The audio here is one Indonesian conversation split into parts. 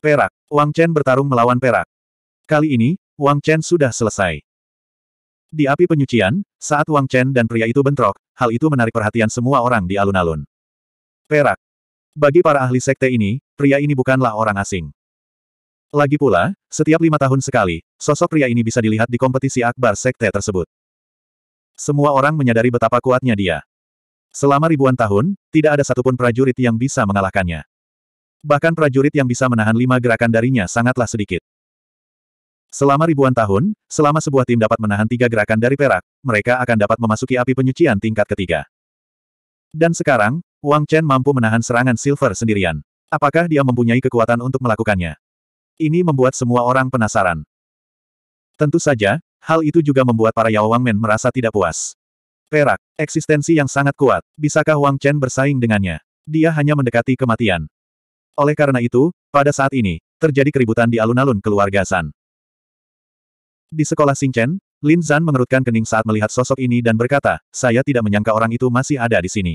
Perak, Wang Chen bertarung melawan Perak. Kali ini, Wang Chen sudah selesai. Di api penyucian, saat Wang Chen dan pria itu bentrok, hal itu menarik perhatian semua orang di alun-alun. Perak. Bagi para ahli sekte ini, pria ini bukanlah orang asing. Lagi pula, setiap lima tahun sekali, sosok pria ini bisa dilihat di kompetisi akbar sekte tersebut. Semua orang menyadari betapa kuatnya dia. Selama ribuan tahun, tidak ada satupun prajurit yang bisa mengalahkannya. Bahkan prajurit yang bisa menahan lima gerakan darinya sangatlah sedikit. Selama ribuan tahun, selama sebuah tim dapat menahan tiga gerakan dari perak, mereka akan dapat memasuki api penyucian tingkat ketiga. Dan sekarang, Wang Chen mampu menahan serangan silver sendirian. Apakah dia mempunyai kekuatan untuk melakukannya? Ini membuat semua orang penasaran. Tentu saja, hal itu juga membuat para Yao Wang Men merasa tidak puas. Perak, eksistensi yang sangat kuat, bisakah Wang Chen bersaing dengannya? Dia hanya mendekati kematian. Oleh karena itu, pada saat ini, terjadi keributan di alun-alun keluarga San. Di sekolah Xingchen, Lin Zan mengerutkan kening saat melihat sosok ini dan berkata, saya tidak menyangka orang itu masih ada di sini.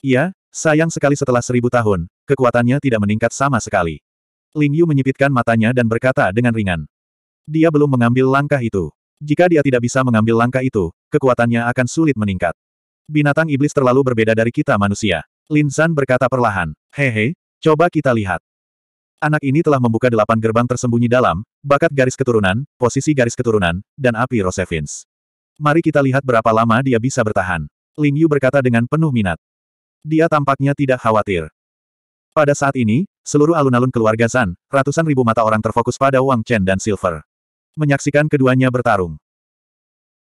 Iya, sayang sekali setelah seribu tahun, kekuatannya tidak meningkat sama sekali. Ling Yu menyipitkan matanya dan berkata dengan ringan. Dia belum mengambil langkah itu. Jika dia tidak bisa mengambil langkah itu, kekuatannya akan sulit meningkat. Binatang iblis terlalu berbeda dari kita manusia. Lin San berkata perlahan, hehe, coba kita lihat. Anak ini telah membuka delapan gerbang tersembunyi dalam, bakat garis keturunan, posisi garis keturunan, dan api Rosevins. Mari kita lihat berapa lama dia bisa bertahan. Ling Yu berkata dengan penuh minat. Dia tampaknya tidak khawatir. Pada saat ini, seluruh alun-alun keluarga San, ratusan ribu mata orang terfokus pada Wang Chen dan Silver. Menyaksikan keduanya bertarung.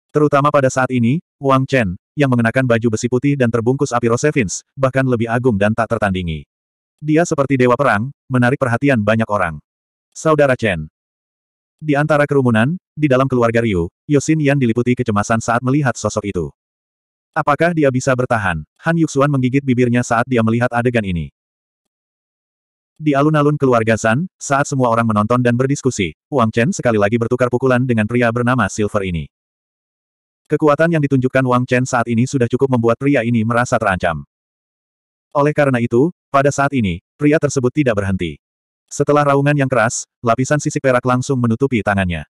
Terutama pada saat ini, Wang Chen, yang mengenakan baju besi putih dan terbungkus api Rosevins, bahkan lebih agung dan tak tertandingi. Dia seperti dewa perang, menarik perhatian banyak orang. Saudara Chen. Di antara kerumunan, di dalam keluarga Ryu, Yosin Yan diliputi kecemasan saat melihat sosok itu. Apakah dia bisa bertahan? Han Yuxuan menggigit bibirnya saat dia melihat adegan ini. Di alun-alun keluarga San, saat semua orang menonton dan berdiskusi, Wang Chen sekali lagi bertukar pukulan dengan pria bernama Silver ini. Kekuatan yang ditunjukkan Wang Chen saat ini sudah cukup membuat pria ini merasa terancam. Oleh karena itu, pada saat ini, pria tersebut tidak berhenti. Setelah raungan yang keras, lapisan sisik perak langsung menutupi tangannya.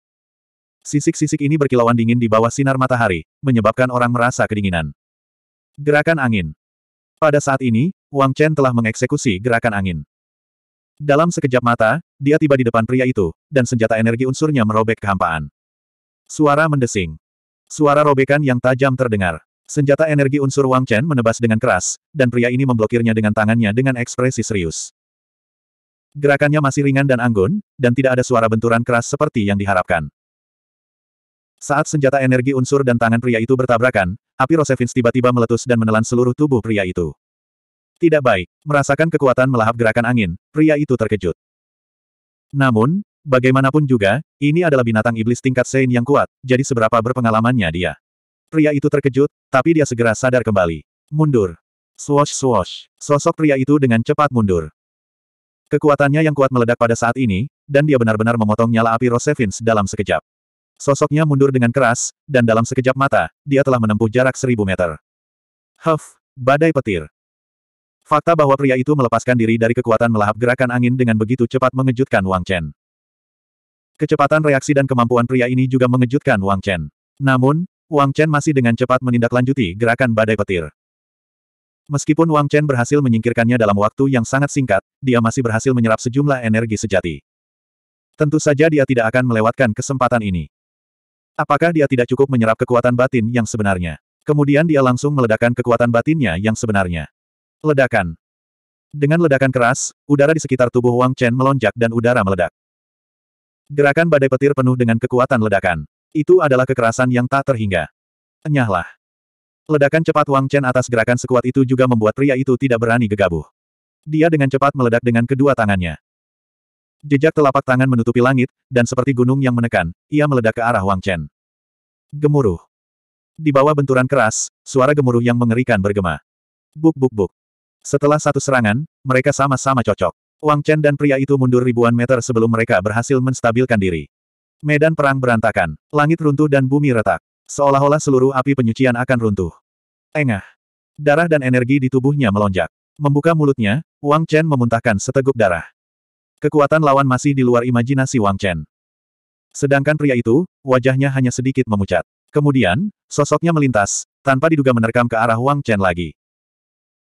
Sisik-sisik ini berkilauan dingin di bawah sinar matahari, menyebabkan orang merasa kedinginan. Gerakan angin. Pada saat ini, Wang Chen telah mengeksekusi gerakan angin. Dalam sekejap mata, dia tiba di depan pria itu, dan senjata energi unsurnya merobek kehampaan. Suara mendesing. Suara robekan yang tajam terdengar. Senjata energi unsur Wang Chen menebas dengan keras, dan pria ini memblokirnya dengan tangannya dengan ekspresi serius. Gerakannya masih ringan dan anggun, dan tidak ada suara benturan keras seperti yang diharapkan. Saat senjata energi unsur dan tangan pria itu bertabrakan, api Rosevins tiba-tiba meletus dan menelan seluruh tubuh pria itu. Tidak baik, merasakan kekuatan melahap gerakan angin, pria itu terkejut. Namun, Bagaimanapun juga, ini adalah binatang iblis tingkat Sein yang kuat, jadi seberapa berpengalamannya dia. Pria itu terkejut, tapi dia segera sadar kembali. Mundur. Swosh swosh. Sosok pria itu dengan cepat mundur. Kekuatannya yang kuat meledak pada saat ini, dan dia benar-benar memotong nyala api Rosevins dalam sekejap. Sosoknya mundur dengan keras, dan dalam sekejap mata, dia telah menempuh jarak seribu meter. Huff, badai petir. Fakta bahwa pria itu melepaskan diri dari kekuatan melahap gerakan angin dengan begitu cepat mengejutkan Wang Chen. Kecepatan reaksi dan kemampuan pria ini juga mengejutkan Wang Chen. Namun, Wang Chen masih dengan cepat menindaklanjuti gerakan badai petir. Meskipun Wang Chen berhasil menyingkirkannya dalam waktu yang sangat singkat, dia masih berhasil menyerap sejumlah energi sejati. Tentu saja dia tidak akan melewatkan kesempatan ini. Apakah dia tidak cukup menyerap kekuatan batin yang sebenarnya? Kemudian dia langsung meledakkan kekuatan batinnya yang sebenarnya. Ledakan. Dengan ledakan keras, udara di sekitar tubuh Wang Chen melonjak dan udara meledak. Gerakan badai petir penuh dengan kekuatan ledakan. Itu adalah kekerasan yang tak terhingga. Enyahlah. Ledakan cepat Wang Chen atas gerakan sekuat itu juga membuat pria itu tidak berani gegabah. Dia dengan cepat meledak dengan kedua tangannya. Jejak telapak tangan menutupi langit, dan seperti gunung yang menekan, ia meledak ke arah Wang Chen. Gemuruh. Di bawah benturan keras, suara gemuruh yang mengerikan bergema. Buk buk buk. Setelah satu serangan, mereka sama-sama cocok. Wang Chen dan pria itu mundur ribuan meter sebelum mereka berhasil menstabilkan diri. Medan perang berantakan, langit runtuh dan bumi retak. Seolah-olah seluruh api penyucian akan runtuh. Engah. Darah dan energi di tubuhnya melonjak. Membuka mulutnya, Wang Chen memuntahkan seteguk darah. Kekuatan lawan masih di luar imajinasi Wang Chen. Sedangkan pria itu, wajahnya hanya sedikit memucat. Kemudian, sosoknya melintas, tanpa diduga menerkam ke arah Wang Chen lagi.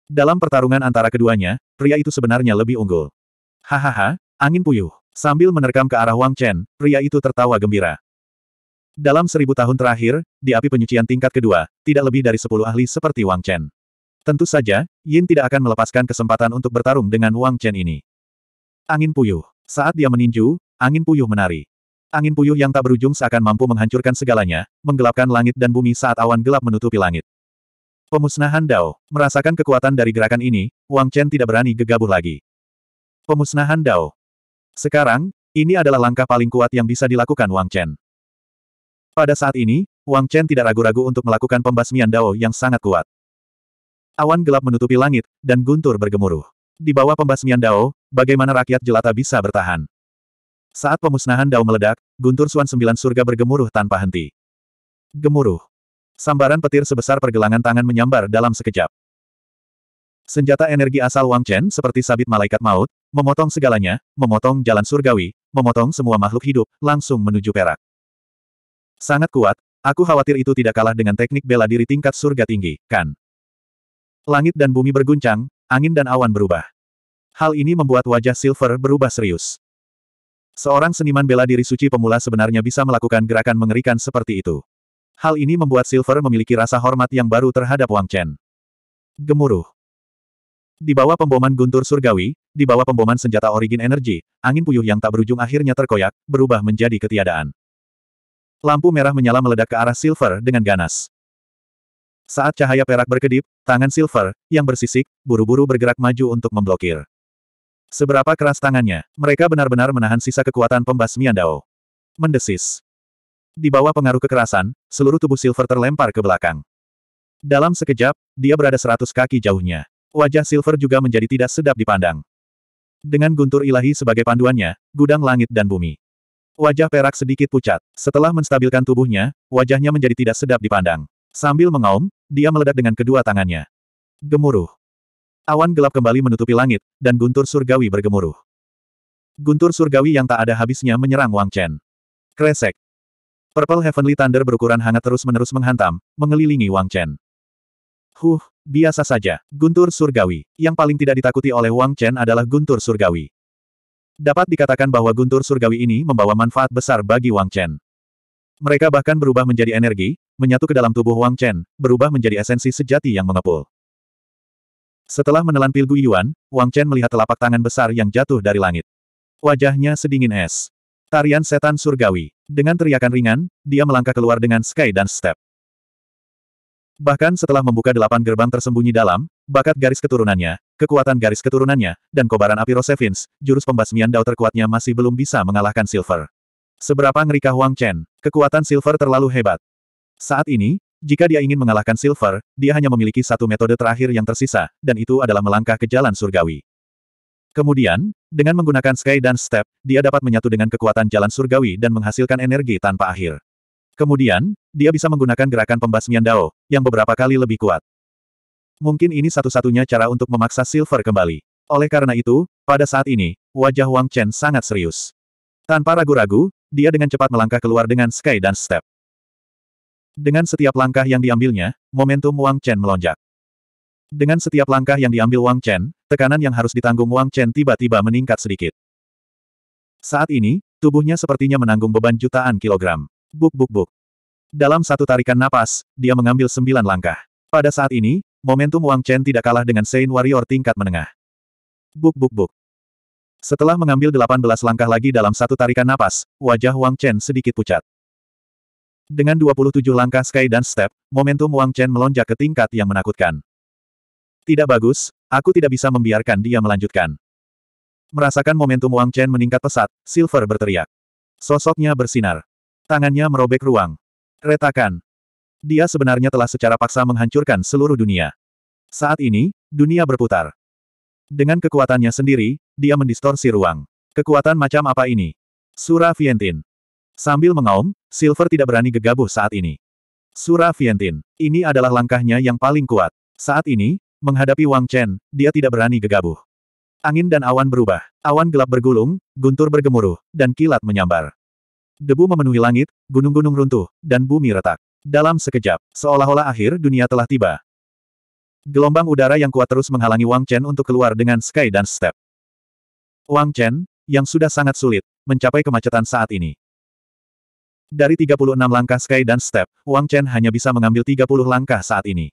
Dalam pertarungan antara keduanya, pria itu sebenarnya lebih unggul. Hahaha, angin puyuh. Sambil menerkam ke arah Wang Chen, pria itu tertawa gembira. Dalam seribu tahun terakhir, di api penyucian tingkat kedua, tidak lebih dari sepuluh ahli seperti Wang Chen. Tentu saja, Yin tidak akan melepaskan kesempatan untuk bertarung dengan Wang Chen ini. Angin puyuh. Saat dia meninju, angin puyuh menari. Angin puyuh yang tak berujung seakan mampu menghancurkan segalanya, menggelapkan langit dan bumi saat awan gelap menutupi langit. Pemusnahan Dao. Merasakan kekuatan dari gerakan ini, Wang Chen tidak berani gegabah lagi. Pemusnahan Dao. Sekarang, ini adalah langkah paling kuat yang bisa dilakukan Wang Chen. Pada saat ini, Wang Chen tidak ragu-ragu untuk melakukan pembasmian Dao yang sangat kuat. Awan gelap menutupi langit, dan guntur bergemuruh. Di bawah pembasmian Dao, bagaimana rakyat jelata bisa bertahan? Saat pemusnahan Dao meledak, guntur Suan Sembilan Surga bergemuruh tanpa henti. Gemuruh. Sambaran petir sebesar pergelangan tangan menyambar dalam sekejap. Senjata energi asal Wang Chen seperti sabit malaikat maut, Memotong segalanya, memotong jalan surgawi, memotong semua makhluk hidup, langsung menuju perak. Sangat kuat, aku khawatir itu tidak kalah dengan teknik bela diri tingkat surga tinggi, kan? Langit dan bumi berguncang, angin dan awan berubah. Hal ini membuat wajah Silver berubah serius. Seorang seniman bela diri suci pemula sebenarnya bisa melakukan gerakan mengerikan seperti itu. Hal ini membuat Silver memiliki rasa hormat yang baru terhadap Wang Chen. Gemuruh. Di bawah pemboman guntur surgawi, di bawah pemboman senjata origin energi, angin puyuh yang tak berujung akhirnya terkoyak, berubah menjadi ketiadaan. Lampu merah menyala meledak ke arah Silver dengan ganas. Saat cahaya perak berkedip, tangan Silver, yang bersisik, buru-buru bergerak maju untuk memblokir. Seberapa keras tangannya, mereka benar-benar menahan sisa kekuatan pembasmian Dao. Mendesis. Di bawah pengaruh kekerasan, seluruh tubuh Silver terlempar ke belakang. Dalam sekejap, dia berada seratus kaki jauhnya. Wajah Silver juga menjadi tidak sedap dipandang. Dengan guntur ilahi sebagai panduannya, gudang langit dan bumi. Wajah perak sedikit pucat. Setelah menstabilkan tubuhnya, wajahnya menjadi tidak sedap dipandang. Sambil mengaum, dia meledak dengan kedua tangannya. Gemuruh. Awan gelap kembali menutupi langit, dan guntur surgawi bergemuruh. Guntur surgawi yang tak ada habisnya menyerang Wang Chen. Kresek. Purple Heavenly Thunder berukuran hangat terus-menerus menghantam, mengelilingi Wang Chen. Huh, biasa saja. Guntur surgawi. Yang paling tidak ditakuti oleh Wang Chen adalah guntur surgawi. Dapat dikatakan bahwa guntur surgawi ini membawa manfaat besar bagi Wang Chen. Mereka bahkan berubah menjadi energi, menyatu ke dalam tubuh Wang Chen, berubah menjadi esensi sejati yang mengepul. Setelah menelan pil Guiyuan, Wang Chen melihat telapak tangan besar yang jatuh dari langit. Wajahnya sedingin es. Tarian setan surgawi. Dengan teriakan ringan, dia melangkah keluar dengan sky dan step. Bahkan setelah membuka delapan gerbang tersembunyi dalam, bakat garis keturunannya, kekuatan garis keturunannya, dan kobaran api Rosevins, jurus pembasmian dao terkuatnya masih belum bisa mengalahkan Silver. Seberapa ngerikah Wang Chen, kekuatan Silver terlalu hebat. Saat ini, jika dia ingin mengalahkan Silver, dia hanya memiliki satu metode terakhir yang tersisa, dan itu adalah melangkah ke jalan surgawi. Kemudian, dengan menggunakan Sky dan Step, dia dapat menyatu dengan kekuatan jalan surgawi dan menghasilkan energi tanpa akhir. Kemudian, dia bisa menggunakan gerakan pembasmian Dao, yang beberapa kali lebih kuat. Mungkin ini satu-satunya cara untuk memaksa Silver kembali. Oleh karena itu, pada saat ini, wajah Wang Chen sangat serius. Tanpa ragu-ragu, dia dengan cepat melangkah keluar dengan Sky dan Step. Dengan setiap langkah yang diambilnya, momentum Wang Chen melonjak. Dengan setiap langkah yang diambil Wang Chen, tekanan yang harus ditanggung Wang Chen tiba-tiba meningkat sedikit. Saat ini, tubuhnya sepertinya menanggung beban jutaan kilogram. Buk buk buk. Dalam satu tarikan napas, dia mengambil sembilan langkah. Pada saat ini, momentum Wang Chen tidak kalah dengan Saint Warrior tingkat menengah. Buk buk buk. Setelah mengambil delapan belas langkah lagi dalam satu tarikan napas, wajah Wang Chen sedikit pucat. Dengan 27 langkah Sky dan Step, momentum Wang Chen melonjak ke tingkat yang menakutkan. Tidak bagus, aku tidak bisa membiarkan dia melanjutkan. Merasakan momentum Wang Chen meningkat pesat, Silver berteriak. Sosoknya bersinar. Tangannya merobek ruang. Retakan. Dia sebenarnya telah secara paksa menghancurkan seluruh dunia. Saat ini, dunia berputar. Dengan kekuatannya sendiri, dia mendistorsi ruang. Kekuatan macam apa ini? Surah Vientin. Sambil mengaum, Silver tidak berani gegabah saat ini. Surah Vientin. Ini adalah langkahnya yang paling kuat. Saat ini, menghadapi Wang Chen, dia tidak berani gegabah. Angin dan awan berubah. Awan gelap bergulung, guntur bergemuruh, dan kilat menyambar. Debu memenuhi langit, gunung-gunung runtuh, dan bumi retak. Dalam sekejap, seolah-olah akhir dunia telah tiba. Gelombang udara yang kuat terus menghalangi Wang Chen untuk keluar dengan Sky dan Step. Wang Chen, yang sudah sangat sulit, mencapai kemacetan saat ini. Dari 36 langkah Sky dan Step, Wang Chen hanya bisa mengambil 30 langkah saat ini.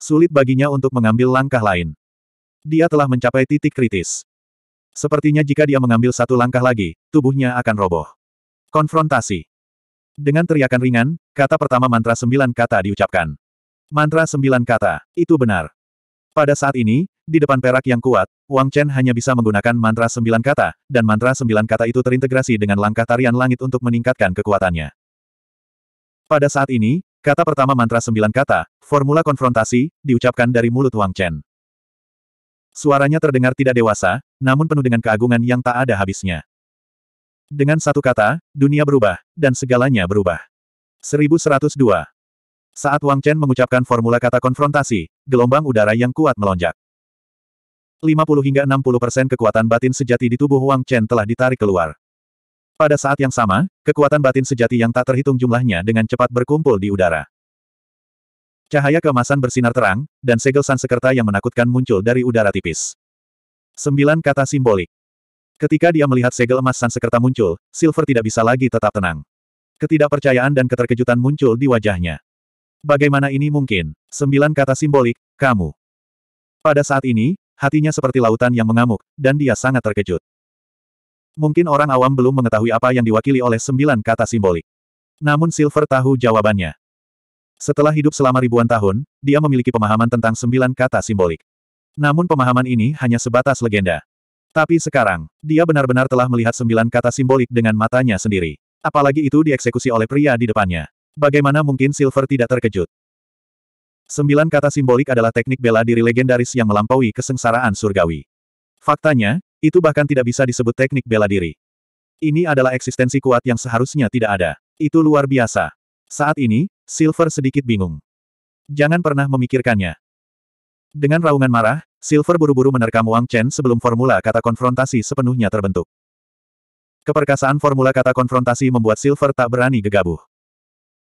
Sulit baginya untuk mengambil langkah lain. Dia telah mencapai titik kritis. Sepertinya jika dia mengambil satu langkah lagi, tubuhnya akan roboh. Konfrontasi. Dengan teriakan ringan, kata pertama mantra sembilan kata diucapkan. Mantra sembilan kata, itu benar. Pada saat ini, di depan perak yang kuat, Wang Chen hanya bisa menggunakan mantra sembilan kata, dan mantra sembilan kata itu terintegrasi dengan langkah tarian langit untuk meningkatkan kekuatannya. Pada saat ini, kata pertama mantra sembilan kata, formula konfrontasi, diucapkan dari mulut Wang Chen. Suaranya terdengar tidak dewasa, namun penuh dengan keagungan yang tak ada habisnya. Dengan satu kata, dunia berubah, dan segalanya berubah. 1102. Saat Wang Chen mengucapkan formula kata konfrontasi, gelombang udara yang kuat melonjak. 50 hingga 60 persen kekuatan batin sejati di tubuh Wang Chen telah ditarik keluar. Pada saat yang sama, kekuatan batin sejati yang tak terhitung jumlahnya dengan cepat berkumpul di udara. Cahaya kemasan bersinar terang, dan segel sansekerta yang menakutkan muncul dari udara tipis. Sembilan kata simbolik. Ketika dia melihat segel emas Sansekerta muncul, Silver tidak bisa lagi tetap tenang. Ketidakpercayaan dan keterkejutan muncul di wajahnya. Bagaimana ini mungkin? Sembilan kata simbolik, kamu. Pada saat ini, hatinya seperti lautan yang mengamuk, dan dia sangat terkejut. Mungkin orang awam belum mengetahui apa yang diwakili oleh sembilan kata simbolik. Namun Silver tahu jawabannya. Setelah hidup selama ribuan tahun, dia memiliki pemahaman tentang sembilan kata simbolik. Namun pemahaman ini hanya sebatas legenda. Tapi sekarang, dia benar-benar telah melihat sembilan kata simbolik dengan matanya sendiri. Apalagi itu dieksekusi oleh pria di depannya. Bagaimana mungkin Silver tidak terkejut? Sembilan kata simbolik adalah teknik bela diri legendaris yang melampaui kesengsaraan surgawi. Faktanya, itu bahkan tidak bisa disebut teknik bela diri. Ini adalah eksistensi kuat yang seharusnya tidak ada. Itu luar biasa. Saat ini, Silver sedikit bingung. Jangan pernah memikirkannya. Dengan raungan marah, Silver buru-buru menerkam Wang Chen sebelum formula kata konfrontasi sepenuhnya terbentuk. Keperkasaan formula kata konfrontasi membuat Silver tak berani gegabah.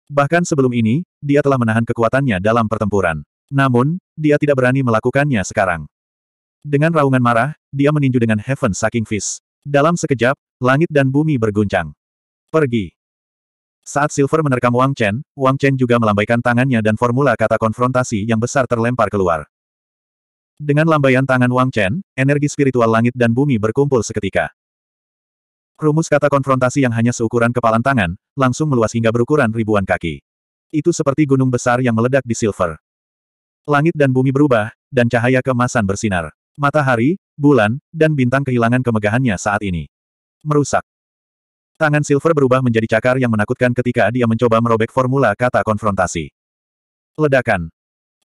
Bahkan sebelum ini, dia telah menahan kekuatannya dalam pertempuran. Namun, dia tidak berani melakukannya sekarang. Dengan raungan marah, dia meninju dengan Heaven Sucking Fist. Dalam sekejap, langit dan bumi berguncang. Pergi. Saat Silver menerkam Wang Chen, Wang Chen juga melambaikan tangannya dan formula kata konfrontasi yang besar terlempar keluar. Dengan lambaian tangan Wang Chen, energi spiritual langit dan bumi berkumpul seketika. Rumus kata konfrontasi yang hanya seukuran kepalan tangan, langsung meluas hingga berukuran ribuan kaki. Itu seperti gunung besar yang meledak di silver. Langit dan bumi berubah, dan cahaya kemasan bersinar. Matahari, bulan, dan bintang kehilangan kemegahannya saat ini. Merusak. Tangan silver berubah menjadi cakar yang menakutkan ketika dia mencoba merobek formula kata konfrontasi. Ledakan.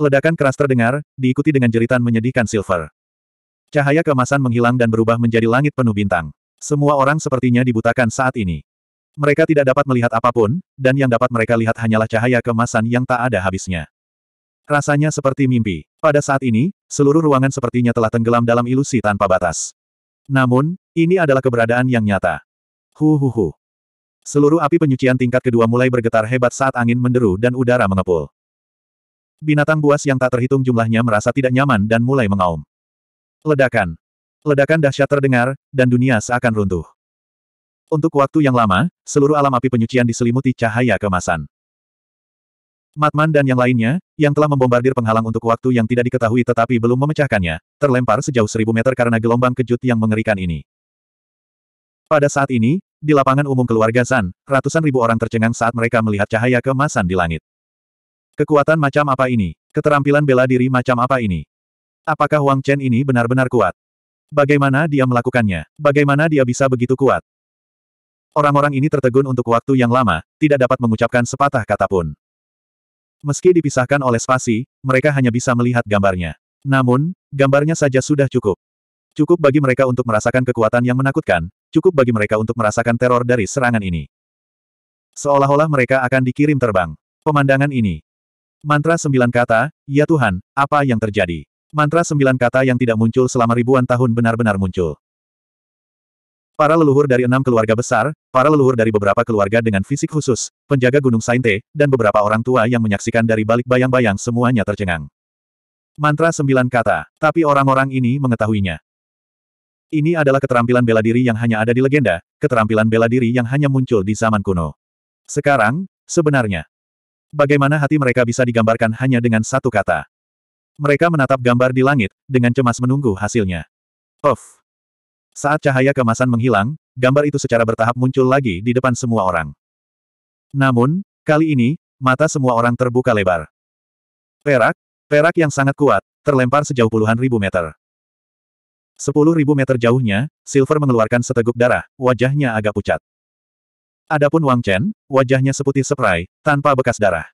Ledakan keras terdengar, diikuti dengan jeritan menyedihkan Silver. Cahaya kemasan menghilang dan berubah menjadi langit penuh bintang. Semua orang sepertinya dibutakan saat ini. Mereka tidak dapat melihat apapun, dan yang dapat mereka lihat hanyalah cahaya kemasan yang tak ada habisnya. Rasanya seperti mimpi. Pada saat ini, seluruh ruangan sepertinya telah tenggelam dalam ilusi tanpa batas. Namun, ini adalah keberadaan yang nyata. Huhuhu. Seluruh api penyucian tingkat kedua mulai bergetar hebat saat angin menderu dan udara mengepul. Binatang buas yang tak terhitung jumlahnya merasa tidak nyaman dan mulai mengaum. Ledakan. Ledakan dahsyat terdengar, dan dunia seakan runtuh. Untuk waktu yang lama, seluruh alam api penyucian diselimuti cahaya kemasan. Matman dan yang lainnya, yang telah membombardir penghalang untuk waktu yang tidak diketahui tetapi belum memecahkannya, terlempar sejauh seribu meter karena gelombang kejut yang mengerikan ini. Pada saat ini, di lapangan umum keluarga San, ratusan ribu orang tercengang saat mereka melihat cahaya kemasan di langit. Kekuatan macam apa ini? Keterampilan bela diri macam apa ini? Apakah Wang Chen ini benar-benar kuat? Bagaimana dia melakukannya? Bagaimana dia bisa begitu kuat? Orang-orang ini tertegun untuk waktu yang lama, tidak dapat mengucapkan sepatah kata pun. Meski dipisahkan oleh spasi, mereka hanya bisa melihat gambarnya. Namun, gambarnya saja sudah cukup. Cukup bagi mereka untuk merasakan kekuatan yang menakutkan, cukup bagi mereka untuk merasakan teror dari serangan ini. Seolah-olah mereka akan dikirim terbang. Pemandangan ini, Mantra sembilan kata, Ya Tuhan, apa yang terjadi? Mantra sembilan kata yang tidak muncul selama ribuan tahun benar-benar muncul. Para leluhur dari enam keluarga besar, para leluhur dari beberapa keluarga dengan fisik khusus, penjaga Gunung Sainte, dan beberapa orang tua yang menyaksikan dari balik bayang-bayang semuanya tercengang. Mantra sembilan kata, tapi orang-orang ini mengetahuinya. Ini adalah keterampilan bela diri yang hanya ada di legenda, keterampilan bela diri yang hanya muncul di zaman kuno. Sekarang, sebenarnya, Bagaimana hati mereka bisa digambarkan hanya dengan satu kata. Mereka menatap gambar di langit, dengan cemas menunggu hasilnya. Of. Saat cahaya kemasan menghilang, gambar itu secara bertahap muncul lagi di depan semua orang. Namun, kali ini, mata semua orang terbuka lebar. Perak, perak yang sangat kuat, terlempar sejauh puluhan ribu meter. Sepuluh ribu meter jauhnya, Silver mengeluarkan seteguk darah, wajahnya agak pucat. Adapun Wang Chen, wajahnya seputih seprai, tanpa bekas darah.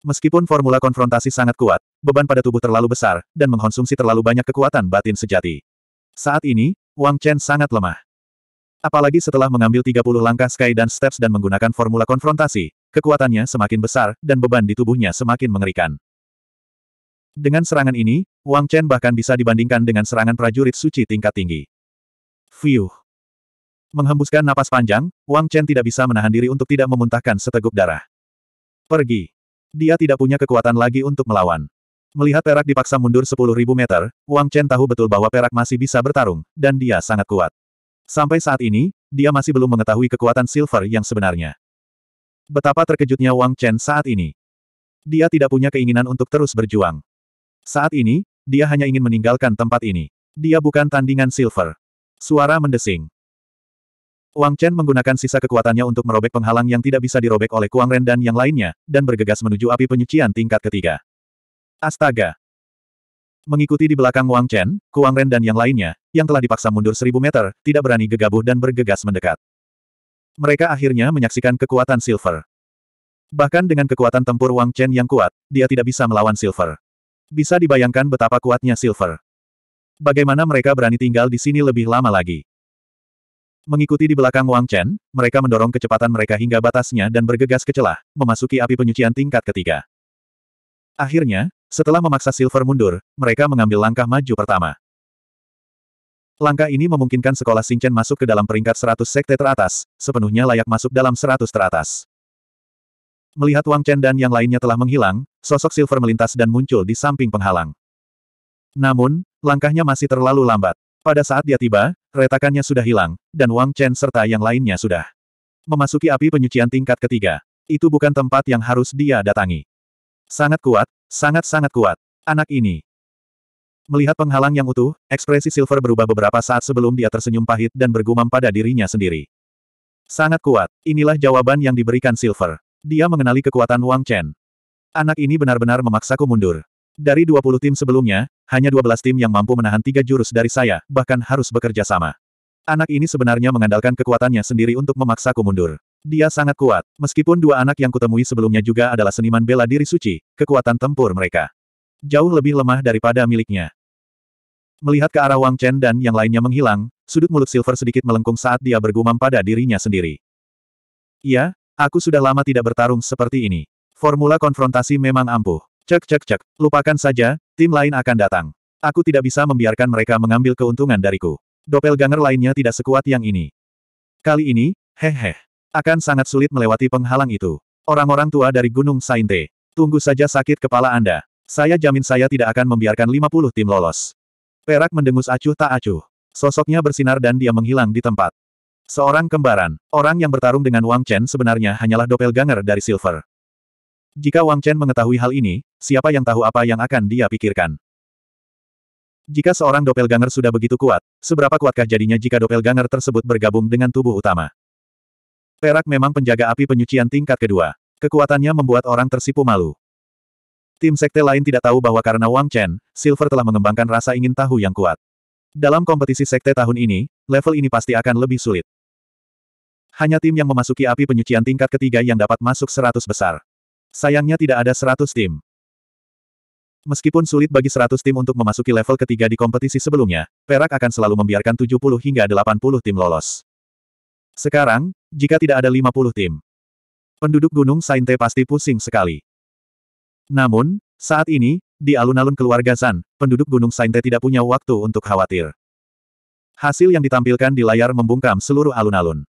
Meskipun formula konfrontasi sangat kuat, beban pada tubuh terlalu besar, dan mengkonsumsi terlalu banyak kekuatan batin sejati. Saat ini, Wang Chen sangat lemah. Apalagi setelah mengambil 30 langkah Sky dan Steps dan menggunakan formula konfrontasi, kekuatannya semakin besar, dan beban di tubuhnya semakin mengerikan. Dengan serangan ini, Wang Chen bahkan bisa dibandingkan dengan serangan prajurit suci tingkat tinggi. Fiuh! Menghembuskan napas panjang, Wang Chen tidak bisa menahan diri untuk tidak memuntahkan seteguk darah. Pergi. Dia tidak punya kekuatan lagi untuk melawan. Melihat perak dipaksa mundur 10.000 meter, Wang Chen tahu betul bahwa perak masih bisa bertarung, dan dia sangat kuat. Sampai saat ini, dia masih belum mengetahui kekuatan silver yang sebenarnya. Betapa terkejutnya Wang Chen saat ini. Dia tidak punya keinginan untuk terus berjuang. Saat ini, dia hanya ingin meninggalkan tempat ini. Dia bukan tandingan silver. Suara mendesing. Wang Chen menggunakan sisa kekuatannya untuk merobek penghalang yang tidak bisa dirobek oleh Kuang Ren dan yang lainnya, dan bergegas menuju api penyucian tingkat ketiga. Astaga! Mengikuti di belakang Wang Chen, Kuang Ren dan yang lainnya, yang telah dipaksa mundur seribu meter, tidak berani gegabah dan bergegas mendekat. Mereka akhirnya menyaksikan kekuatan Silver. Bahkan dengan kekuatan tempur Wang Chen yang kuat, dia tidak bisa melawan Silver. Bisa dibayangkan betapa kuatnya Silver. Bagaimana mereka berani tinggal di sini lebih lama lagi? Mengikuti di belakang Wang Chen, mereka mendorong kecepatan mereka hingga batasnya dan bergegas ke celah, memasuki api penyucian tingkat ketiga. Akhirnya, setelah memaksa Silver mundur, mereka mengambil langkah maju pertama. Langkah ini memungkinkan sekolah Singchen masuk ke dalam peringkat 100 sekte teratas, sepenuhnya layak masuk dalam 100 teratas. Melihat Wang Chen dan yang lainnya telah menghilang, sosok Silver melintas dan muncul di samping penghalang. Namun, langkahnya masih terlalu lambat. Pada saat dia tiba, retakannya sudah hilang, dan Wang Chen serta yang lainnya sudah memasuki api penyucian tingkat ketiga. Itu bukan tempat yang harus dia datangi. Sangat kuat, sangat-sangat kuat. Anak ini. Melihat penghalang yang utuh, ekspresi Silver berubah beberapa saat sebelum dia tersenyum pahit dan bergumam pada dirinya sendiri. Sangat kuat, inilah jawaban yang diberikan Silver. Dia mengenali kekuatan Wang Chen. Anak ini benar-benar memaksaku mundur. Dari 20 tim sebelumnya, hanya 12 tim yang mampu menahan tiga jurus dari saya, bahkan harus bekerja sama. Anak ini sebenarnya mengandalkan kekuatannya sendiri untuk memaksaku mundur. Dia sangat kuat. Meskipun dua anak yang kutemui sebelumnya juga adalah seniman bela diri suci, kekuatan tempur mereka jauh lebih lemah daripada miliknya. Melihat ke arah Wang Chen dan yang lainnya menghilang, sudut mulut Silver sedikit melengkung saat dia bergumam pada dirinya sendiri. Iya, aku sudah lama tidak bertarung seperti ini. Formula konfrontasi memang ampuh. Cek cek cek, lupakan saja, Tim lain akan datang. Aku tidak bisa membiarkan mereka mengambil keuntungan dariku. Doppelganger lainnya tidak sekuat yang ini. Kali ini, hehe, Akan sangat sulit melewati penghalang itu. Orang-orang tua dari Gunung Sainte. Tunggu saja sakit kepala Anda. Saya jamin saya tidak akan membiarkan 50 tim lolos. Perak mendengus acuh tak acuh. Sosoknya bersinar dan dia menghilang di tempat. Seorang kembaran, orang yang bertarung dengan Wang Chen sebenarnya hanyalah doppelganger dari Silver. Jika Wang Chen mengetahui hal ini, siapa yang tahu apa yang akan dia pikirkan. Jika seorang doppelganger sudah begitu kuat, seberapa kuatkah jadinya jika doppelganger tersebut bergabung dengan tubuh utama? Perak memang penjaga api penyucian tingkat kedua. Kekuatannya membuat orang tersipu malu. Tim sekte lain tidak tahu bahwa karena Wang Chen, Silver telah mengembangkan rasa ingin tahu yang kuat. Dalam kompetisi sekte tahun ini, level ini pasti akan lebih sulit. Hanya tim yang memasuki api penyucian tingkat ketiga yang dapat masuk seratus besar. Sayangnya tidak ada 100 tim. Meskipun sulit bagi 100 tim untuk memasuki level ketiga di kompetisi sebelumnya, Perak akan selalu membiarkan 70 hingga 80 tim lolos. Sekarang, jika tidak ada 50 tim, penduduk Gunung Sainte pasti pusing sekali. Namun, saat ini, di alun-alun keluarga Zan, penduduk Gunung Sainte tidak punya waktu untuk khawatir. Hasil yang ditampilkan di layar membungkam seluruh alun-alun.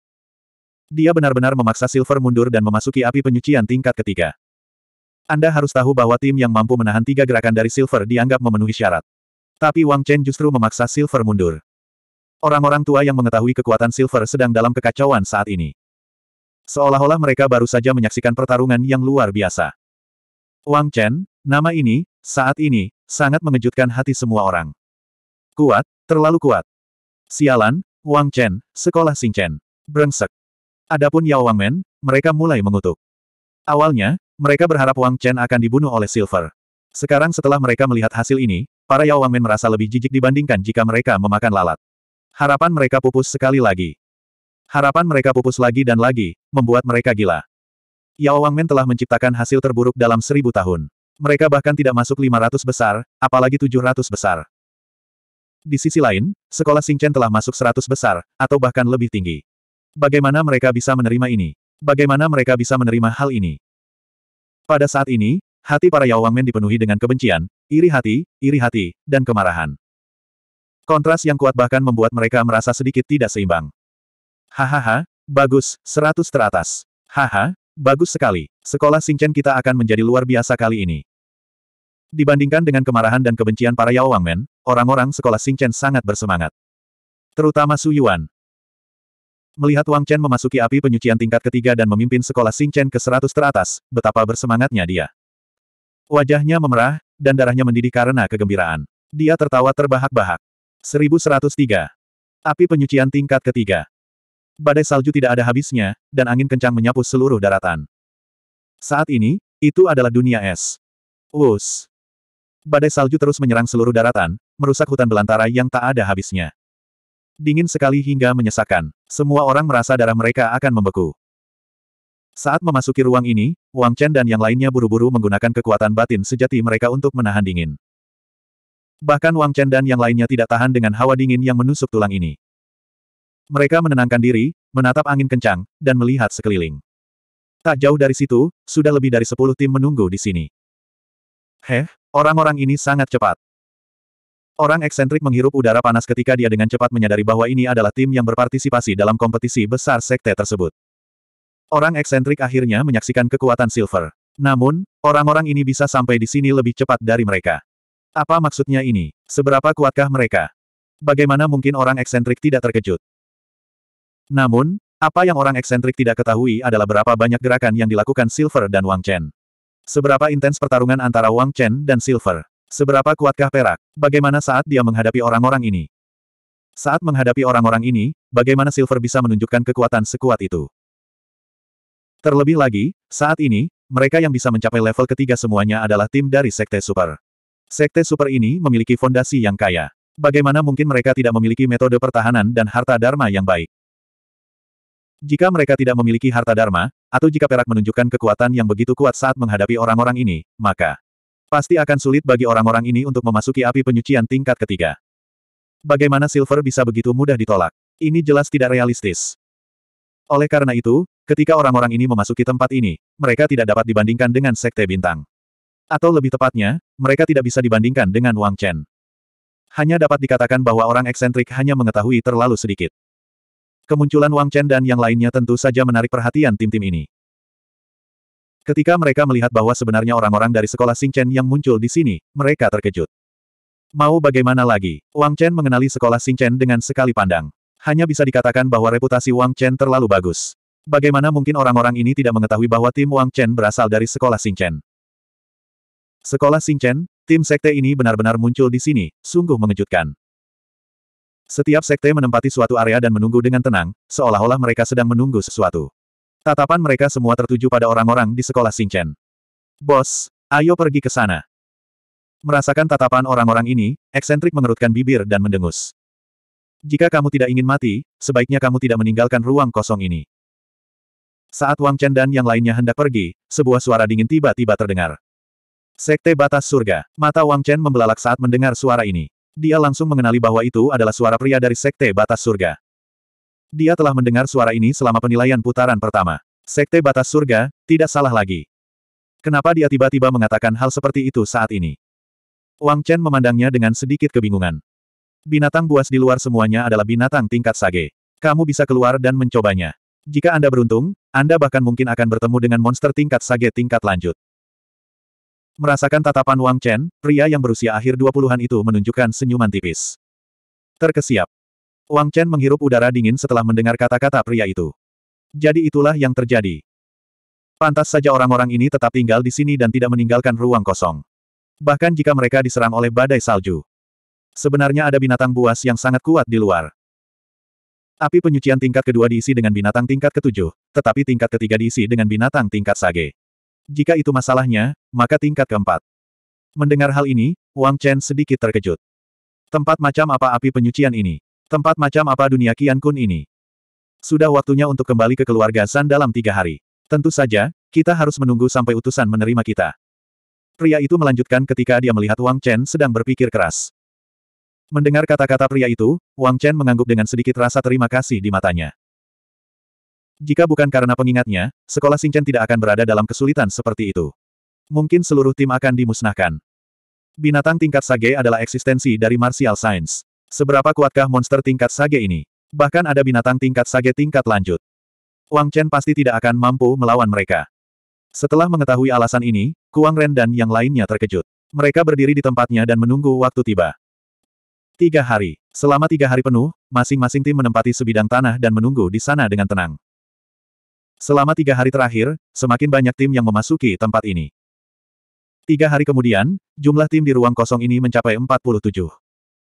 Dia benar-benar memaksa Silver mundur dan memasuki api penyucian tingkat ketiga. Anda harus tahu bahwa tim yang mampu menahan tiga gerakan dari Silver dianggap memenuhi syarat. Tapi Wang Chen justru memaksa Silver mundur. Orang-orang tua yang mengetahui kekuatan Silver sedang dalam kekacauan saat ini. Seolah-olah mereka baru saja menyaksikan pertarungan yang luar biasa. Wang Chen, nama ini, saat ini, sangat mengejutkan hati semua orang. Kuat, terlalu kuat. Sialan, Wang Chen, sekolah Xing Chen. Brengsek. Adapun Yao Wang Men, mereka mulai mengutuk. Awalnya, mereka berharap Wang Chen akan dibunuh oleh Silver. Sekarang setelah mereka melihat hasil ini, para Yao Wang men merasa lebih jijik dibandingkan jika mereka memakan lalat. Harapan mereka pupus sekali lagi. Harapan mereka pupus lagi dan lagi, membuat mereka gila. Yao Wang men telah menciptakan hasil terburuk dalam seribu tahun. Mereka bahkan tidak masuk 500 besar, apalagi 700 besar. Di sisi lain, sekolah Chen telah masuk 100 besar, atau bahkan lebih tinggi. Bagaimana mereka bisa menerima ini? Bagaimana mereka bisa menerima hal ini? Pada saat ini, hati para Yao Wangmen dipenuhi dengan kebencian, iri hati, iri hati, dan kemarahan. Kontras yang kuat bahkan membuat mereka merasa sedikit tidak seimbang. Hahaha, bagus, seratus teratas. Haha, bagus sekali. Sekolah Singchen kita akan menjadi luar biasa kali ini. Dibandingkan dengan kemarahan dan kebencian para Yao Wangmen, orang-orang sekolah Singchen sangat bersemangat. Terutama Su Yuan, Melihat Wang Chen memasuki api penyucian tingkat ketiga dan memimpin sekolah Xing Chen ke seratus teratas, betapa bersemangatnya dia. Wajahnya memerah, dan darahnya mendidih karena kegembiraan. Dia tertawa terbahak-bahak. 1103. Api penyucian tingkat ketiga. Badai salju tidak ada habisnya, dan angin kencang menyapu seluruh daratan. Saat ini, itu adalah dunia es. Wus. Badai salju terus menyerang seluruh daratan, merusak hutan belantara yang tak ada habisnya. Dingin sekali hingga menyesakkan. Semua orang merasa darah mereka akan membeku. Saat memasuki ruang ini, Wang Chen dan yang lainnya buru-buru menggunakan kekuatan batin sejati mereka untuk menahan dingin. Bahkan Wang Chen dan yang lainnya tidak tahan dengan hawa dingin yang menusuk tulang ini. Mereka menenangkan diri, menatap angin kencang, dan melihat sekeliling. Tak jauh dari situ, sudah lebih dari sepuluh tim menunggu di sini. Heh, orang-orang ini sangat cepat. Orang eksentrik menghirup udara panas ketika dia dengan cepat menyadari bahwa ini adalah tim yang berpartisipasi dalam kompetisi besar sekte tersebut. Orang eksentrik akhirnya menyaksikan kekuatan Silver. Namun, orang-orang ini bisa sampai di sini lebih cepat dari mereka. Apa maksudnya ini? Seberapa kuatkah mereka? Bagaimana mungkin orang eksentrik tidak terkejut? Namun, apa yang orang eksentrik tidak ketahui adalah berapa banyak gerakan yang dilakukan Silver dan Wang Chen. Seberapa intens pertarungan antara Wang Chen dan Silver. Seberapa kuatkah perak? Bagaimana saat dia menghadapi orang-orang ini? Saat menghadapi orang-orang ini, bagaimana Silver bisa menunjukkan kekuatan sekuat itu? Terlebih lagi, saat ini, mereka yang bisa mencapai level ketiga semuanya adalah tim dari Sekte Super. Sekte Super ini memiliki fondasi yang kaya. Bagaimana mungkin mereka tidak memiliki metode pertahanan dan harta dharma yang baik? Jika mereka tidak memiliki harta dharma, atau jika perak menunjukkan kekuatan yang begitu kuat saat menghadapi orang-orang ini, maka Pasti akan sulit bagi orang-orang ini untuk memasuki api penyucian tingkat ketiga. Bagaimana Silver bisa begitu mudah ditolak? Ini jelas tidak realistis. Oleh karena itu, ketika orang-orang ini memasuki tempat ini, mereka tidak dapat dibandingkan dengan Sekte Bintang. Atau lebih tepatnya, mereka tidak bisa dibandingkan dengan Wang Chen. Hanya dapat dikatakan bahwa orang eksentrik hanya mengetahui terlalu sedikit. Kemunculan Wang Chen dan yang lainnya tentu saja menarik perhatian tim-tim ini. Ketika mereka melihat bahwa sebenarnya orang-orang dari sekolah Chen yang muncul di sini, mereka terkejut. Mau bagaimana lagi? Wang Chen mengenali sekolah Chen dengan sekali pandang. Hanya bisa dikatakan bahwa reputasi Wang Chen terlalu bagus. Bagaimana mungkin orang-orang ini tidak mengetahui bahwa tim Wang Chen berasal dari sekolah Chen? Sekolah Chen, tim sekte ini benar-benar muncul di sini, sungguh mengejutkan. Setiap sekte menempati suatu area dan menunggu dengan tenang, seolah-olah mereka sedang menunggu sesuatu. Tatapan mereka semua tertuju pada orang-orang di sekolah Xingchen. Bos, ayo pergi ke sana. Merasakan tatapan orang-orang ini, eksentrik mengerutkan bibir dan mendengus. Jika kamu tidak ingin mati, sebaiknya kamu tidak meninggalkan ruang kosong ini. Saat Wang Chen dan yang lainnya hendak pergi, sebuah suara dingin tiba-tiba terdengar. Sekte Batas Surga. Mata Wang Chen membelalak saat mendengar suara ini. Dia langsung mengenali bahwa itu adalah suara pria dari Sekte Batas Surga. Dia telah mendengar suara ini selama penilaian putaran pertama. Sekte Batas Surga, tidak salah lagi. Kenapa dia tiba-tiba mengatakan hal seperti itu saat ini? Wang Chen memandangnya dengan sedikit kebingungan. Binatang buas di luar semuanya adalah binatang tingkat sage. Kamu bisa keluar dan mencobanya. Jika Anda beruntung, Anda bahkan mungkin akan bertemu dengan monster tingkat sage tingkat lanjut. Merasakan tatapan Wang Chen, pria yang berusia akhir 20-an itu menunjukkan senyuman tipis. Terkesiap, Wang Chen menghirup udara dingin setelah mendengar kata-kata pria itu. Jadi itulah yang terjadi. Pantas saja orang-orang ini tetap tinggal di sini dan tidak meninggalkan ruang kosong. Bahkan jika mereka diserang oleh badai salju. Sebenarnya ada binatang buas yang sangat kuat di luar. Api penyucian tingkat kedua diisi dengan binatang tingkat ketujuh, tetapi tingkat ketiga diisi dengan binatang tingkat sage. Jika itu masalahnya, maka tingkat keempat. Mendengar hal ini, Wang Chen sedikit terkejut. Tempat macam apa api penyucian ini? Tempat macam apa dunia Qian Kun ini? Sudah waktunya untuk kembali ke keluarga San dalam tiga hari. Tentu saja, kita harus menunggu sampai utusan menerima kita. Pria itu melanjutkan ketika dia melihat Wang Chen sedang berpikir keras. Mendengar kata-kata pria itu, Wang Chen mengangguk dengan sedikit rasa terima kasih di matanya. Jika bukan karena pengingatnya, sekolah Chen tidak akan berada dalam kesulitan seperti itu. Mungkin seluruh tim akan dimusnahkan. Binatang tingkat Sage adalah eksistensi dari martial science. Seberapa kuatkah monster tingkat sage ini? Bahkan ada binatang tingkat sage tingkat lanjut. Wang Chen pasti tidak akan mampu melawan mereka. Setelah mengetahui alasan ini, Kuang Ren dan yang lainnya terkejut. Mereka berdiri di tempatnya dan menunggu waktu tiba. Tiga hari. Selama tiga hari penuh, masing-masing tim menempati sebidang tanah dan menunggu di sana dengan tenang. Selama tiga hari terakhir, semakin banyak tim yang memasuki tempat ini. Tiga hari kemudian, jumlah tim di ruang kosong ini mencapai 47.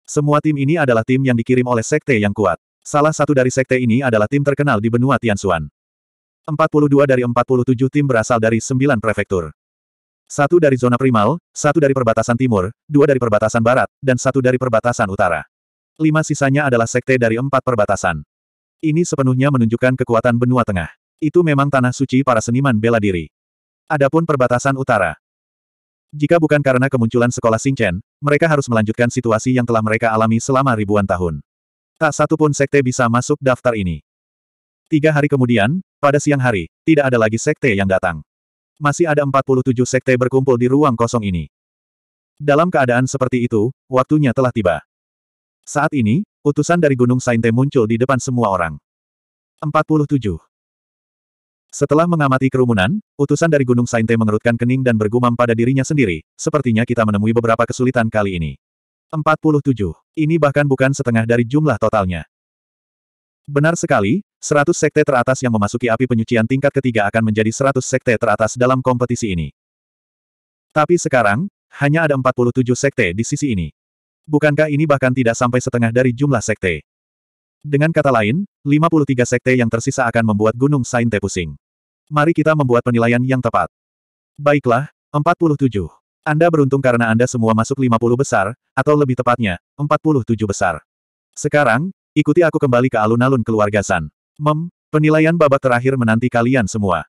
Semua tim ini adalah tim yang dikirim oleh sekte yang kuat. Salah satu dari sekte ini adalah tim terkenal di benua Tianxuan. 42 dari 47 tim berasal dari 9 prefektur. Satu dari zona primal, satu dari perbatasan timur, dua dari perbatasan barat, dan satu dari perbatasan utara. Lima sisanya adalah sekte dari empat perbatasan. Ini sepenuhnya menunjukkan kekuatan benua tengah. Itu memang tanah suci para seniman bela diri. Adapun perbatasan utara, jika bukan karena kemunculan sekolah Xingchen, mereka harus melanjutkan situasi yang telah mereka alami selama ribuan tahun. Tak satu pun sekte bisa masuk daftar ini. Tiga hari kemudian, pada siang hari, tidak ada lagi sekte yang datang. Masih ada 47 sekte berkumpul di ruang kosong ini. Dalam keadaan seperti itu, waktunya telah tiba. Saat ini, utusan dari Gunung Sainte muncul di depan semua orang. 47. Setelah mengamati kerumunan, utusan dari Gunung Sainte mengerutkan kening dan bergumam pada dirinya sendiri, sepertinya kita menemui beberapa kesulitan kali ini. 47. Ini bahkan bukan setengah dari jumlah totalnya. Benar sekali, 100 sekte teratas yang memasuki api penyucian tingkat ketiga akan menjadi 100 sekte teratas dalam kompetisi ini. Tapi sekarang, hanya ada 47 sekte di sisi ini. Bukankah ini bahkan tidak sampai setengah dari jumlah sekte? Dengan kata lain, 53 sekte yang tersisa akan membuat Gunung Sainte pusing. Mari kita membuat penilaian yang tepat. Baiklah, 47. Anda beruntung karena Anda semua masuk 50 besar, atau lebih tepatnya, 47 besar. Sekarang, ikuti aku kembali ke alun-alun keluarga San. Mem, penilaian babak terakhir menanti kalian semua.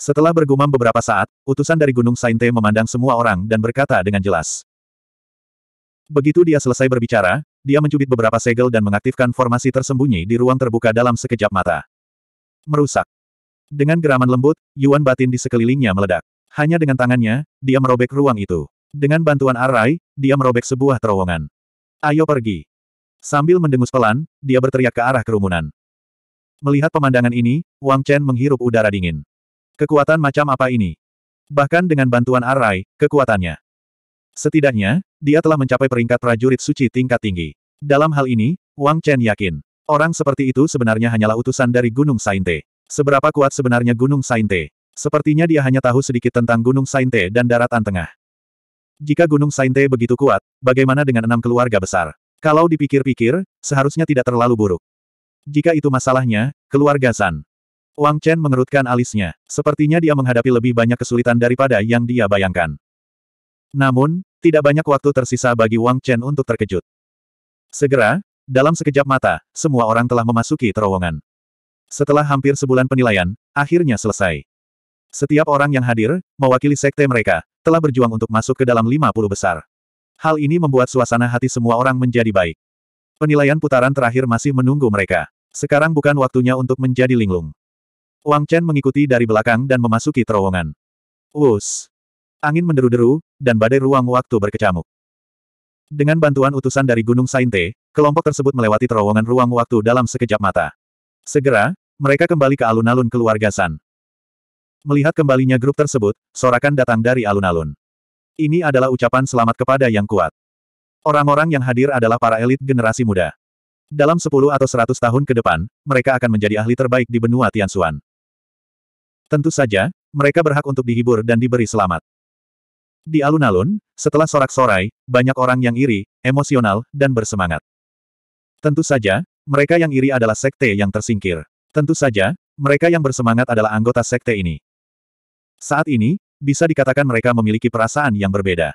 Setelah bergumam beberapa saat, utusan dari Gunung Sainte memandang semua orang dan berkata dengan jelas. Begitu dia selesai berbicara, dia mencubit beberapa segel dan mengaktifkan formasi tersembunyi di ruang terbuka dalam sekejap mata. Merusak. Dengan geraman lembut, Yuan batin di sekelilingnya meledak. Hanya dengan tangannya, dia merobek ruang itu. Dengan bantuan Arai, dia merobek sebuah terowongan. Ayo pergi. Sambil mendengus pelan, dia berteriak ke arah kerumunan. Melihat pemandangan ini, Wang Chen menghirup udara dingin. Kekuatan macam apa ini? Bahkan dengan bantuan Arai, kekuatannya. Setidaknya, dia telah mencapai peringkat prajurit suci tingkat tinggi. Dalam hal ini, Wang Chen yakin, orang seperti itu sebenarnya hanyalah utusan dari Gunung Sainte. Seberapa kuat sebenarnya Gunung Sainte? Sepertinya dia hanya tahu sedikit tentang Gunung Sainte dan daratan tengah. Jika Gunung Sainte begitu kuat, bagaimana dengan enam keluarga besar? Kalau dipikir-pikir, seharusnya tidak terlalu buruk. Jika itu masalahnya, keluarga San. Wang Chen mengerutkan alisnya. Sepertinya dia menghadapi lebih banyak kesulitan daripada yang dia bayangkan. Namun, tidak banyak waktu tersisa bagi Wang Chen untuk terkejut. Segera, dalam sekejap mata, semua orang telah memasuki terowongan. Setelah hampir sebulan penilaian, akhirnya selesai. Setiap orang yang hadir, mewakili sekte mereka, telah berjuang untuk masuk ke dalam 50 besar. Hal ini membuat suasana hati semua orang menjadi baik. Penilaian putaran terakhir masih menunggu mereka. Sekarang bukan waktunya untuk menjadi linglung. Wang Chen mengikuti dari belakang dan memasuki terowongan. Wus! Angin menderu-deru, dan badai ruang waktu berkecamuk. Dengan bantuan utusan dari Gunung Sainte, kelompok tersebut melewati terowongan ruang waktu dalam sekejap mata. Segera, mereka kembali ke alun-alun keluarga San. Melihat kembalinya grup tersebut, sorakan datang dari alun-alun. Ini adalah ucapan selamat kepada yang kuat. Orang-orang yang hadir adalah para elit generasi muda. Dalam 10 atau 100 tahun ke depan, mereka akan menjadi ahli terbaik di benua Tianxuan. Tentu saja, mereka berhak untuk dihibur dan diberi selamat. Di alun-alun, setelah sorak-sorai, banyak orang yang iri, emosional, dan bersemangat. Tentu saja, mereka yang iri adalah sekte yang tersingkir. Tentu saja, mereka yang bersemangat adalah anggota sekte ini. Saat ini, bisa dikatakan mereka memiliki perasaan yang berbeda.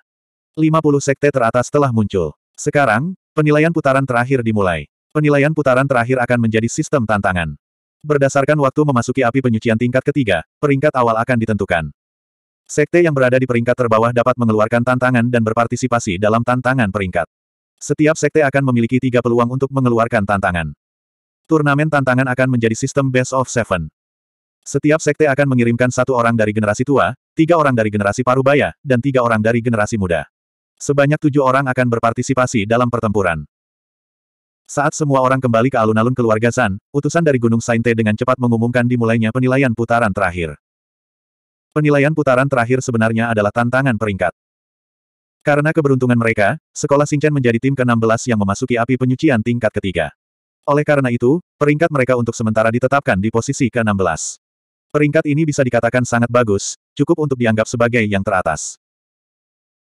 50 sekte teratas telah muncul. Sekarang, penilaian putaran terakhir dimulai. Penilaian putaran terakhir akan menjadi sistem tantangan. Berdasarkan waktu memasuki api penyucian tingkat ketiga, peringkat awal akan ditentukan. Sekte yang berada di peringkat terbawah dapat mengeluarkan tantangan dan berpartisipasi dalam tantangan peringkat. Setiap sekte akan memiliki tiga peluang untuk mengeluarkan tantangan. Turnamen tantangan akan menjadi sistem best of seven. Setiap sekte akan mengirimkan satu orang dari generasi tua, tiga orang dari generasi parubaya, dan tiga orang dari generasi muda. Sebanyak tujuh orang akan berpartisipasi dalam pertempuran. Saat semua orang kembali ke alun-alun keluarga San, utusan dari Gunung Sainte dengan cepat mengumumkan dimulainya penilaian putaran terakhir. Penilaian putaran terakhir sebenarnya adalah tantangan peringkat. Karena keberuntungan mereka, Sekolah Singchen menjadi tim ke-16 yang memasuki api penyucian tingkat ketiga. Oleh karena itu, peringkat mereka untuk sementara ditetapkan di posisi ke-16. Peringkat ini bisa dikatakan sangat bagus, cukup untuk dianggap sebagai yang teratas.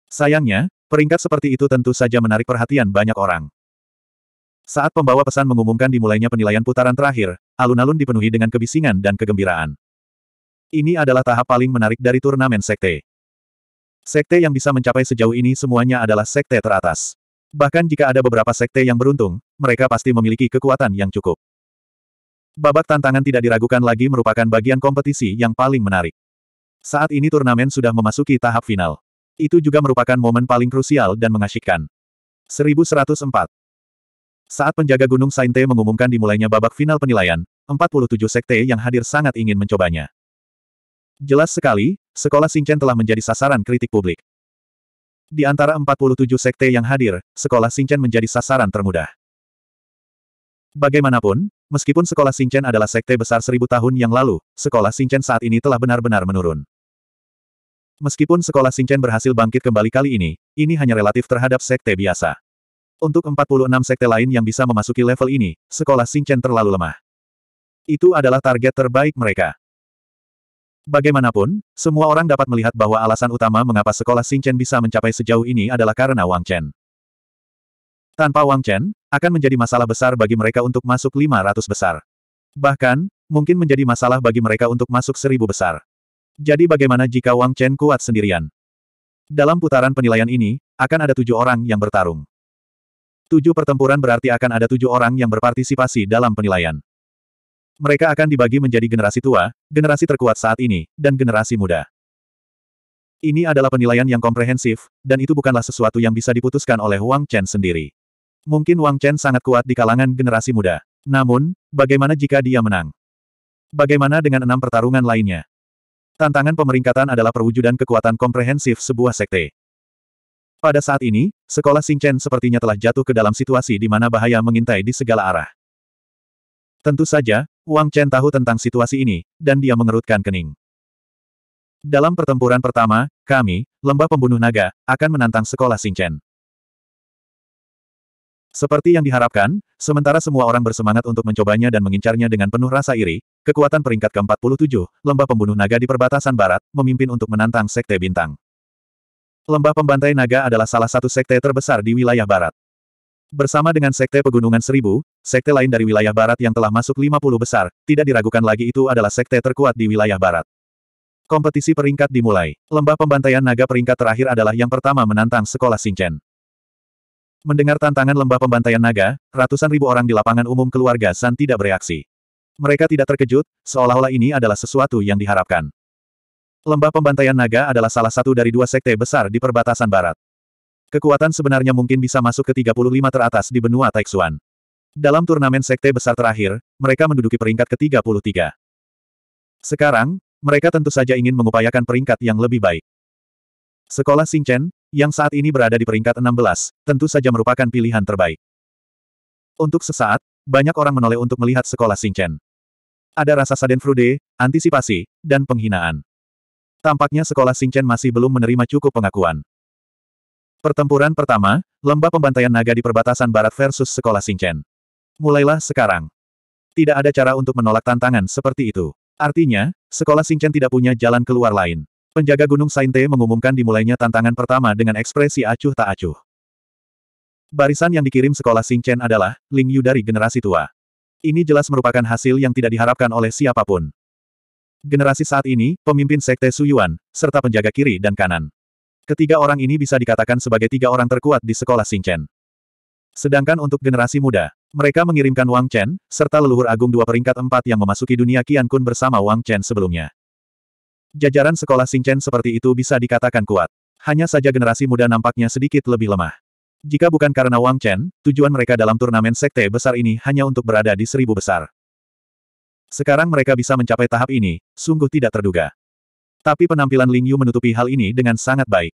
Sayangnya, peringkat seperti itu tentu saja menarik perhatian banyak orang. Saat pembawa pesan mengumumkan dimulainya penilaian putaran terakhir, alun-alun dipenuhi dengan kebisingan dan kegembiraan. Ini adalah tahap paling menarik dari turnamen sekte. Sekte yang bisa mencapai sejauh ini semuanya adalah sekte teratas. Bahkan jika ada beberapa sekte yang beruntung, mereka pasti memiliki kekuatan yang cukup. Babak tantangan tidak diragukan lagi merupakan bagian kompetisi yang paling menarik. Saat ini turnamen sudah memasuki tahap final. Itu juga merupakan momen paling krusial dan mengasyikkan. 1104 Saat penjaga Gunung Sainte mengumumkan dimulainya babak final penilaian, 47 sekte yang hadir sangat ingin mencobanya. Jelas sekali, sekolah Singchen telah menjadi sasaran kritik publik. Di antara 47 sekte yang hadir, sekolah Xingchen menjadi sasaran termudah. Bagaimanapun, meskipun sekolah Xingchen adalah sekte besar seribu tahun yang lalu, sekolah Xingchen saat ini telah benar-benar menurun. Meskipun sekolah Xingchen berhasil bangkit kembali kali ini, ini hanya relatif terhadap sekte biasa. Untuk 46 sekte lain yang bisa memasuki level ini, sekolah Xingchen terlalu lemah. Itu adalah target terbaik mereka. Bagaimanapun, semua orang dapat melihat bahwa alasan utama mengapa sekolah Xingchen bisa mencapai sejauh ini adalah karena Wang Chen. Tanpa Wang Chen, akan menjadi masalah besar bagi mereka untuk masuk 500 besar. Bahkan, mungkin menjadi masalah bagi mereka untuk masuk 1000 besar. Jadi bagaimana jika Wang Chen kuat sendirian? Dalam putaran penilaian ini, akan ada tujuh orang yang bertarung. Tujuh pertempuran berarti akan ada tujuh orang yang berpartisipasi dalam penilaian. Mereka akan dibagi menjadi generasi tua, generasi terkuat saat ini, dan generasi muda. Ini adalah penilaian yang komprehensif, dan itu bukanlah sesuatu yang bisa diputuskan oleh Wang Chen sendiri. Mungkin Wang Chen sangat kuat di kalangan generasi muda. Namun, bagaimana jika dia menang? Bagaimana dengan enam pertarungan lainnya? Tantangan pemeringkatan adalah perwujudan kekuatan komprehensif sebuah sekte. Pada saat ini, sekolah Chen sepertinya telah jatuh ke dalam situasi di mana bahaya mengintai di segala arah. Tentu saja, Wang Chen tahu tentang situasi ini, dan dia mengerutkan kening. Dalam pertempuran pertama, kami, lembah pembunuh naga, akan menantang sekolah Chen. Seperti yang diharapkan, sementara semua orang bersemangat untuk mencobanya dan mengincarnya dengan penuh rasa iri, kekuatan peringkat ke-47, lembah pembunuh naga di perbatasan barat, memimpin untuk menantang Sekte Bintang. Lembah Pembantai Naga adalah salah satu sekte terbesar di wilayah barat. Bersama dengan Sekte Pegunungan Seribu, sekte lain dari wilayah barat yang telah masuk 50 besar, tidak diragukan lagi itu adalah sekte terkuat di wilayah barat. Kompetisi peringkat dimulai. Lembah pembantaian naga peringkat terakhir adalah yang pertama menantang sekolah Singchen. Mendengar tantangan lembah pembantaian naga, ratusan ribu orang di lapangan umum keluarga San tidak bereaksi. Mereka tidak terkejut, seolah-olah ini adalah sesuatu yang diharapkan. Lembah pembantaian naga adalah salah satu dari dua sekte besar di perbatasan barat. Kekuatan sebenarnya mungkin bisa masuk ke 35 teratas di benua Taixuan. Dalam turnamen sekte besar terakhir, mereka menduduki peringkat ke-33. Sekarang, mereka tentu saja ingin mengupayakan peringkat yang lebih baik. Sekolah Xingchen, yang saat ini berada di peringkat 16, tentu saja merupakan pilihan terbaik. Untuk sesaat, banyak orang menoleh untuk melihat sekolah Xingchen. Ada rasa saden frude, antisipasi, dan penghinaan. Tampaknya sekolah Xingchen masih belum menerima cukup pengakuan. Pertempuran pertama, lembah pembantaian naga di perbatasan barat versus sekolah Singchen. Mulailah sekarang. Tidak ada cara untuk menolak tantangan seperti itu. Artinya, sekolah Singchen tidak punya jalan keluar lain. Penjaga Gunung Sainte mengumumkan dimulainya tantangan pertama dengan ekspresi acuh tak acuh. Barisan yang dikirim sekolah Singchen adalah Ling Yu dari generasi tua. Ini jelas merupakan hasil yang tidak diharapkan oleh siapapun. Generasi saat ini, pemimpin sekte Suyuan, serta penjaga kiri dan kanan. Ketiga orang ini bisa dikatakan sebagai tiga orang terkuat di sekolah Xingchen. Sedangkan untuk generasi muda, mereka mengirimkan Wang Chen, serta leluhur agung dua peringkat empat yang memasuki dunia Qian Kun bersama Wang Chen sebelumnya. Jajaran sekolah Xingchen seperti itu bisa dikatakan kuat. Hanya saja generasi muda nampaknya sedikit lebih lemah. Jika bukan karena Wang Chen, tujuan mereka dalam turnamen sekte besar ini hanya untuk berada di seribu besar. Sekarang mereka bisa mencapai tahap ini, sungguh tidak terduga. Tapi penampilan Ling Yu menutupi hal ini dengan sangat baik.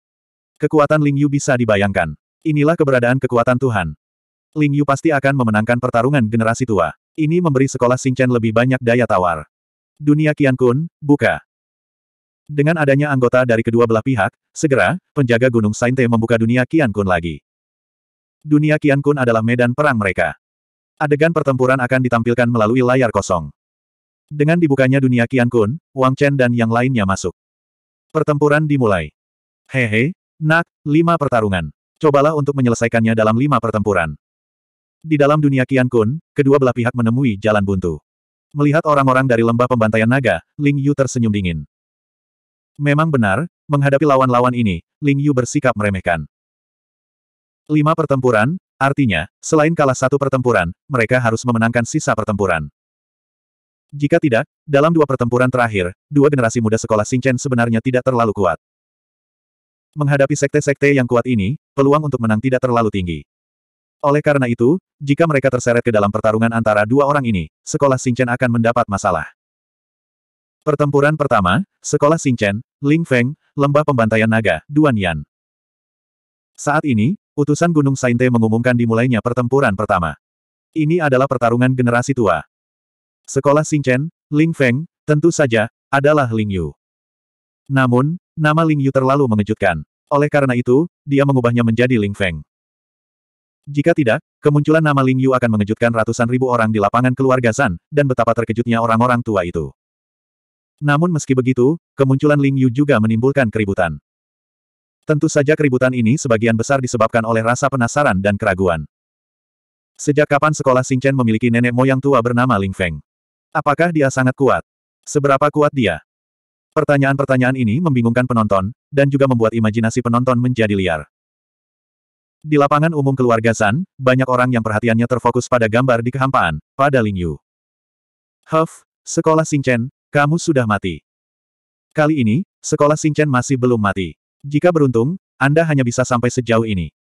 Kekuatan Ling Yu bisa dibayangkan. Inilah keberadaan kekuatan Tuhan. Ling Yu pasti akan memenangkan pertarungan generasi tua. Ini memberi sekolah Xingchen lebih banyak daya tawar. Dunia Qian Kun, buka. Dengan adanya anggota dari kedua belah pihak, segera, penjaga Gunung Sainte membuka dunia Qian Kun lagi. Dunia Qian Kun adalah medan perang mereka. Adegan pertempuran akan ditampilkan melalui layar kosong. Dengan dibukanya dunia Qian Kun, Wang Chen dan yang lainnya masuk. Pertempuran dimulai. Hehe, nak, lima pertarungan. Cobalah untuk menyelesaikannya dalam lima pertempuran. Di dalam dunia Qian Kun, kedua belah pihak menemui jalan buntu. Melihat orang-orang dari lembah pembantaian naga, Ling Yu tersenyum dingin. Memang benar, menghadapi lawan-lawan ini, Ling Yu bersikap meremehkan. Lima pertempuran, artinya, selain kalah satu pertempuran, mereka harus memenangkan sisa pertempuran. Jika tidak, dalam dua pertempuran terakhir, dua generasi muda sekolah Xingchen sebenarnya tidak terlalu kuat. Menghadapi sekte-sekte yang kuat ini, peluang untuk menang tidak terlalu tinggi. Oleh karena itu, jika mereka terseret ke dalam pertarungan antara dua orang ini, sekolah Xingchen akan mendapat masalah. Pertempuran pertama, sekolah Xingchen, Ling Feng, Lembah Pembantaian Naga, Duan Yan. Saat ini, utusan Gunung Sainte mengumumkan dimulainya pertempuran pertama. Ini adalah pertarungan generasi tua. Sekolah Xingchen, Ling Feng, tentu saja, adalah Ling Yu. Namun, nama Ling Yu terlalu mengejutkan. Oleh karena itu, dia mengubahnya menjadi Ling Feng. Jika tidak, kemunculan nama Ling Yu akan mengejutkan ratusan ribu orang di lapangan keluarga San dan betapa terkejutnya orang-orang tua itu. Namun meski begitu, kemunculan Ling Yu juga menimbulkan keributan. Tentu saja keributan ini sebagian besar disebabkan oleh rasa penasaran dan keraguan. Sejak kapan sekolah Xingchen memiliki nenek moyang tua bernama Ling Feng? Apakah dia sangat kuat? Seberapa kuat dia? Pertanyaan-pertanyaan ini membingungkan penonton, dan juga membuat imajinasi penonton menjadi liar. Di lapangan umum keluarga San, banyak orang yang perhatiannya terfokus pada gambar di kehampaan, pada Ling Yu. Huff, sekolah Chen, kamu sudah mati. Kali ini, sekolah Chen masih belum mati. Jika beruntung, Anda hanya bisa sampai sejauh ini.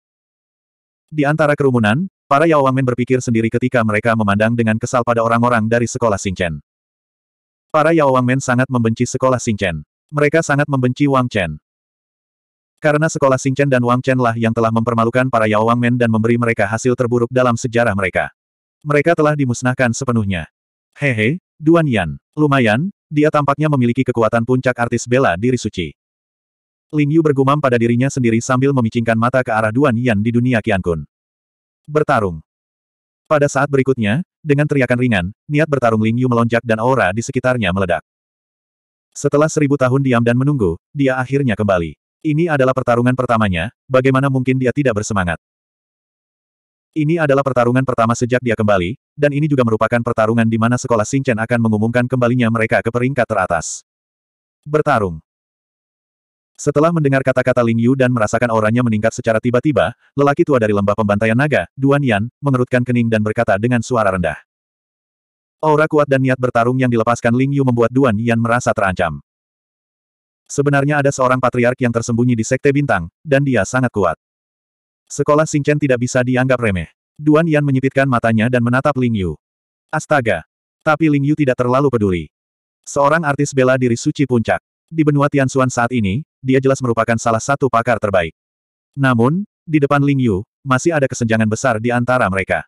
Di antara kerumunan, Para Yao Wangmen berpikir sendiri ketika mereka memandang dengan kesal pada orang-orang dari sekolah Xingchen. Para Yao Wangmen sangat membenci sekolah Xingchen. Mereka sangat membenci Wang Chen. Karena sekolah Xingchen dan Wang Chen lah yang telah mempermalukan para Yao Yaowangmen dan memberi mereka hasil terburuk dalam sejarah mereka. Mereka telah dimusnahkan sepenuhnya. Hehe, Duan Yan. Lumayan, dia tampaknya memiliki kekuatan puncak artis bela diri suci. Ling Yu bergumam pada dirinya sendiri sambil memicingkan mata ke arah Duan Yan di dunia Qiankun. Bertarung. Pada saat berikutnya, dengan teriakan ringan, niat bertarung Ling Yu melonjak dan aura di sekitarnya meledak. Setelah seribu tahun diam dan menunggu, dia akhirnya kembali. Ini adalah pertarungan pertamanya, bagaimana mungkin dia tidak bersemangat. Ini adalah pertarungan pertama sejak dia kembali, dan ini juga merupakan pertarungan di mana sekolah Singchen akan mengumumkan kembalinya mereka ke peringkat teratas. Bertarung. Setelah mendengar kata-kata Ling Yu dan merasakan auranya meningkat secara tiba-tiba, lelaki tua dari lembah pembantaian naga, Duan Yan, mengerutkan kening dan berkata dengan suara rendah. Aura kuat dan niat bertarung yang dilepaskan Ling Yu membuat Duan Yan merasa terancam. Sebenarnya ada seorang patriark yang tersembunyi di Sekte Bintang, dan dia sangat kuat. Sekolah Singchen tidak bisa dianggap remeh. Duan Yan menyipitkan matanya dan menatap Ling Yu. Astaga! Tapi Ling Yu tidak terlalu peduli. Seorang artis bela diri suci puncak di benua Tianxuan saat ini, dia jelas merupakan salah satu pakar terbaik. Namun, di depan Ling Yu, masih ada kesenjangan besar di antara mereka.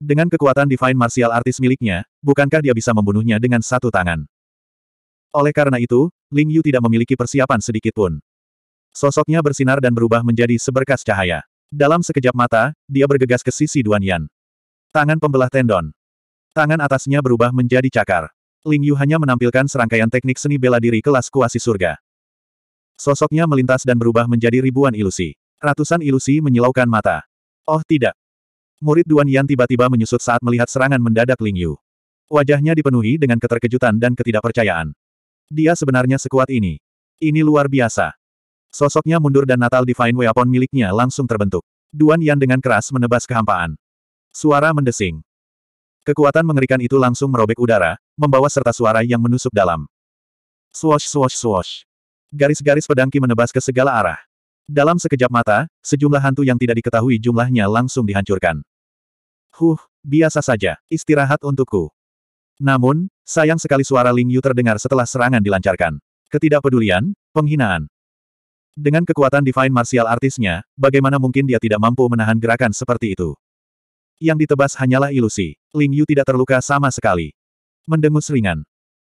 Dengan kekuatan Divine Martial Artis miliknya, bukankah dia bisa membunuhnya dengan satu tangan? Oleh karena itu, Ling Yu tidak memiliki persiapan sedikit pun. Sosoknya bersinar dan berubah menjadi seberkas cahaya. Dalam sekejap mata, dia bergegas ke sisi Duan Yan. Tangan pembelah tendon. Tangan atasnya berubah menjadi cakar. Ling Yu hanya menampilkan serangkaian teknik seni bela diri kelas kuasi surga. Sosoknya melintas dan berubah menjadi ribuan ilusi. Ratusan ilusi menyilaukan mata. Oh tidak. Murid Duan Yan tiba-tiba menyusut saat melihat serangan mendadak Ling Yu. Wajahnya dipenuhi dengan keterkejutan dan ketidakpercayaan. Dia sebenarnya sekuat ini. Ini luar biasa. Sosoknya mundur dan Natal Divine Weapon miliknya langsung terbentuk. Duan Yan dengan keras menebas kehampaan. Suara mendesing. Kekuatan mengerikan itu langsung merobek udara, membawa serta suara yang menusuk dalam. Swash swash swash. Garis-garis pedangki menebas ke segala arah. Dalam sekejap mata, sejumlah hantu yang tidak diketahui jumlahnya langsung dihancurkan. Huh, biasa saja, istirahat untukku. Namun, sayang sekali suara Ling Yu terdengar setelah serangan dilancarkan. Ketidakpedulian, penghinaan. Dengan kekuatan Divine Martial Artisnya, bagaimana mungkin dia tidak mampu menahan gerakan seperti itu? Yang ditebas hanyalah ilusi. Ling Yu tidak terluka sama sekali. Mendengus ringan.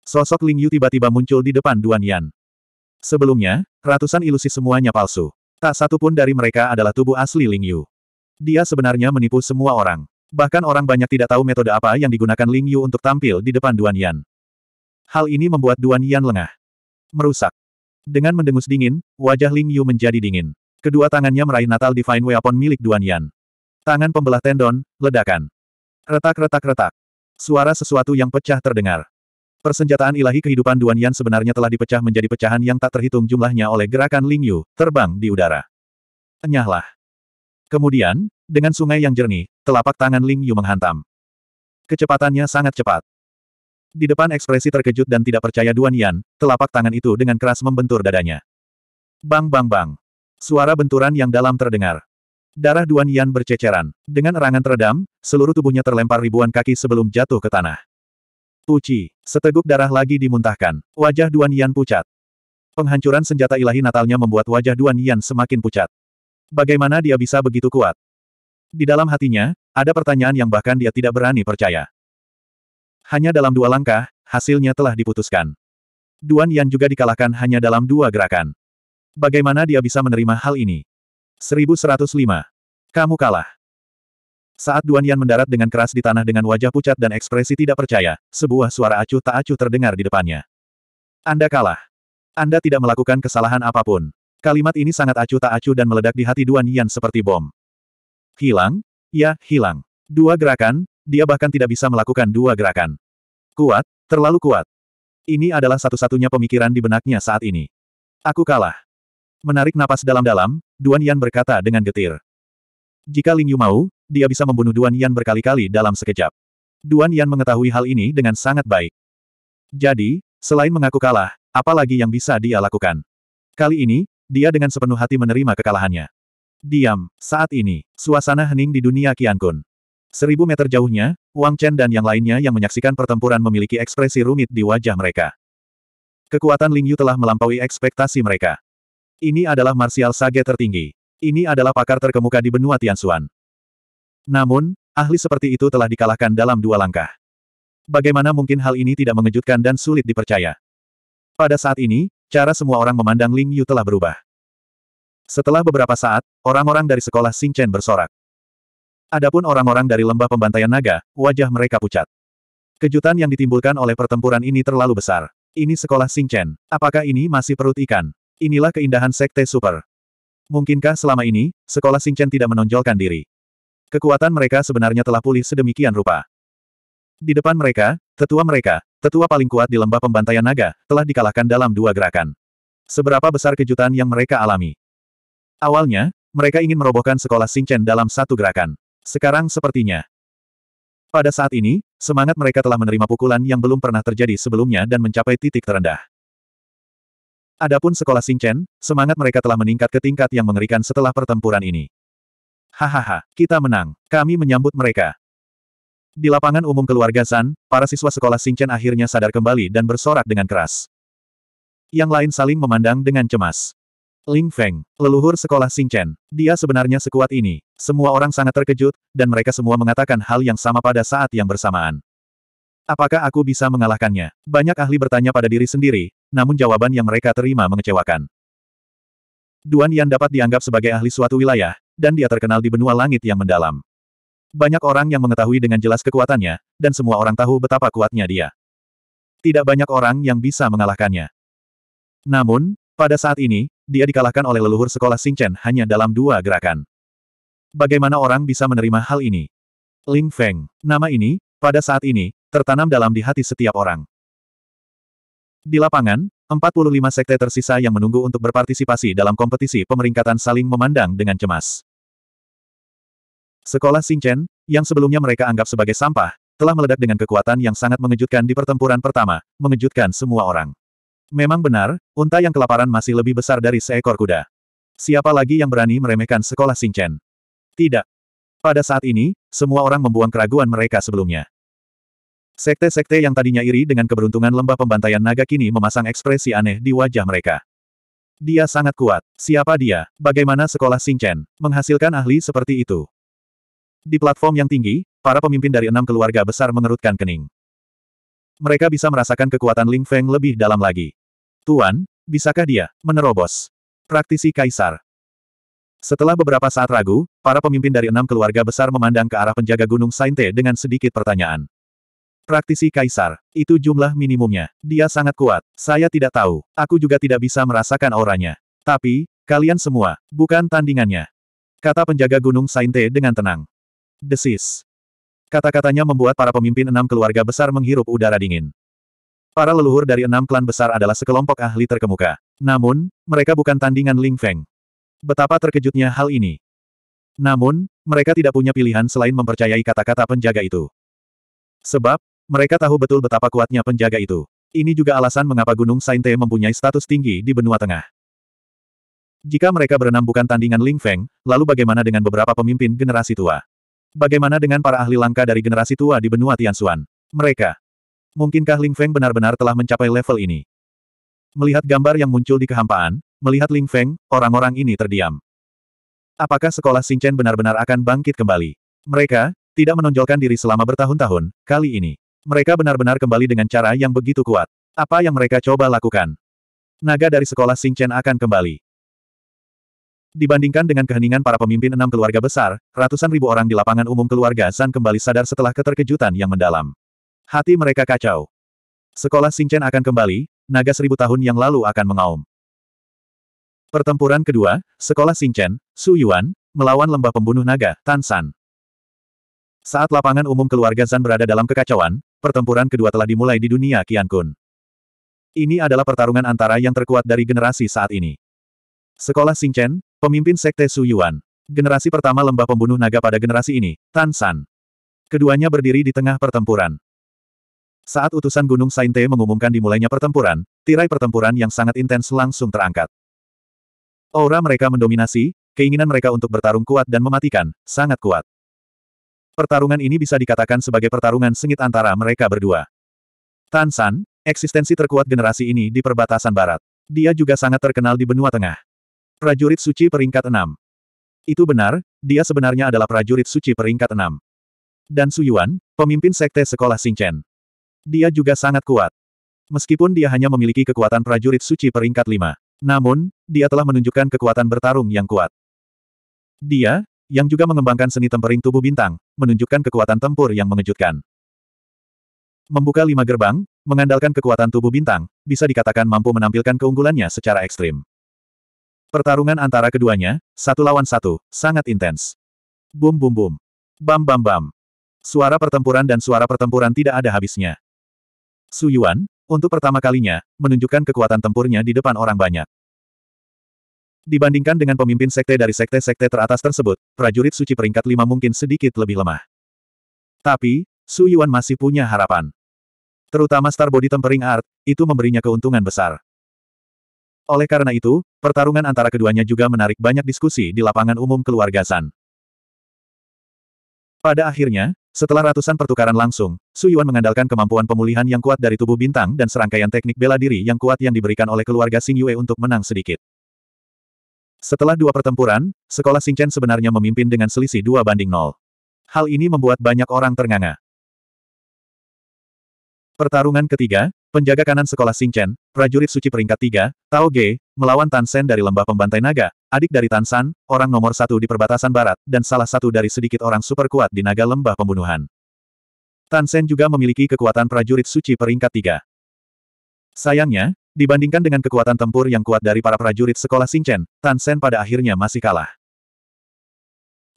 Sosok Ling Yu tiba-tiba muncul di depan Duan Yan. Sebelumnya, ratusan ilusi semuanya palsu. Tak satu pun dari mereka adalah tubuh asli Ling Yu. Dia sebenarnya menipu semua orang. Bahkan orang banyak tidak tahu metode apa yang digunakan Ling Yu untuk tampil di depan Duan Yan. Hal ini membuat Duan Yan lengah. Merusak. Dengan mendengus dingin, wajah Ling Yu menjadi dingin. Kedua tangannya meraih Natal Divine Weapon milik Duan Yan. Tangan pembelah tendon, ledakan. Retak-retak-retak. Suara sesuatu yang pecah terdengar. Persenjataan ilahi kehidupan Duan Yan sebenarnya telah dipecah menjadi pecahan yang tak terhitung jumlahnya oleh gerakan Ling Yu, terbang di udara. Enyahlah. Kemudian, dengan sungai yang jernih, telapak tangan Ling Yu menghantam. Kecepatannya sangat cepat. Di depan ekspresi terkejut dan tidak percaya Duan Yan, telapak tangan itu dengan keras membentur dadanya. Bang bang bang. Suara benturan yang dalam terdengar. Darah Duan Yan berceceran. Dengan erangan teredam, seluruh tubuhnya terlempar ribuan kaki sebelum jatuh ke tanah. Puci, seteguk darah lagi dimuntahkan. Wajah Duan Yan pucat. Penghancuran senjata ilahi natalnya membuat wajah Duan Yan semakin pucat. Bagaimana dia bisa begitu kuat? Di dalam hatinya, ada pertanyaan yang bahkan dia tidak berani percaya. Hanya dalam dua langkah, hasilnya telah diputuskan. Duan Yan juga dikalahkan hanya dalam dua gerakan. Bagaimana dia bisa menerima hal ini? 1105. Kamu kalah. Saat Duan Yan mendarat dengan keras di tanah dengan wajah pucat dan ekspresi tidak percaya, sebuah suara acuh tak acuh terdengar di depannya. Anda kalah. Anda tidak melakukan kesalahan apapun. Kalimat ini sangat acuh tak acuh dan meledak di hati Duan Yan seperti bom. Hilang? Ya, hilang. Dua gerakan, dia bahkan tidak bisa melakukan dua gerakan. Kuat, terlalu kuat. Ini adalah satu-satunya pemikiran di benaknya saat ini. Aku kalah. Menarik napas dalam-dalam, Duan Yan berkata dengan getir. Jika Ling Yu mau, dia bisa membunuh Duan Yan berkali-kali dalam sekejap. Duan Yan mengetahui hal ini dengan sangat baik. Jadi, selain mengaku kalah, apa lagi yang bisa dia lakukan? Kali ini, dia dengan sepenuh hati menerima kekalahannya. Diam, saat ini, suasana hening di dunia Kun. Seribu meter jauhnya, Wang Chen dan yang lainnya yang menyaksikan pertempuran memiliki ekspresi rumit di wajah mereka. Kekuatan Ling Yu telah melampaui ekspektasi mereka. Ini adalah martial sage tertinggi. Ini adalah pakar terkemuka di benua Tianxuan. Namun, ahli seperti itu telah dikalahkan dalam dua langkah. Bagaimana mungkin hal ini tidak mengejutkan dan sulit dipercaya? Pada saat ini, cara semua orang memandang Ling Yu telah berubah. Setelah beberapa saat, orang-orang dari sekolah Chen bersorak. Adapun orang-orang dari lembah pembantaian naga, wajah mereka pucat. Kejutan yang ditimbulkan oleh pertempuran ini terlalu besar. Ini sekolah Chen. Apakah ini masih perut ikan? Inilah keindahan Sekte Super. Mungkinkah selama ini, sekolah Singchen tidak menonjolkan diri? Kekuatan mereka sebenarnya telah pulih sedemikian rupa. Di depan mereka, tetua mereka, tetua paling kuat di lembah pembantaian naga, telah dikalahkan dalam dua gerakan. Seberapa besar kejutan yang mereka alami. Awalnya, mereka ingin merobohkan sekolah Singchen dalam satu gerakan. Sekarang sepertinya. Pada saat ini, semangat mereka telah menerima pukulan yang belum pernah terjadi sebelumnya dan mencapai titik terendah. Adapun sekolah Singchen, semangat mereka telah meningkat ke tingkat yang mengerikan setelah pertempuran ini. Hahaha, kita menang. Kami menyambut mereka. Di lapangan umum keluarga San, para siswa sekolah Singchen akhirnya sadar kembali dan bersorak dengan keras. Yang lain saling memandang dengan cemas. Ling Feng, leluhur sekolah Singchen, dia sebenarnya sekuat ini. Semua orang sangat terkejut, dan mereka semua mengatakan hal yang sama pada saat yang bersamaan. Apakah aku bisa mengalahkannya? Banyak ahli bertanya pada diri sendiri, namun jawaban yang mereka terima mengecewakan. Duan Yan dapat dianggap sebagai ahli suatu wilayah, dan dia terkenal di benua langit yang mendalam. Banyak orang yang mengetahui dengan jelas kekuatannya, dan semua orang tahu betapa kuatnya dia. Tidak banyak orang yang bisa mengalahkannya. Namun, pada saat ini, dia dikalahkan oleh leluhur sekolah Xingchen hanya dalam dua gerakan. Bagaimana orang bisa menerima hal ini? Ling Feng, nama ini, pada saat ini, tertanam dalam di hati setiap orang. Di lapangan, 45 sekte tersisa yang menunggu untuk berpartisipasi dalam kompetisi pemeringkatan saling memandang dengan cemas. Sekolah Xingchen, yang sebelumnya mereka anggap sebagai sampah, telah meledak dengan kekuatan yang sangat mengejutkan di pertempuran pertama, mengejutkan semua orang. Memang benar, unta yang kelaparan masih lebih besar dari seekor kuda. Siapa lagi yang berani meremehkan sekolah Xingchen? Tidak. Pada saat ini, semua orang membuang keraguan mereka sebelumnya. Sekte-sekte yang tadinya iri dengan keberuntungan lembah pembantaian naga kini memasang ekspresi aneh di wajah mereka. Dia sangat kuat. Siapa dia? Bagaimana sekolah Singchen menghasilkan ahli seperti itu? Di platform yang tinggi, para pemimpin dari enam keluarga besar mengerutkan kening. Mereka bisa merasakan kekuatan Ling Feng lebih dalam lagi. Tuan, bisakah dia menerobos? Praktisi Kaisar. Setelah beberapa saat ragu, para pemimpin dari enam keluarga besar memandang ke arah penjaga Gunung Sainte dengan sedikit pertanyaan. Praktisi Kaisar. Itu jumlah minimumnya. Dia sangat kuat. Saya tidak tahu. Aku juga tidak bisa merasakan auranya. Tapi, kalian semua, bukan tandingannya. Kata penjaga Gunung Sainte dengan tenang. Desis. Kata-katanya membuat para pemimpin enam keluarga besar menghirup udara dingin. Para leluhur dari enam klan besar adalah sekelompok ahli terkemuka. Namun, mereka bukan tandingan Ling Feng. Betapa terkejutnya hal ini. Namun, mereka tidak punya pilihan selain mempercayai kata-kata penjaga itu. Sebab, mereka tahu betul betapa kuatnya penjaga itu. Ini juga alasan mengapa Gunung Sainte mempunyai status tinggi di benua tengah. Jika mereka berenam bukan tandingan Ling Feng, lalu bagaimana dengan beberapa pemimpin generasi tua? Bagaimana dengan para ahli langka dari generasi tua di benua Tianxuan? Mereka. Mungkinkah Ling Feng benar-benar telah mencapai level ini? Melihat gambar yang muncul di kehampaan, melihat Ling Feng, orang-orang ini terdiam. Apakah sekolah Xingchen benar-benar akan bangkit kembali? Mereka, tidak menonjolkan diri selama bertahun-tahun, kali ini. Mereka benar-benar kembali dengan cara yang begitu kuat. Apa yang mereka coba lakukan? Naga dari sekolah Singchen akan kembali. Dibandingkan dengan keheningan para pemimpin enam keluarga besar, ratusan ribu orang di lapangan umum keluarga San kembali sadar setelah keterkejutan yang mendalam. Hati mereka kacau. Sekolah Singchen akan kembali, naga seribu tahun yang lalu akan mengaum. Pertempuran kedua, sekolah Singchen, Su Yuan, melawan lembah pembunuh naga, Tan San. Saat lapangan umum keluarga San berada dalam kekacauan, Pertempuran kedua telah dimulai di dunia Qian Kun. Ini adalah pertarungan antara yang terkuat dari generasi saat ini. Sekolah Xingchen, pemimpin Sekte Su Yuan. Generasi pertama lembah pembunuh naga pada generasi ini, Tan San. Keduanya berdiri di tengah pertempuran. Saat utusan Gunung Sainte mengumumkan dimulainya pertempuran, tirai pertempuran yang sangat intens langsung terangkat. Aura mereka mendominasi, keinginan mereka untuk bertarung kuat dan mematikan, sangat kuat. Pertarungan ini bisa dikatakan sebagai pertarungan sengit antara mereka berdua. Tan San, eksistensi terkuat generasi ini di perbatasan barat. Dia juga sangat terkenal di benua tengah. Prajurit suci peringkat 6. Itu benar, dia sebenarnya adalah prajurit suci peringkat 6. Dan Su Yuan, pemimpin sekte sekolah Xingchen. Dia juga sangat kuat. Meskipun dia hanya memiliki kekuatan prajurit suci peringkat 5. Namun, dia telah menunjukkan kekuatan bertarung yang kuat. Dia, yang juga mengembangkan seni tempering tubuh bintang, menunjukkan kekuatan tempur yang mengejutkan. Membuka lima gerbang, mengandalkan kekuatan tubuh bintang, bisa dikatakan mampu menampilkan keunggulannya secara ekstrim. Pertarungan antara keduanya, satu lawan satu, sangat intens. Bum bum bum. Bam bam bam. Suara pertempuran dan suara pertempuran tidak ada habisnya. Su Yuan, untuk pertama kalinya, menunjukkan kekuatan tempurnya di depan orang banyak. Dibandingkan dengan pemimpin sekte dari sekte-sekte teratas tersebut, prajurit suci peringkat lima mungkin sedikit lebih lemah. Tapi, Su Yuan masih punya harapan. Terutama Star Body Tempering Art, itu memberinya keuntungan besar. Oleh karena itu, pertarungan antara keduanya juga menarik banyak diskusi di lapangan umum keluarga San. Pada akhirnya, setelah ratusan pertukaran langsung, Su Yuan mengandalkan kemampuan pemulihan yang kuat dari tubuh bintang dan serangkaian teknik bela diri yang kuat yang diberikan oleh keluarga Sing Yue untuk menang sedikit. Setelah dua pertempuran, sekolah Singchen sebenarnya memimpin dengan selisih dua banding nol. Hal ini membuat banyak orang ternganga. Pertarungan ketiga, penjaga kanan sekolah Singchen, prajurit suci peringkat Tiga, Tao Ge, melawan Tan Sen dari lembah pembantai naga, adik dari Tan San, orang nomor satu di perbatasan barat, dan salah satu dari sedikit orang super kuat di naga lembah pembunuhan. Tan Sen juga memiliki kekuatan prajurit suci peringkat Tiga. Sayangnya, Dibandingkan dengan kekuatan tempur yang kuat dari para prajurit sekolah Singchen, Tan Sen pada akhirnya masih kalah.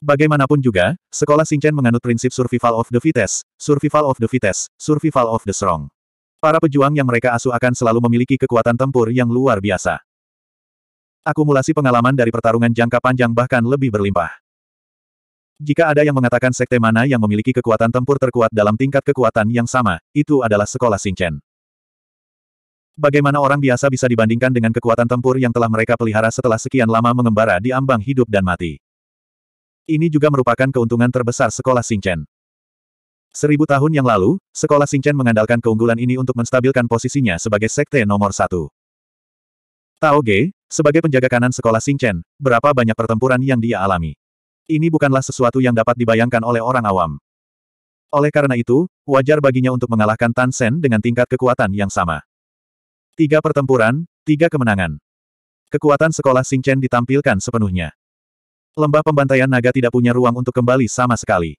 Bagaimanapun juga, sekolah Singchen menganut prinsip survival of the fittest, survival of the fittest, survival of the strong. Para pejuang yang mereka asuh akan selalu memiliki kekuatan tempur yang luar biasa. Akumulasi pengalaman dari pertarungan jangka panjang bahkan lebih berlimpah. Jika ada yang mengatakan sekte mana yang memiliki kekuatan tempur terkuat dalam tingkat kekuatan yang sama, itu adalah sekolah Singchen. Bagaimana orang biasa bisa dibandingkan dengan kekuatan tempur yang telah mereka pelihara setelah sekian lama mengembara di ambang hidup dan mati. Ini juga merupakan keuntungan terbesar sekolah Singchen. Seribu tahun yang lalu, sekolah Singchen mengandalkan keunggulan ini untuk menstabilkan posisinya sebagai sekte nomor satu. Tao Ge, sebagai penjaga kanan sekolah Singchen, berapa banyak pertempuran yang dia alami. Ini bukanlah sesuatu yang dapat dibayangkan oleh orang awam. Oleh karena itu, wajar baginya untuk mengalahkan Tan Sen dengan tingkat kekuatan yang sama. Tiga pertempuran, tiga kemenangan. Kekuatan sekolah Chen ditampilkan sepenuhnya. Lembah pembantaian naga tidak punya ruang untuk kembali sama sekali.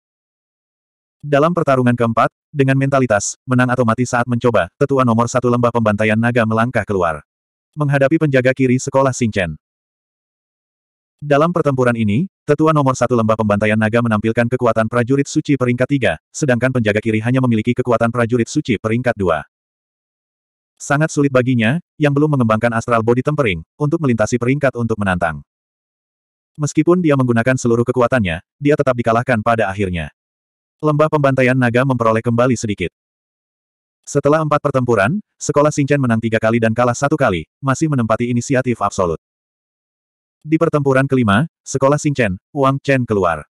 Dalam pertarungan keempat, dengan mentalitas, menang atau mati saat mencoba, tetua nomor satu lembah pembantaian naga melangkah keluar. Menghadapi penjaga kiri sekolah Chen. Dalam pertempuran ini, tetua nomor satu lembah pembantaian naga menampilkan kekuatan prajurit suci peringkat tiga, sedangkan penjaga kiri hanya memiliki kekuatan prajurit suci peringkat dua. Sangat sulit baginya, yang belum mengembangkan astral body tempering, untuk melintasi peringkat untuk menantang. Meskipun dia menggunakan seluruh kekuatannya, dia tetap dikalahkan pada akhirnya. Lembah pembantaian naga memperoleh kembali sedikit. Setelah empat pertempuran, sekolah Singchen menang tiga kali dan kalah satu kali, masih menempati inisiatif absolut. Di pertempuran kelima, sekolah Singchen, Wang Chen keluar.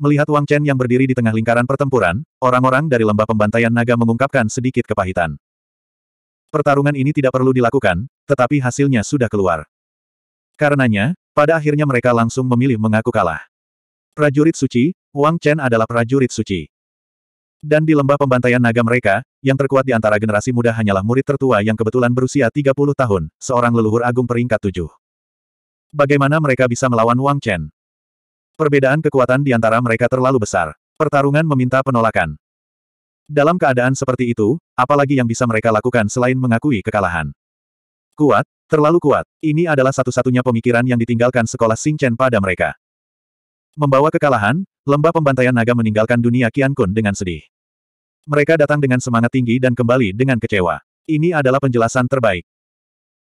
Melihat Wang Chen yang berdiri di tengah lingkaran pertempuran, orang-orang dari lembah pembantaian naga mengungkapkan sedikit kepahitan. Pertarungan ini tidak perlu dilakukan, tetapi hasilnya sudah keluar. Karenanya, pada akhirnya mereka langsung memilih mengaku kalah. Prajurit suci, Wang Chen adalah prajurit suci. Dan di lembah pembantaian naga mereka, yang terkuat di antara generasi muda hanyalah murid tertua yang kebetulan berusia 30 tahun, seorang leluhur agung peringkat tujuh. Bagaimana mereka bisa melawan Wang Chen? Perbedaan kekuatan di antara mereka terlalu besar. Pertarungan meminta penolakan. Dalam keadaan seperti itu, apalagi yang bisa mereka lakukan selain mengakui kekalahan. Kuat, terlalu kuat. Ini adalah satu-satunya pemikiran yang ditinggalkan sekolah Xingchen pada mereka. Membawa kekalahan, lembah pembantaian naga meninggalkan dunia Qian Kun dengan sedih. Mereka datang dengan semangat tinggi dan kembali dengan kecewa. Ini adalah penjelasan terbaik.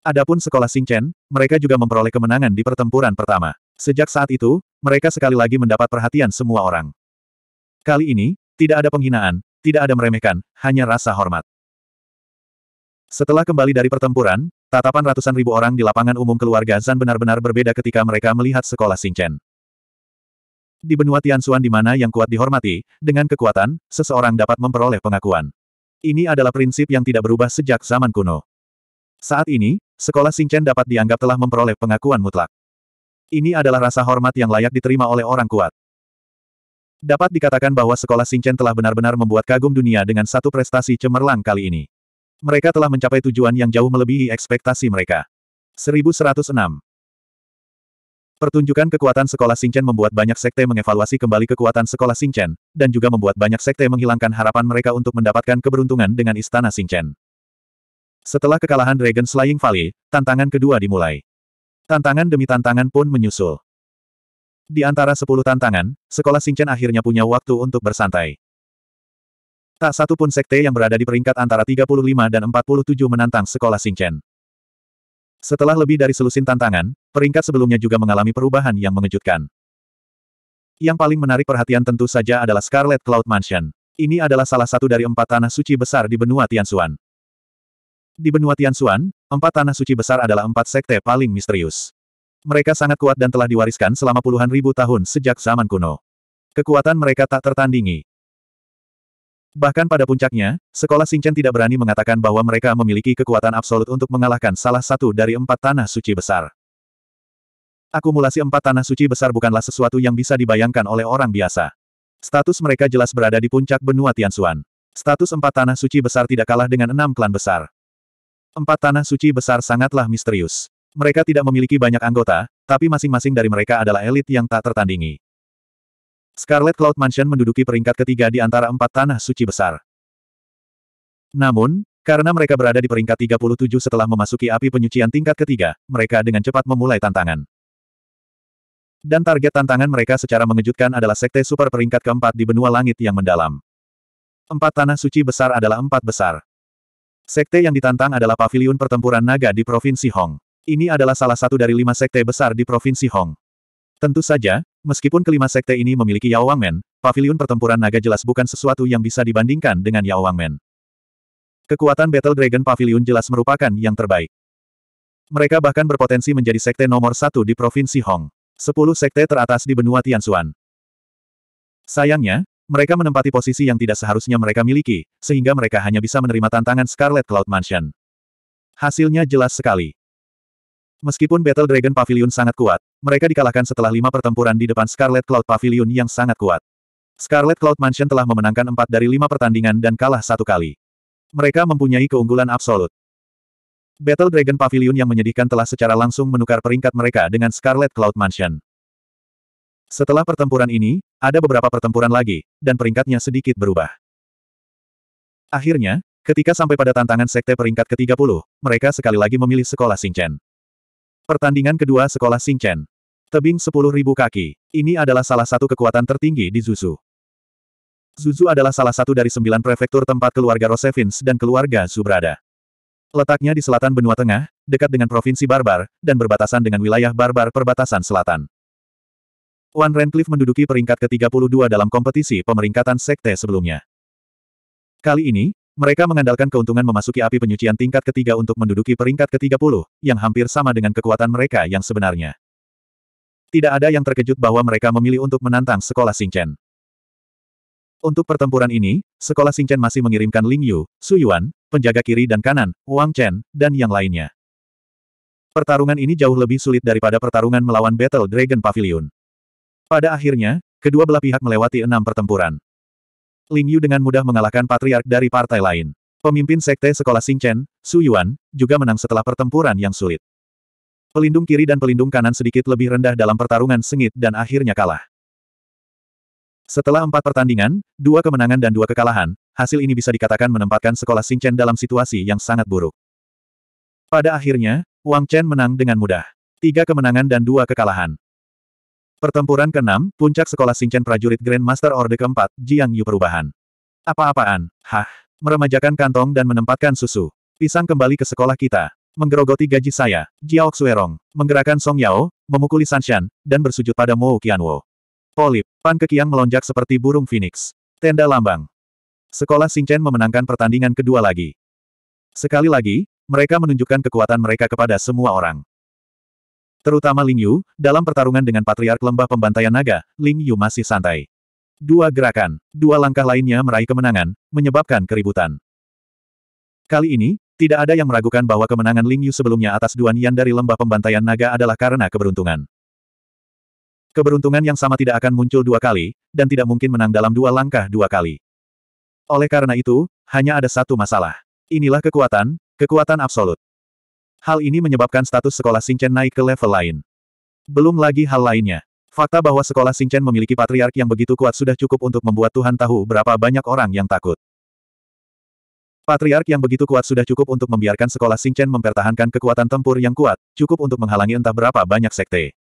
Adapun sekolah Xingchen, mereka juga memperoleh kemenangan di pertempuran pertama. Sejak saat itu, mereka sekali lagi mendapat perhatian semua orang. Kali ini, tidak ada penghinaan, tidak ada meremehkan, hanya rasa hormat. Setelah kembali dari pertempuran, tatapan ratusan ribu orang di lapangan umum keluarga Zan benar-benar berbeda ketika mereka melihat sekolah Xingchen. Di benua Tianxuan di mana yang kuat dihormati, dengan kekuatan, seseorang dapat memperoleh pengakuan. Ini adalah prinsip yang tidak berubah sejak zaman kuno. Saat ini, sekolah Xingchen dapat dianggap telah memperoleh pengakuan mutlak. Ini adalah rasa hormat yang layak diterima oleh orang kuat. Dapat dikatakan bahwa sekolah Xingchen telah benar-benar membuat kagum dunia dengan satu prestasi cemerlang kali ini. Mereka telah mencapai tujuan yang jauh melebihi ekspektasi mereka. 1106 Pertunjukan kekuatan sekolah Xingchen membuat banyak sekte mengevaluasi kembali kekuatan sekolah Xingchen, dan juga membuat banyak sekte menghilangkan harapan mereka untuk mendapatkan keberuntungan dengan istana Xingchen. Setelah kekalahan Dragon Slaying Valley, tantangan kedua dimulai. Tantangan demi tantangan pun menyusul. Di antara sepuluh tantangan, sekolah Singchen akhirnya punya waktu untuk bersantai. Tak satu pun sekte yang berada di peringkat antara 35 dan 47 menantang sekolah Singchen. Setelah lebih dari selusin tantangan, peringkat sebelumnya juga mengalami perubahan yang mengejutkan. Yang paling menarik perhatian tentu saja adalah Scarlet Cloud Mansion. Ini adalah salah satu dari empat tanah suci besar di benua Tianxuan. Di benua Tianxuan, empat tanah suci besar adalah empat sekte paling misterius. Mereka sangat kuat dan telah diwariskan selama puluhan ribu tahun sejak zaman kuno. Kekuatan mereka tak tertandingi. Bahkan pada puncaknya, sekolah Xingchen tidak berani mengatakan bahwa mereka memiliki kekuatan absolut untuk mengalahkan salah satu dari empat tanah suci besar. Akumulasi empat tanah suci besar bukanlah sesuatu yang bisa dibayangkan oleh orang biasa. Status mereka jelas berada di puncak benua Tianxuan. Status empat tanah suci besar tidak kalah dengan enam klan besar. Empat tanah suci besar sangatlah misterius. Mereka tidak memiliki banyak anggota, tapi masing-masing dari mereka adalah elit yang tak tertandingi. Scarlet Cloud Mansion menduduki peringkat ketiga di antara empat tanah suci besar. Namun, karena mereka berada di peringkat 37 setelah memasuki api penyucian tingkat ketiga, mereka dengan cepat memulai tantangan. Dan target tantangan mereka secara mengejutkan adalah Sekte Super peringkat keempat di benua langit yang mendalam. Empat tanah suci besar adalah empat besar. Sekte yang ditantang adalah Paviliun Pertempuran Naga di Provinsi Hong. Ini adalah salah satu dari lima sekte besar di Provinsi Hong. Tentu saja, meskipun kelima sekte ini memiliki Yao Wangmen, Pavilion pertempuran naga jelas bukan sesuatu yang bisa dibandingkan dengan Yao Wangmen. Kekuatan Battle Dragon Pavilion jelas merupakan yang terbaik. Mereka bahkan berpotensi menjadi sekte nomor satu di Provinsi Hong. Sepuluh sekte teratas di benua Tianxuan. Sayangnya, mereka menempati posisi yang tidak seharusnya mereka miliki, sehingga mereka hanya bisa menerima tantangan Scarlet Cloud Mansion. Hasilnya jelas sekali. Meskipun Battle Dragon Pavilion sangat kuat, mereka dikalahkan setelah lima pertempuran di depan Scarlet Cloud Pavilion yang sangat kuat. Scarlet Cloud Mansion telah memenangkan empat dari lima pertandingan dan kalah satu kali. Mereka mempunyai keunggulan absolut. Battle Dragon Pavilion yang menyedihkan telah secara langsung menukar peringkat mereka dengan Scarlet Cloud Mansion. Setelah pertempuran ini, ada beberapa pertempuran lagi, dan peringkatnya sedikit berubah. Akhirnya, ketika sampai pada tantangan sekte peringkat ke-30, mereka sekali lagi memilih sekolah Singchen. Pertandingan kedua sekolah Singchen. Tebing 10.000 kaki. Ini adalah salah satu kekuatan tertinggi di Zuzu. Zuzu adalah salah satu dari sembilan prefektur tempat keluarga Rosevins dan keluarga Zubrada. Letaknya di selatan benua tengah, dekat dengan provinsi Barbar, dan berbatasan dengan wilayah Barbar perbatasan selatan. Wan Rencliffe menduduki peringkat ke-32 dalam kompetisi pemeringkatan sekte sebelumnya. Kali ini, mereka mengandalkan keuntungan memasuki api penyucian tingkat ketiga untuk menduduki peringkat ke-30, yang hampir sama dengan kekuatan mereka yang sebenarnya. Tidak ada yang terkejut bahwa mereka memilih untuk menantang sekolah Xingchen. Untuk pertempuran ini, sekolah Xingchen masih mengirimkan Ling Yu, Su Yuan, penjaga kiri dan kanan, Wang Chen, dan yang lainnya. Pertarungan ini jauh lebih sulit daripada pertarungan melawan Battle Dragon Pavilion. Pada akhirnya, kedua belah pihak melewati enam pertempuran. Ling Yu dengan mudah mengalahkan patriark dari partai lain. Pemimpin sekte sekolah Chen, Su Yuan, juga menang setelah pertempuran yang sulit. Pelindung kiri dan pelindung kanan sedikit lebih rendah dalam pertarungan sengit dan akhirnya kalah. Setelah empat pertandingan, dua kemenangan dan dua kekalahan, hasil ini bisa dikatakan menempatkan sekolah Chen dalam situasi yang sangat buruk. Pada akhirnya, Wang Chen menang dengan mudah. Tiga kemenangan dan dua kekalahan. Pertempuran ke-6, puncak sekolah Singchen prajurit Grand Master Orde keempat, Jiang Yu perubahan. Apa-apaan, hah, meremajakan kantong dan menempatkan susu. Pisang kembali ke sekolah kita. Menggerogoti gaji saya, Jiao Xuerong, menggerakkan Song Yao, memukuli Sanshan, dan bersujud pada Mo Qianwo. Polip, Pan Kekiang melonjak seperti burung phoenix. Tenda lambang. Sekolah Singchen memenangkan pertandingan kedua lagi. Sekali lagi, mereka menunjukkan kekuatan mereka kepada semua orang. Terutama Ling Yu, dalam pertarungan dengan Patriark Lembah Pembantaian Naga, Ling Yu masih santai. Dua gerakan, dua langkah lainnya meraih kemenangan, menyebabkan keributan. Kali ini, tidak ada yang meragukan bahwa kemenangan Ling Yu sebelumnya atas Duan Yan dari Lembah Pembantaian Naga adalah karena keberuntungan. Keberuntungan yang sama tidak akan muncul dua kali, dan tidak mungkin menang dalam dua langkah dua kali. Oleh karena itu, hanya ada satu masalah. Inilah kekuatan, kekuatan absolut. Hal ini menyebabkan status sekolah Singchen naik ke level lain. Belum lagi hal lainnya. Fakta bahwa sekolah Singchen memiliki patriark yang begitu kuat sudah cukup untuk membuat Tuhan tahu berapa banyak orang yang takut. Patriark yang begitu kuat sudah cukup untuk membiarkan sekolah Singchen mempertahankan kekuatan tempur yang kuat, cukup untuk menghalangi entah berapa banyak sekte.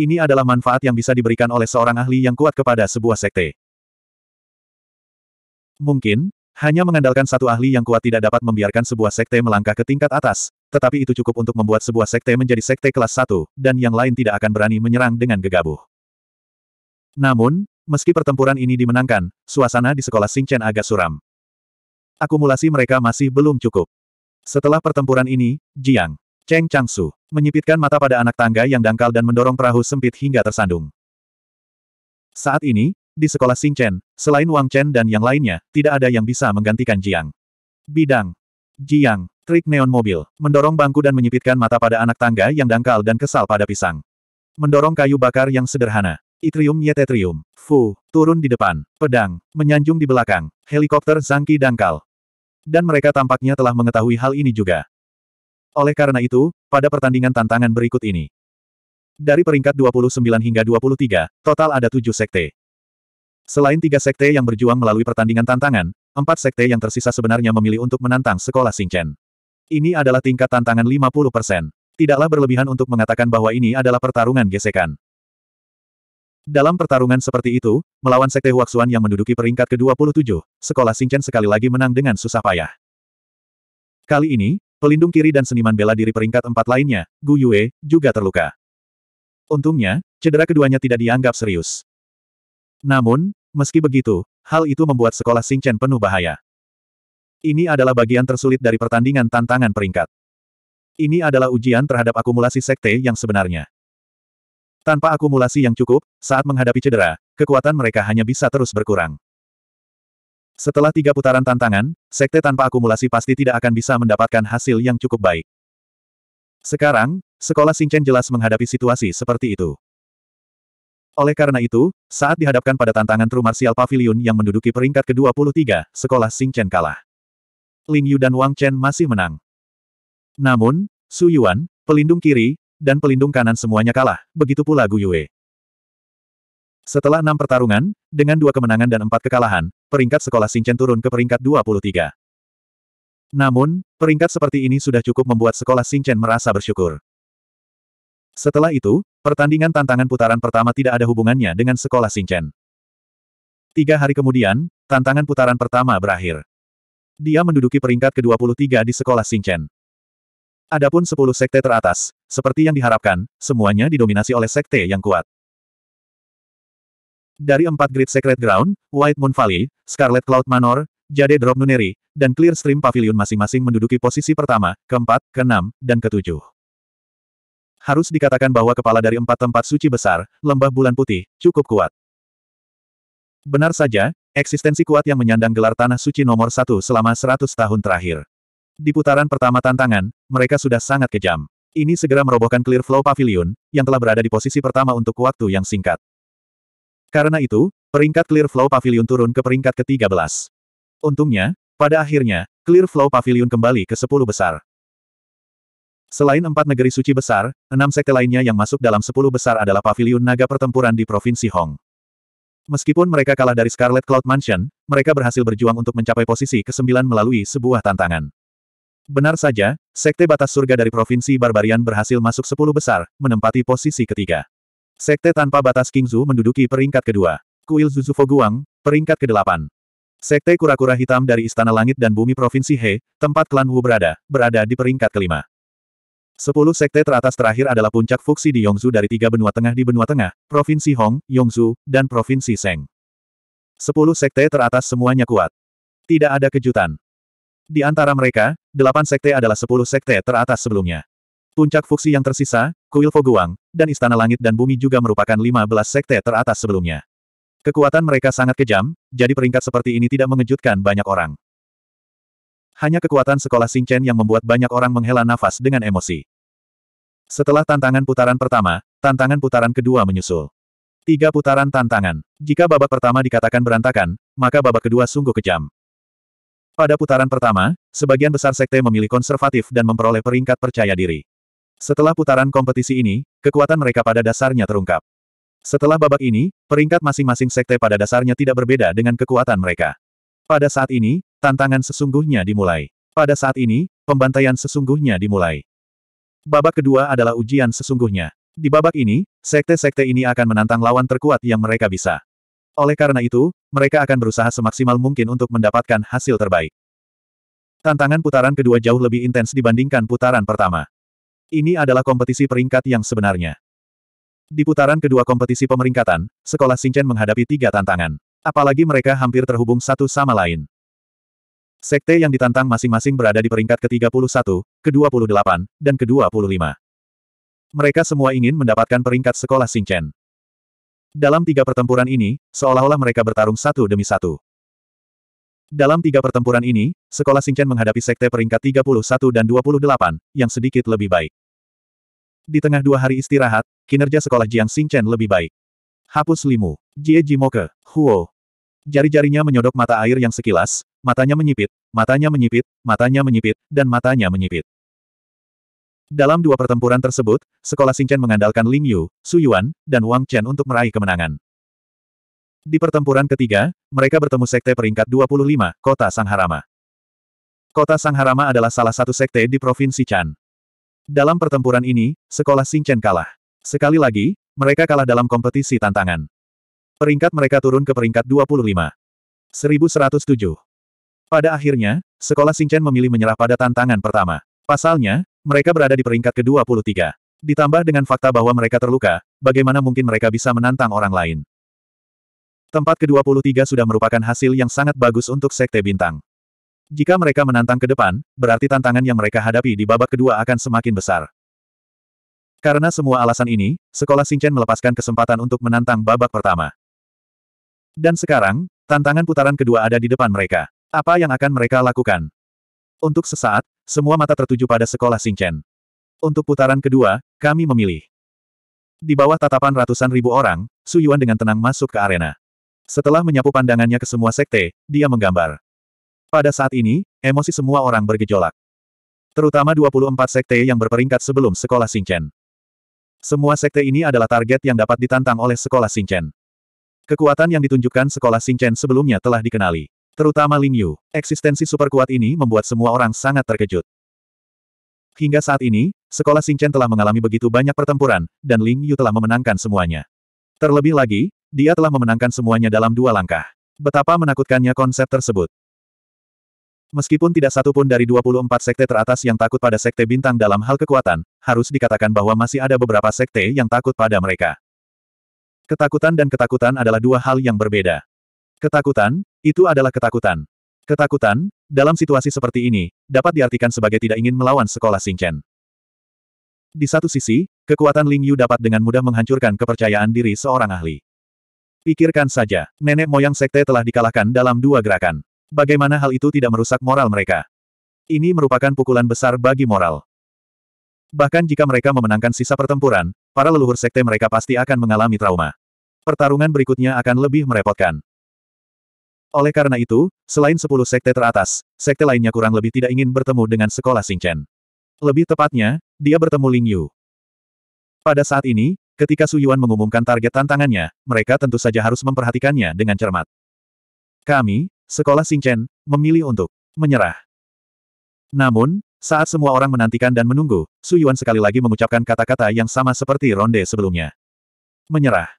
Ini adalah manfaat yang bisa diberikan oleh seorang ahli yang kuat kepada sebuah sekte. Mungkin, hanya mengandalkan satu ahli yang kuat tidak dapat membiarkan sebuah sekte melangkah ke tingkat atas, tetapi itu cukup untuk membuat sebuah sekte menjadi sekte kelas satu, dan yang lain tidak akan berani menyerang dengan gegabah. Namun, meski pertempuran ini dimenangkan, suasana di sekolah Singchen agak suram. Akumulasi mereka masih belum cukup. Setelah pertempuran ini, Jiang Cheng Changsu menyipitkan mata pada anak tangga yang dangkal dan mendorong perahu sempit hingga tersandung. Saat ini, di sekolah Chen, selain Wang Chen dan yang lainnya, tidak ada yang bisa menggantikan Jiang. Bidang. Jiang. Trik neon mobil. Mendorong bangku dan menyipitkan mata pada anak tangga yang dangkal dan kesal pada pisang. Mendorong kayu bakar yang sederhana. Itrium Yetetrium. Fu. Turun di depan. Pedang. Menyanjung di belakang. Helikopter Zangki dangkal. Dan mereka tampaknya telah mengetahui hal ini juga. Oleh karena itu, pada pertandingan tantangan berikut ini, dari peringkat 29 hingga 23, total ada 7 sekte. Selain tiga sekte yang berjuang melalui pertandingan tantangan, empat sekte yang tersisa sebenarnya memilih untuk menantang sekolah Singchen. Ini adalah tingkat tantangan 50%. Tidaklah berlebihan untuk mengatakan bahwa ini adalah pertarungan gesekan. Dalam pertarungan seperti itu, melawan sekte Huaxuan yang menduduki peringkat ke-27, sekolah Singchen sekali lagi menang dengan susah payah. Kali ini, pelindung kiri dan seniman bela diri peringkat empat lainnya, Gu Yue, juga terluka. Untungnya, cedera keduanya tidak dianggap serius. Namun, meski begitu, hal itu membuat sekolah Singchen penuh bahaya. Ini adalah bagian tersulit dari pertandingan tantangan peringkat. Ini adalah ujian terhadap akumulasi sekte yang sebenarnya. Tanpa akumulasi yang cukup, saat menghadapi cedera, kekuatan mereka hanya bisa terus berkurang. Setelah tiga putaran tantangan, sekte tanpa akumulasi pasti tidak akan bisa mendapatkan hasil yang cukup baik. Sekarang, sekolah Singchen jelas menghadapi situasi seperti itu. Oleh karena itu, saat dihadapkan pada tantangan True Martial Pavilion yang menduduki peringkat ke-23, sekolah Xing Chen kalah. Ling Yu dan Wang Chen masih menang. Namun, Su Yuan, pelindung kiri, dan pelindung kanan semuanya kalah, begitu pula Gu Yue. Setelah enam pertarungan, dengan dua kemenangan dan empat kekalahan, peringkat sekolah Xing Chen turun ke peringkat 23. Namun, peringkat seperti ini sudah cukup membuat sekolah Xing Chen merasa bersyukur. Setelah itu, pertandingan tantangan putaran pertama tidak ada hubungannya dengan sekolah Singchen. Tiga hari kemudian, tantangan putaran pertama berakhir. Dia menduduki peringkat ke-23 di sekolah Singchen. Adapun 10 sekte teratas, seperti yang diharapkan, semuanya didominasi oleh sekte yang kuat. Dari empat Great Secret Ground, White Moon Valley, Scarlet Cloud Manor, Jade Drop Nuneri, dan Clear Stream Pavilion masing-masing menduduki posisi pertama, keempat, keenam, dan ketujuh harus dikatakan bahwa kepala dari empat tempat suci besar, lembah bulan putih, cukup kuat. Benar saja, eksistensi kuat yang menyandang gelar tanah suci nomor satu selama seratus tahun terakhir. Di putaran pertama tantangan, mereka sudah sangat kejam. Ini segera merobohkan Clear Flow Pavilion, yang telah berada di posisi pertama untuk waktu yang singkat. Karena itu, peringkat Clear Flow Pavilion turun ke peringkat ke-13. Untungnya, pada akhirnya, Clear Flow Pavilion kembali ke 10 besar. Selain empat negeri suci besar, enam sekte lainnya yang masuk dalam sepuluh besar adalah paviliun naga pertempuran di Provinsi Hong. Meskipun mereka kalah dari Scarlet Cloud Mansion, mereka berhasil berjuang untuk mencapai posisi ke-9 melalui sebuah tantangan. Benar saja, Sekte Batas Surga dari Provinsi Barbarian berhasil masuk sepuluh besar, menempati posisi ketiga. Sekte Tanpa Batas Kingzu menduduki peringkat kedua. Kuil Zuzufo Guang, peringkat ke-8. Sekte Kura-Kura Hitam dari Istana Langit dan Bumi Provinsi He, tempat klan Wu berada, berada di peringkat kelima. Sepuluh sekte teratas terakhir adalah puncak fuksi di Yongzu dari tiga benua tengah di benua tengah, Provinsi Hong, Yongzu, dan Provinsi Seng. Sepuluh sekte teratas semuanya kuat. Tidak ada kejutan. Di antara mereka, delapan sekte adalah sepuluh sekte teratas sebelumnya. Puncak fuksi yang tersisa, Kuil Foguang, dan Istana Langit dan Bumi juga merupakan lima belas sekte teratas sebelumnya. Kekuatan mereka sangat kejam, jadi peringkat seperti ini tidak mengejutkan banyak orang. Hanya kekuatan sekolah Singchen yang membuat banyak orang menghela nafas dengan emosi. Setelah tantangan putaran pertama, tantangan putaran kedua menyusul. Tiga putaran tantangan. Jika babak pertama dikatakan berantakan, maka babak kedua sungguh kejam. Pada putaran pertama, sebagian besar sekte memilih konservatif dan memperoleh peringkat percaya diri. Setelah putaran kompetisi ini, kekuatan mereka pada dasarnya terungkap. Setelah babak ini, peringkat masing-masing sekte pada dasarnya tidak berbeda dengan kekuatan mereka. Pada saat ini, tantangan sesungguhnya dimulai. Pada saat ini, pembantaian sesungguhnya dimulai. Babak kedua adalah ujian sesungguhnya. Di babak ini, sekte-sekte ini akan menantang lawan terkuat yang mereka bisa. Oleh karena itu, mereka akan berusaha semaksimal mungkin untuk mendapatkan hasil terbaik. Tantangan putaran kedua jauh lebih intens dibandingkan putaran pertama. Ini adalah kompetisi peringkat yang sebenarnya. Di putaran kedua kompetisi pemeringkatan, sekolah Sinchen menghadapi tiga tantangan. Apalagi mereka hampir terhubung satu sama lain. Sekte yang ditantang masing-masing berada di peringkat ke-31, ke-28, dan ke-25. Mereka semua ingin mendapatkan peringkat sekolah Singchen. Dalam tiga pertempuran ini, seolah-olah mereka bertarung satu demi satu. Dalam tiga pertempuran ini, sekolah Singchen menghadapi sekte peringkat 31 dan 28, yang sedikit lebih baik. Di tengah dua hari istirahat, kinerja sekolah Jiang Singchen lebih baik. Hapus Limu, Jie Jimoke, Huo, Jari-jarinya menyodok mata air yang sekilas, matanya menyipit, matanya menyipit, matanya menyipit, dan matanya menyipit. Dalam dua pertempuran tersebut, sekolah Xingchen mengandalkan Ling Yu, Su Yuan, dan Wang Chen untuk meraih kemenangan. Di pertempuran ketiga, mereka bertemu sekte peringkat 25, Kota Sangharama. Kota Sangharama adalah salah satu sekte di Provinsi Chan. Dalam pertempuran ini, sekolah Xingchen kalah. Sekali lagi, mereka kalah dalam kompetisi tantangan. Peringkat mereka turun ke peringkat 25. 1107. Pada akhirnya, sekolah Singchen memilih menyerah pada tantangan pertama. Pasalnya, mereka berada di peringkat ke-23. Ditambah dengan fakta bahwa mereka terluka, bagaimana mungkin mereka bisa menantang orang lain? Tempat ke-23 sudah merupakan hasil yang sangat bagus untuk Sekte Bintang. Jika mereka menantang ke depan, berarti tantangan yang mereka hadapi di babak kedua akan semakin besar. Karena semua alasan ini, sekolah Singchen melepaskan kesempatan untuk menantang babak pertama. Dan sekarang, tantangan putaran kedua ada di depan mereka. Apa yang akan mereka lakukan? Untuk sesaat, semua mata tertuju pada sekolah Singchen. Untuk putaran kedua, kami memilih. Di bawah tatapan ratusan ribu orang, Su Yuan dengan tenang masuk ke arena. Setelah menyapu pandangannya ke semua sekte, dia menggambar. Pada saat ini, emosi semua orang bergejolak. Terutama 24 sekte yang berperingkat sebelum sekolah Singchen. Semua sekte ini adalah target yang dapat ditantang oleh sekolah Singchen. Kekuatan yang ditunjukkan sekolah Xingchen sebelumnya telah dikenali. Terutama Ling Yu. Eksistensi superkuat ini membuat semua orang sangat terkejut. Hingga saat ini, sekolah Xingchen telah mengalami begitu banyak pertempuran, dan Ling Yu telah memenangkan semuanya. Terlebih lagi, dia telah memenangkan semuanya dalam dua langkah. Betapa menakutkannya konsep tersebut. Meskipun tidak satu pun dari 24 sekte teratas yang takut pada sekte bintang dalam hal kekuatan, harus dikatakan bahwa masih ada beberapa sekte yang takut pada mereka. Ketakutan dan ketakutan adalah dua hal yang berbeda. Ketakutan, itu adalah ketakutan. Ketakutan, dalam situasi seperti ini, dapat diartikan sebagai tidak ingin melawan sekolah Singchen. Di satu sisi, kekuatan Ling Yu dapat dengan mudah menghancurkan kepercayaan diri seorang ahli. Pikirkan saja, nenek moyang sekte telah dikalahkan dalam dua gerakan. Bagaimana hal itu tidak merusak moral mereka? Ini merupakan pukulan besar bagi moral. Bahkan jika mereka memenangkan sisa pertempuran, para leluhur sekte mereka pasti akan mengalami trauma. Pertarungan berikutnya akan lebih merepotkan. Oleh karena itu, selain 10 sekte teratas, sekte lainnya kurang lebih tidak ingin bertemu dengan sekolah Singchen. Lebih tepatnya, dia bertemu Ling Yu. Pada saat ini, ketika Su Yuan mengumumkan target tantangannya, mereka tentu saja harus memperhatikannya dengan cermat. Kami, sekolah Singchen, memilih untuk menyerah. Namun, saat semua orang menantikan dan menunggu, Su Yuan sekali lagi mengucapkan kata-kata yang sama seperti ronde sebelumnya. Menyerah.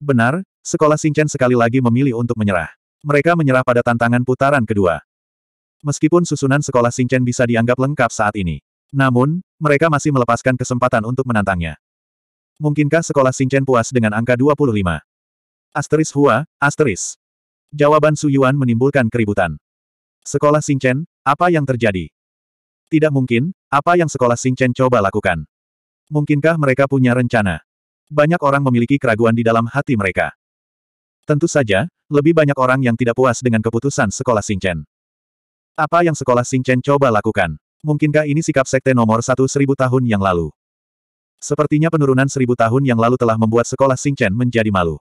Benar, sekolah Singchen sekali lagi memilih untuk menyerah. Mereka menyerah pada tantangan putaran kedua. Meskipun susunan sekolah Singchen bisa dianggap lengkap saat ini. Namun, mereka masih melepaskan kesempatan untuk menantangnya. Mungkinkah sekolah Singchen puas dengan angka 25? Asteris Hua, asteris. Jawaban Su Yuan menimbulkan keributan. Sekolah Singchen, apa yang terjadi? Tidak mungkin, apa yang sekolah Singchen coba lakukan. Mungkinkah mereka punya rencana? Banyak orang memiliki keraguan di dalam hati mereka. Tentu saja, lebih banyak orang yang tidak puas dengan keputusan sekolah Singchen. Apa yang sekolah Singchen coba lakukan? Mungkinkah ini sikap sekte nomor satu seribu tahun yang lalu? Sepertinya penurunan seribu tahun yang lalu telah membuat sekolah Singchen menjadi malu.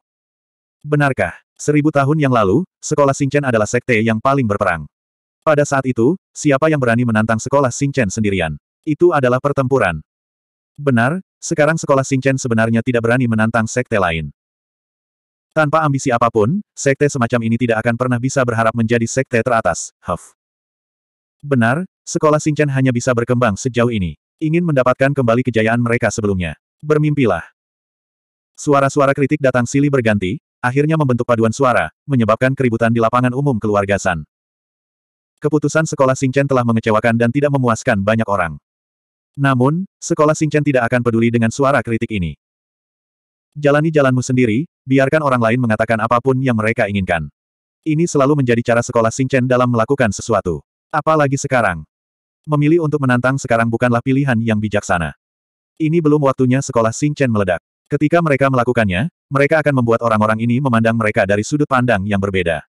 Benarkah, seribu tahun yang lalu, sekolah Singchen adalah sekte yang paling berperang? Pada saat itu, siapa yang berani menantang sekolah Xingchen sendirian? Itu adalah pertempuran. Benar, sekarang sekolah Xingchen sebenarnya tidak berani menantang sekte lain. Tanpa ambisi apapun, sekte semacam ini tidak akan pernah bisa berharap menjadi sekte teratas, Huff. Benar, sekolah Xingchen hanya bisa berkembang sejauh ini. Ingin mendapatkan kembali kejayaan mereka sebelumnya. Bermimpilah. Suara-suara kritik datang silih berganti, akhirnya membentuk paduan suara, menyebabkan keributan di lapangan umum keluarga San. Keputusan sekolah Singchen telah mengecewakan dan tidak memuaskan banyak orang. Namun, sekolah Singchen tidak akan peduli dengan suara kritik ini. Jalani jalanmu sendiri, biarkan orang lain mengatakan apapun yang mereka inginkan. Ini selalu menjadi cara sekolah Singchen dalam melakukan sesuatu. Apalagi sekarang. Memilih untuk menantang sekarang bukanlah pilihan yang bijaksana. Ini belum waktunya sekolah Singchen meledak. Ketika mereka melakukannya, mereka akan membuat orang-orang ini memandang mereka dari sudut pandang yang berbeda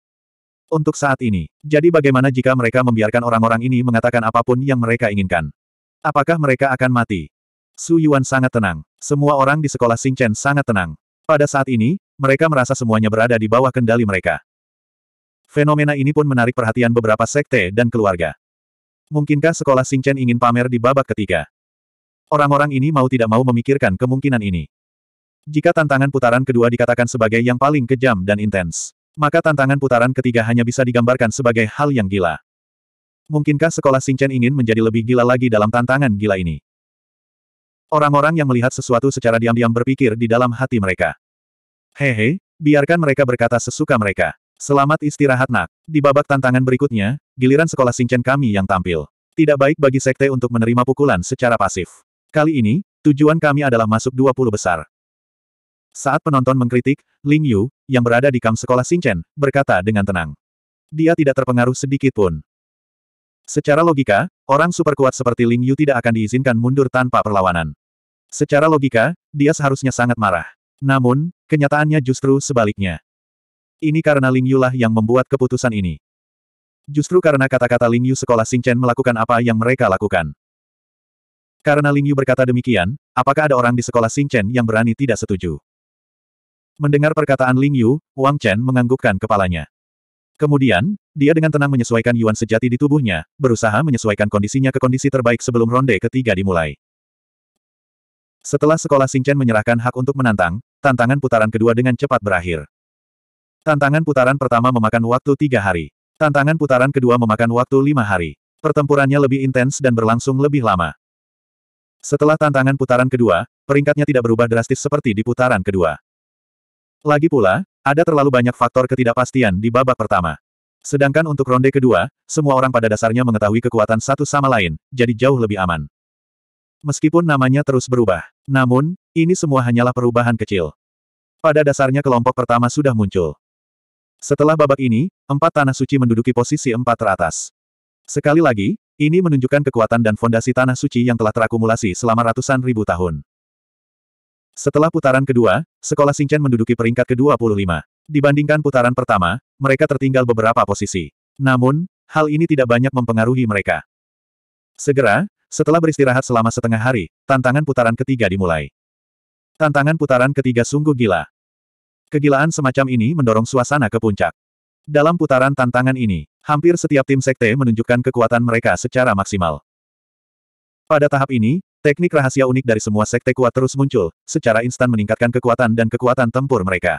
untuk saat ini. Jadi bagaimana jika mereka membiarkan orang-orang ini mengatakan apapun yang mereka inginkan? Apakah mereka akan mati? Su Yuan sangat tenang. Semua orang di sekolah Sing Chen sangat tenang. Pada saat ini, mereka merasa semuanya berada di bawah kendali mereka. Fenomena ini pun menarik perhatian beberapa sekte dan keluarga. Mungkinkah sekolah Sing Chen ingin pamer di babak ketiga? Orang-orang ini mau tidak mau memikirkan kemungkinan ini. Jika tantangan putaran kedua dikatakan sebagai yang paling kejam dan intens. Maka tantangan putaran ketiga hanya bisa digambarkan sebagai hal yang gila. Mungkinkah sekolah Singchen ingin menjadi lebih gila lagi dalam tantangan gila ini? Orang-orang yang melihat sesuatu secara diam-diam berpikir di dalam hati mereka. Hehe, biarkan mereka berkata sesuka mereka. Selamat istirahat nak. Di babak tantangan berikutnya, giliran sekolah Singchen kami yang tampil. Tidak baik bagi sekte untuk menerima pukulan secara pasif. Kali ini, tujuan kami adalah masuk 20 besar. Saat penonton mengkritik, Ling Yu, yang berada di kam sekolah Xingchen, berkata dengan tenang. Dia tidak terpengaruh sedikit pun. Secara logika, orang super kuat seperti Ling Yu tidak akan diizinkan mundur tanpa perlawanan. Secara logika, dia seharusnya sangat marah. Namun, kenyataannya justru sebaliknya. Ini karena Ling Yu lah yang membuat keputusan ini. Justru karena kata-kata Ling Yu sekolah Xingchen melakukan apa yang mereka lakukan. Karena Ling Yu berkata demikian, apakah ada orang di sekolah Xingchen yang berani tidak setuju? Mendengar perkataan Ling Yu, Wang Chen menganggukkan kepalanya. Kemudian, dia dengan tenang menyesuaikan yuan sejati di tubuhnya, berusaha menyesuaikan kondisinya ke kondisi terbaik sebelum ronde ketiga dimulai. Setelah sekolah Chen menyerahkan hak untuk menantang, tantangan putaran kedua dengan cepat berakhir. Tantangan putaran pertama memakan waktu tiga hari. Tantangan putaran kedua memakan waktu lima hari. Pertempurannya lebih intens dan berlangsung lebih lama. Setelah tantangan putaran kedua, peringkatnya tidak berubah drastis seperti di putaran kedua. Lagi pula, ada terlalu banyak faktor ketidakpastian di babak pertama. Sedangkan untuk ronde kedua, semua orang pada dasarnya mengetahui kekuatan satu sama lain, jadi jauh lebih aman. Meskipun namanya terus berubah, namun, ini semua hanyalah perubahan kecil. Pada dasarnya kelompok pertama sudah muncul. Setelah babak ini, empat tanah suci menduduki posisi empat teratas. Sekali lagi, ini menunjukkan kekuatan dan fondasi tanah suci yang telah terakumulasi selama ratusan ribu tahun. Setelah putaran kedua, sekolah Singchen menduduki peringkat ke-25. Dibandingkan putaran pertama, mereka tertinggal beberapa posisi. Namun, hal ini tidak banyak mempengaruhi mereka. Segera, setelah beristirahat selama setengah hari, tantangan putaran ketiga dimulai. Tantangan putaran ketiga sungguh gila. Kegilaan semacam ini mendorong suasana ke puncak. Dalam putaran tantangan ini, hampir setiap tim sekte menunjukkan kekuatan mereka secara maksimal. Pada tahap ini, Teknik rahasia unik dari semua sekte kuat terus muncul, secara instan meningkatkan kekuatan dan kekuatan tempur mereka.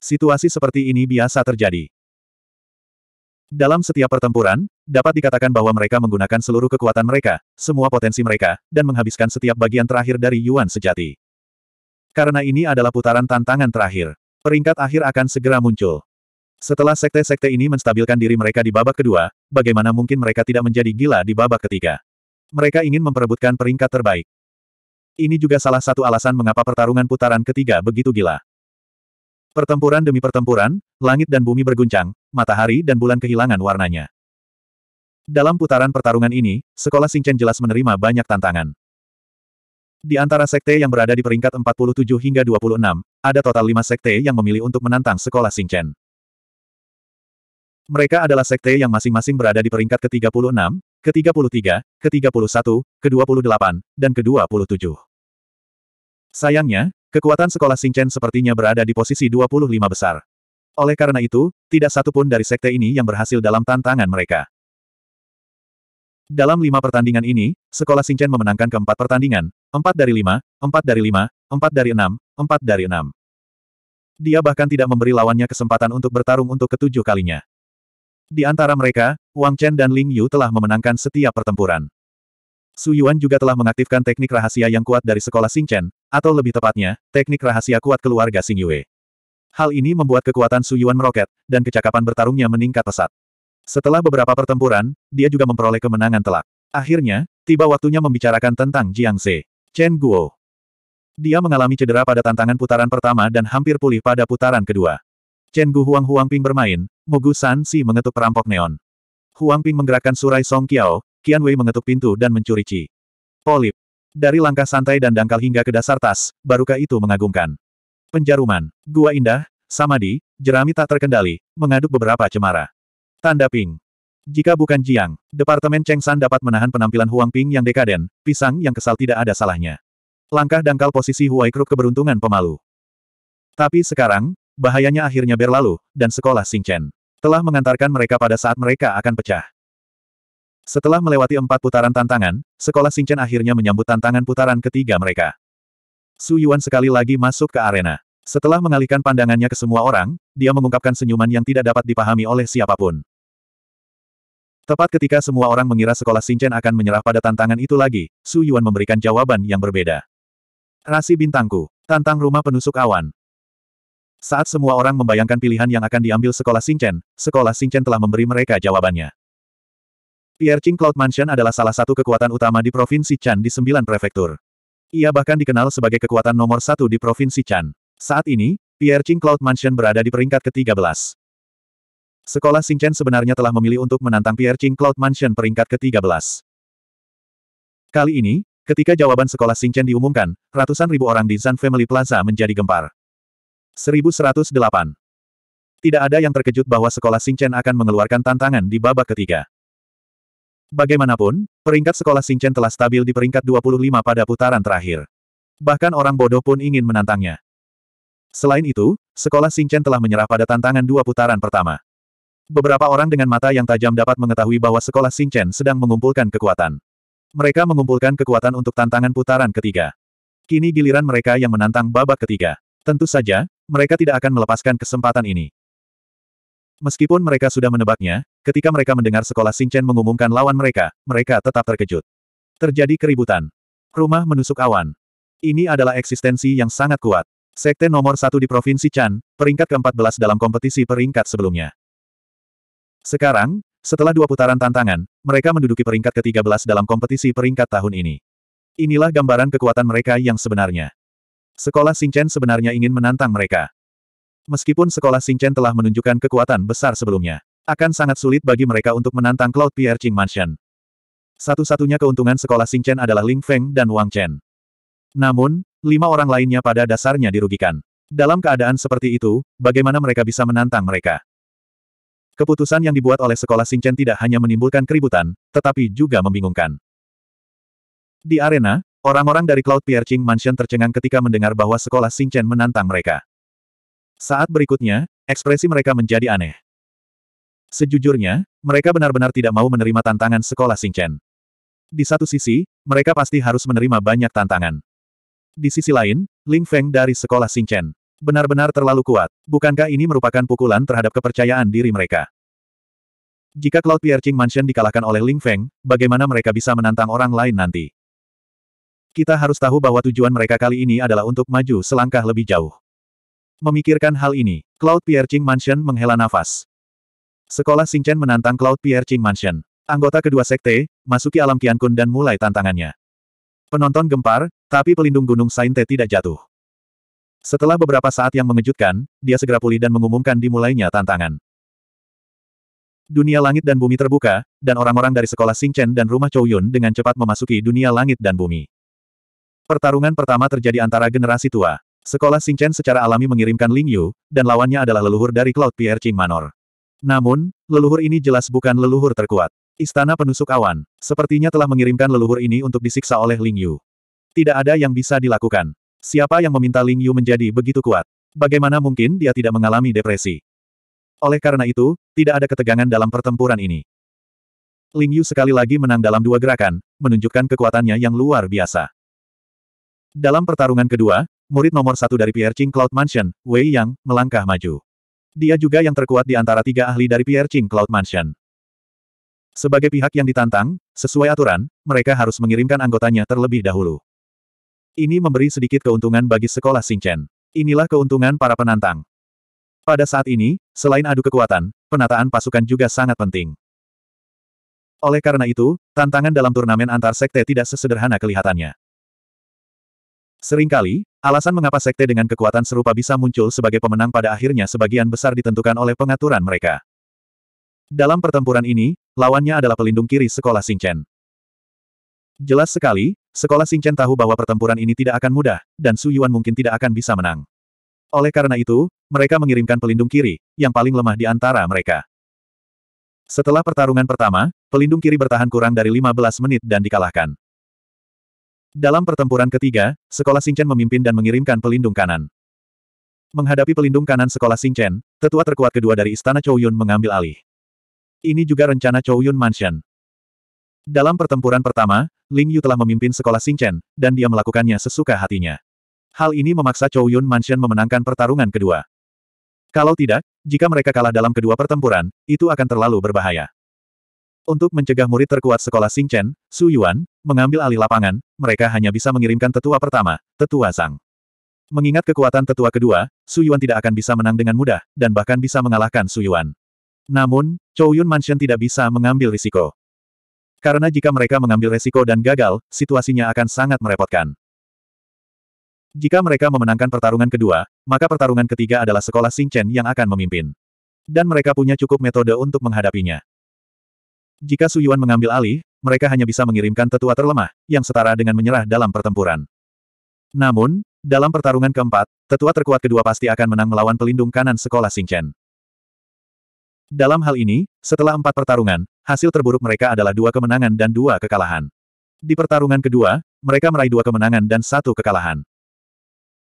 Situasi seperti ini biasa terjadi. Dalam setiap pertempuran, dapat dikatakan bahwa mereka menggunakan seluruh kekuatan mereka, semua potensi mereka, dan menghabiskan setiap bagian terakhir dari Yuan sejati. Karena ini adalah putaran tantangan terakhir. Peringkat akhir akan segera muncul. Setelah sekte-sekte ini menstabilkan diri mereka di babak kedua, bagaimana mungkin mereka tidak menjadi gila di babak ketiga? Mereka ingin memperebutkan peringkat terbaik. Ini juga salah satu alasan mengapa pertarungan putaran ketiga begitu gila. Pertempuran demi pertempuran, langit dan bumi berguncang, matahari dan bulan kehilangan warnanya. Dalam putaran pertarungan ini, sekolah Singchen jelas menerima banyak tantangan. Di antara sekte yang berada di peringkat 47 hingga 26, ada total 5 sekte yang memilih untuk menantang sekolah Singchen. Mereka adalah sekte yang masing-masing berada di peringkat ke-36, ke-33, ke-31, ke-28, dan ke-27. Sayangnya, kekuatan sekolah Singchen sepertinya berada di posisi 25 besar. Oleh karena itu, tidak satupun dari sekte ini yang berhasil dalam tantangan mereka. Dalam lima pertandingan ini, sekolah Singchen memenangkan keempat pertandingan, empat dari lima, empat dari lima, empat dari enam, empat dari enam. Dia bahkan tidak memberi lawannya kesempatan untuk bertarung untuk ketujuh kalinya. Di antara mereka, Wang Chen dan Ling Yu telah memenangkan setiap pertempuran. Su Yuan juga telah mengaktifkan teknik rahasia yang kuat dari sekolah Xing Chen, atau lebih tepatnya, teknik rahasia kuat keluarga Xing Yue. Hal ini membuat kekuatan Su Yuan meroket, dan kecakapan bertarungnya meningkat pesat. Setelah beberapa pertempuran, dia juga memperoleh kemenangan telak. Akhirnya, tiba waktunya membicarakan tentang Jiang Ze. Chen Guo. Dia mengalami cedera pada tantangan putaran pertama dan hampir pulih pada putaran kedua. Chen Gu Huang Ping bermain, Mogu San Si mengetuk perampok neon. Huang Ping menggerakkan surai Song Kiao, Qian Wei mengetuk pintu dan mencuri Qi. Polip. Dari langkah santai dan dangkal hingga ke dasar tas, barukah itu mengagumkan. Penjaruman, Gua Indah, Samadi, jerami tak terkendali, mengaduk beberapa cemara. Tanda ping. Jika bukan Jiang, Departemen Cheng San dapat menahan penampilan Huang Ping yang dekaden, pisang yang kesal tidak ada salahnya. Langkah dangkal posisi Huai Kruk keberuntungan pemalu. Tapi sekarang, Bahayanya akhirnya berlalu, dan sekolah Singchen telah mengantarkan mereka pada saat mereka akan pecah. Setelah melewati empat putaran tantangan, sekolah Singchen akhirnya menyambut tantangan putaran ketiga mereka. Su Yuan sekali lagi masuk ke arena. Setelah mengalihkan pandangannya ke semua orang, dia mengungkapkan senyuman yang tidak dapat dipahami oleh siapapun. Tepat ketika semua orang mengira sekolah Singchen akan menyerah pada tantangan itu lagi, Su Yuan memberikan jawaban yang berbeda. Rasi bintangku, tantang rumah penusuk awan. Saat semua orang membayangkan pilihan yang akan diambil sekolah Singchen, sekolah Singchen telah memberi mereka jawabannya. Piercing Cloud Mansion adalah salah satu kekuatan utama di Provinsi Chan di sembilan prefektur. Ia bahkan dikenal sebagai kekuatan nomor satu di Provinsi Chan. Saat ini, Piercing Cloud Mansion berada di peringkat ke-13. Sekolah Singchen sebenarnya telah memilih untuk menantang Piercing Cloud Mansion peringkat ke-13. Kali ini, ketika jawaban sekolah Singchen diumumkan, ratusan ribu orang di Zan Family Plaza menjadi gempar. 1108. Tidak ada yang terkejut bahwa sekolah Singchen akan mengeluarkan tantangan di babak ketiga. Bagaimanapun, peringkat sekolah Singchen telah stabil di peringkat 25 pada putaran terakhir. Bahkan orang bodoh pun ingin menantangnya. Selain itu, sekolah Singchen telah menyerah pada tantangan dua putaran pertama. Beberapa orang dengan mata yang tajam dapat mengetahui bahwa sekolah Singchen sedang mengumpulkan kekuatan. Mereka mengumpulkan kekuatan untuk tantangan putaran ketiga. Kini giliran mereka yang menantang babak ketiga. Tentu saja, mereka tidak akan melepaskan kesempatan ini. Meskipun mereka sudah menebaknya, ketika mereka mendengar sekolah Singchen mengumumkan lawan mereka, mereka tetap terkejut. Terjadi keributan. Rumah menusuk awan. Ini adalah eksistensi yang sangat kuat. Sekte nomor satu di Provinsi Chan, peringkat ke-14 dalam kompetisi peringkat sebelumnya. Sekarang, setelah dua putaran tantangan, mereka menduduki peringkat ke-13 dalam kompetisi peringkat tahun ini. Inilah gambaran kekuatan mereka yang sebenarnya. Sekolah Xingchen sebenarnya ingin menantang mereka. Meskipun sekolah Xingchen telah menunjukkan kekuatan besar sebelumnya, akan sangat sulit bagi mereka untuk menantang Cloud Pierre Qing Mansion. Satu-satunya keuntungan sekolah Xingchen adalah Ling Feng dan Wang Chen. Namun, lima orang lainnya pada dasarnya dirugikan. Dalam keadaan seperti itu, bagaimana mereka bisa menantang mereka? Keputusan yang dibuat oleh sekolah Xingchen tidak hanya menimbulkan keributan, tetapi juga membingungkan. Di arena, Orang-orang dari Cloud Piercing Mansion tercengang ketika mendengar bahwa sekolah Xingchen menantang mereka. Saat berikutnya, ekspresi mereka menjadi aneh. Sejujurnya, mereka benar-benar tidak mau menerima tantangan sekolah Xingchen. Di satu sisi, mereka pasti harus menerima banyak tantangan. Di sisi lain, Ling Feng dari sekolah Xingchen benar-benar terlalu kuat. Bukankah ini merupakan pukulan terhadap kepercayaan diri mereka? Jika Cloud Piercing Mansion dikalahkan oleh Ling Feng, bagaimana mereka bisa menantang orang lain nanti? Kita harus tahu bahwa tujuan mereka kali ini adalah untuk maju selangkah lebih jauh. Memikirkan hal ini, Cloud Pierre Ching Mansion menghela nafas. Sekolah Xingchen menantang Cloud Pierre Ching Mansion. Anggota kedua sekte, masuki alam Kian dan mulai tantangannya. Penonton gempar, tapi pelindung gunung Sainte tidak jatuh. Setelah beberapa saat yang mengejutkan, dia segera pulih dan mengumumkan dimulainya tantangan. Dunia langit dan bumi terbuka, dan orang-orang dari sekolah Xingchen dan rumah Chouyun Yun dengan cepat memasuki dunia langit dan bumi. Pertarungan pertama terjadi antara generasi tua. Sekolah Xingchen secara alami mengirimkan Ling Yu, dan lawannya adalah leluhur dari Cloud Pierre Qing Manor. Namun, leluhur ini jelas bukan leluhur terkuat. Istana penusuk awan, sepertinya telah mengirimkan leluhur ini untuk disiksa oleh Ling Yu. Tidak ada yang bisa dilakukan. Siapa yang meminta Ling Yu menjadi begitu kuat? Bagaimana mungkin dia tidak mengalami depresi? Oleh karena itu, tidak ada ketegangan dalam pertempuran ini. Ling Yu sekali lagi menang dalam dua gerakan, menunjukkan kekuatannya yang luar biasa. Dalam pertarungan kedua, murid nomor satu dari Piercing Cloud Mansion, Wei Yang, melangkah maju. Dia juga yang terkuat di antara tiga ahli dari Piercing Cloud Mansion. Sebagai pihak yang ditantang, sesuai aturan, mereka harus mengirimkan anggotanya terlebih dahulu. Ini memberi sedikit keuntungan bagi sekolah Singchen. Inilah keuntungan para penantang. Pada saat ini, selain adu kekuatan, penataan pasukan juga sangat penting. Oleh karena itu, tantangan dalam turnamen antar sekte tidak sesederhana kelihatannya. Seringkali, alasan mengapa sekte dengan kekuatan serupa bisa muncul sebagai pemenang pada akhirnya sebagian besar ditentukan oleh pengaturan mereka. Dalam pertempuran ini, lawannya adalah pelindung kiri sekolah Singchen. Jelas sekali, sekolah Singchen tahu bahwa pertempuran ini tidak akan mudah, dan Su Yuan mungkin tidak akan bisa menang. Oleh karena itu, mereka mengirimkan pelindung kiri, yang paling lemah di antara mereka. Setelah pertarungan pertama, pelindung kiri bertahan kurang dari 15 menit dan dikalahkan. Dalam pertempuran ketiga, sekolah Singchen memimpin dan mengirimkan pelindung kanan. Menghadapi pelindung kanan sekolah Singchen, tetua terkuat kedua dari istana Chouyun mengambil alih. Ini juga rencana Chouyun Mansion. Dalam pertempuran pertama, Ling Yu telah memimpin sekolah Singchen, dan dia melakukannya sesuka hatinya. Hal ini memaksa Chouyun Mansion memenangkan pertarungan kedua. Kalau tidak, jika mereka kalah dalam kedua pertempuran, itu akan terlalu berbahaya. Untuk mencegah murid terkuat sekolah Xingchen, Su Yuan, mengambil alih lapangan, mereka hanya bisa mengirimkan tetua pertama, tetua Zhang. Mengingat kekuatan tetua kedua, Su Yuan tidak akan bisa menang dengan mudah, dan bahkan bisa mengalahkan Su Yuan. Namun, Chou Yun Mansion tidak bisa mengambil risiko. Karena jika mereka mengambil risiko dan gagal, situasinya akan sangat merepotkan. Jika mereka memenangkan pertarungan kedua, maka pertarungan ketiga adalah sekolah Xingchen yang akan memimpin. Dan mereka punya cukup metode untuk menghadapinya. Jika Su Yuan mengambil alih, mereka hanya bisa mengirimkan tetua terlemah, yang setara dengan menyerah dalam pertempuran. Namun, dalam pertarungan keempat, tetua terkuat kedua pasti akan menang melawan pelindung kanan sekolah Singchen. Dalam hal ini, setelah empat pertarungan, hasil terburuk mereka adalah dua kemenangan dan dua kekalahan. Di pertarungan kedua, mereka meraih dua kemenangan dan satu kekalahan.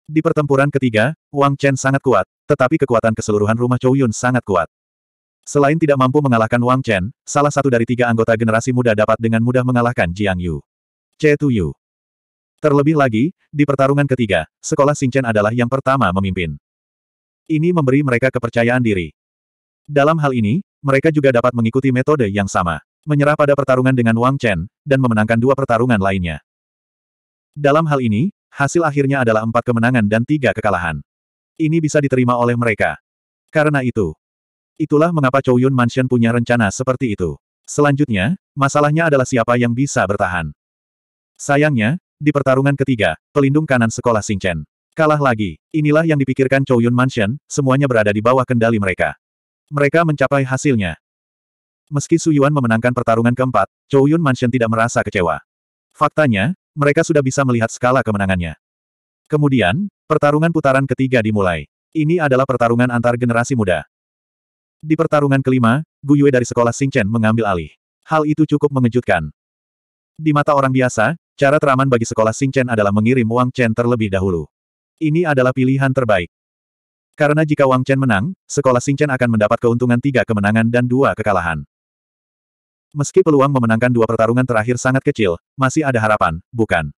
Di pertempuran ketiga, Wang Chen sangat kuat, tetapi kekuatan keseluruhan rumah Chou Yun sangat kuat. Selain tidak mampu mengalahkan Wang Chen, salah satu dari tiga anggota generasi muda dapat dengan mudah mengalahkan Jiang Yu. Che Tu Yu. Terlebih lagi, di pertarungan ketiga, sekolah Chen adalah yang pertama memimpin. Ini memberi mereka kepercayaan diri. Dalam hal ini, mereka juga dapat mengikuti metode yang sama. Menyerah pada pertarungan dengan Wang Chen, dan memenangkan dua pertarungan lainnya. Dalam hal ini, hasil akhirnya adalah empat kemenangan dan tiga kekalahan. Ini bisa diterima oleh mereka. Karena itu, Itulah mengapa Chow Yun Mansion punya rencana seperti itu. Selanjutnya, masalahnya adalah siapa yang bisa bertahan. Sayangnya, di pertarungan ketiga, pelindung kanan sekolah Singchen. Kalah lagi, inilah yang dipikirkan Chow Yun Mansion, semuanya berada di bawah kendali mereka. Mereka mencapai hasilnya. Meski Su Yuan memenangkan pertarungan keempat, Chow Yun Mansion tidak merasa kecewa. Faktanya, mereka sudah bisa melihat skala kemenangannya. Kemudian, pertarungan putaran ketiga dimulai. Ini adalah pertarungan antar generasi muda. Di pertarungan kelima, Gu Yue dari sekolah Sing Chen mengambil alih. Hal itu cukup mengejutkan. Di mata orang biasa, cara teraman bagi sekolah Sing Chen adalah mengirim Wang Chen terlebih dahulu. Ini adalah pilihan terbaik. Karena jika Wang Chen menang, sekolah Sing Chen akan mendapat keuntungan tiga kemenangan dan dua kekalahan. Meski peluang memenangkan dua pertarungan terakhir sangat kecil, masih ada harapan, bukan?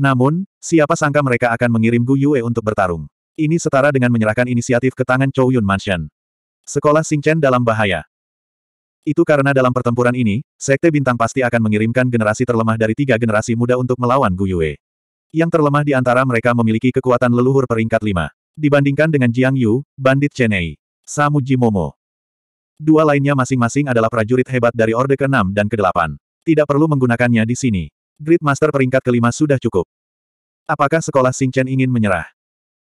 Namun, siapa sangka mereka akan mengirim Gu Yue untuk bertarung. Ini setara dengan menyerahkan inisiatif ke tangan Chou Yun Mansion. Sekolah Chen dalam bahaya. Itu karena dalam pertempuran ini, Sekte Bintang pasti akan mengirimkan generasi terlemah dari tiga generasi muda untuk melawan Gu Yue. Yang terlemah di antara mereka memiliki kekuatan leluhur peringkat lima. Dibandingkan dengan Jiang Yu, Bandit Chenei, Samu Jimomo. Dua lainnya masing-masing adalah prajurit hebat dari Orde ke-6 dan ke-8. Tidak perlu menggunakannya di sini. Grid Master peringkat kelima sudah cukup. Apakah sekolah Chen ingin menyerah?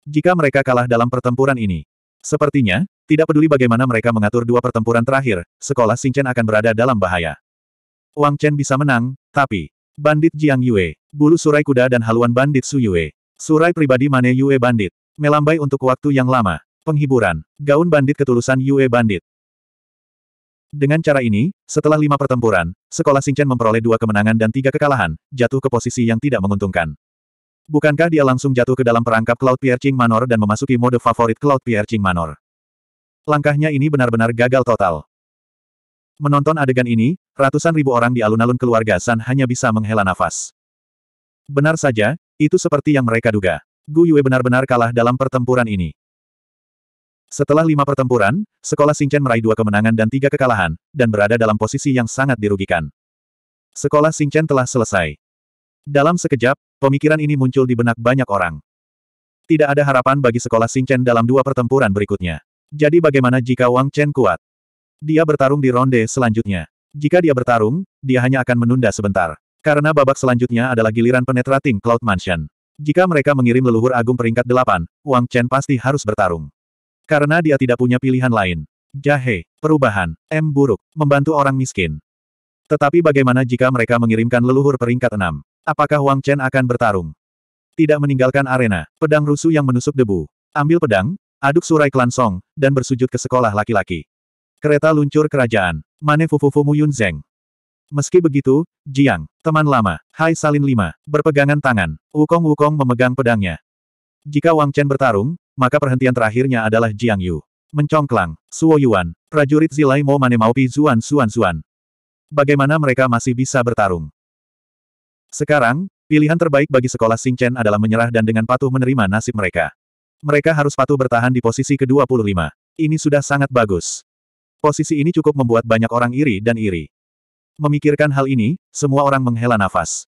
Jika mereka kalah dalam pertempuran ini, sepertinya, tidak peduli bagaimana mereka mengatur dua pertempuran terakhir, sekolah Chen akan berada dalam bahaya. Wang Chen bisa menang, tapi... Bandit Jiang Yue, bulu surai kuda dan haluan bandit Su Yue. Surai pribadi Mane Yue Bandit. Melambai untuk waktu yang lama. Penghiburan. Gaun bandit ketulusan Yue Bandit. Dengan cara ini, setelah lima pertempuran, sekolah Chen memperoleh dua kemenangan dan tiga kekalahan, jatuh ke posisi yang tidak menguntungkan. Bukankah dia langsung jatuh ke dalam perangkap Cloud Piercing Manor dan memasuki mode favorit Cloud Piercing Manor? Langkahnya ini benar-benar gagal total. Menonton adegan ini, ratusan ribu orang di alun-alun keluarga San hanya bisa menghela nafas. Benar saja, itu seperti yang mereka duga. Gu Yue benar-benar kalah dalam pertempuran ini. Setelah lima pertempuran, sekolah Singchen meraih dua kemenangan dan tiga kekalahan, dan berada dalam posisi yang sangat dirugikan. Sekolah Singchen telah selesai. Dalam sekejap, pemikiran ini muncul di benak banyak orang. Tidak ada harapan bagi sekolah Singchen dalam dua pertempuran berikutnya. Jadi bagaimana jika Wang Chen kuat? Dia bertarung di ronde selanjutnya. Jika dia bertarung, dia hanya akan menunda sebentar. Karena babak selanjutnya adalah giliran penetrating Cloud Mansion. Jika mereka mengirim leluhur agung peringkat delapan, Wang Chen pasti harus bertarung. Karena dia tidak punya pilihan lain. Jahe, perubahan, M buruk, membantu orang miskin. Tetapi bagaimana jika mereka mengirimkan leluhur peringkat enam? Apakah Wang Chen akan bertarung? Tidak meninggalkan arena, pedang rusuh yang menusuk debu. Ambil pedang, Aduk surai klan Song, dan bersujud ke sekolah laki-laki. Kereta luncur kerajaan. Mane Fufufu Yun Zeng. Meski begitu, Jiang, teman lama, Hai Salin Lima, berpegangan tangan. Wukong-Wukong memegang pedangnya. Jika Wang Chen bertarung, maka perhentian terakhirnya adalah Jiang Yu. Mencongklang, Suo Yuan, prajurit Zilai Mo Mane Pi Zuan Suan Suan. Bagaimana mereka masih bisa bertarung? Sekarang, pilihan terbaik bagi sekolah Sing Chen adalah menyerah dan dengan patuh menerima nasib mereka. Mereka harus patuh bertahan di posisi ke-25. Ini sudah sangat bagus. Posisi ini cukup membuat banyak orang iri dan iri. Memikirkan hal ini, semua orang menghela nafas.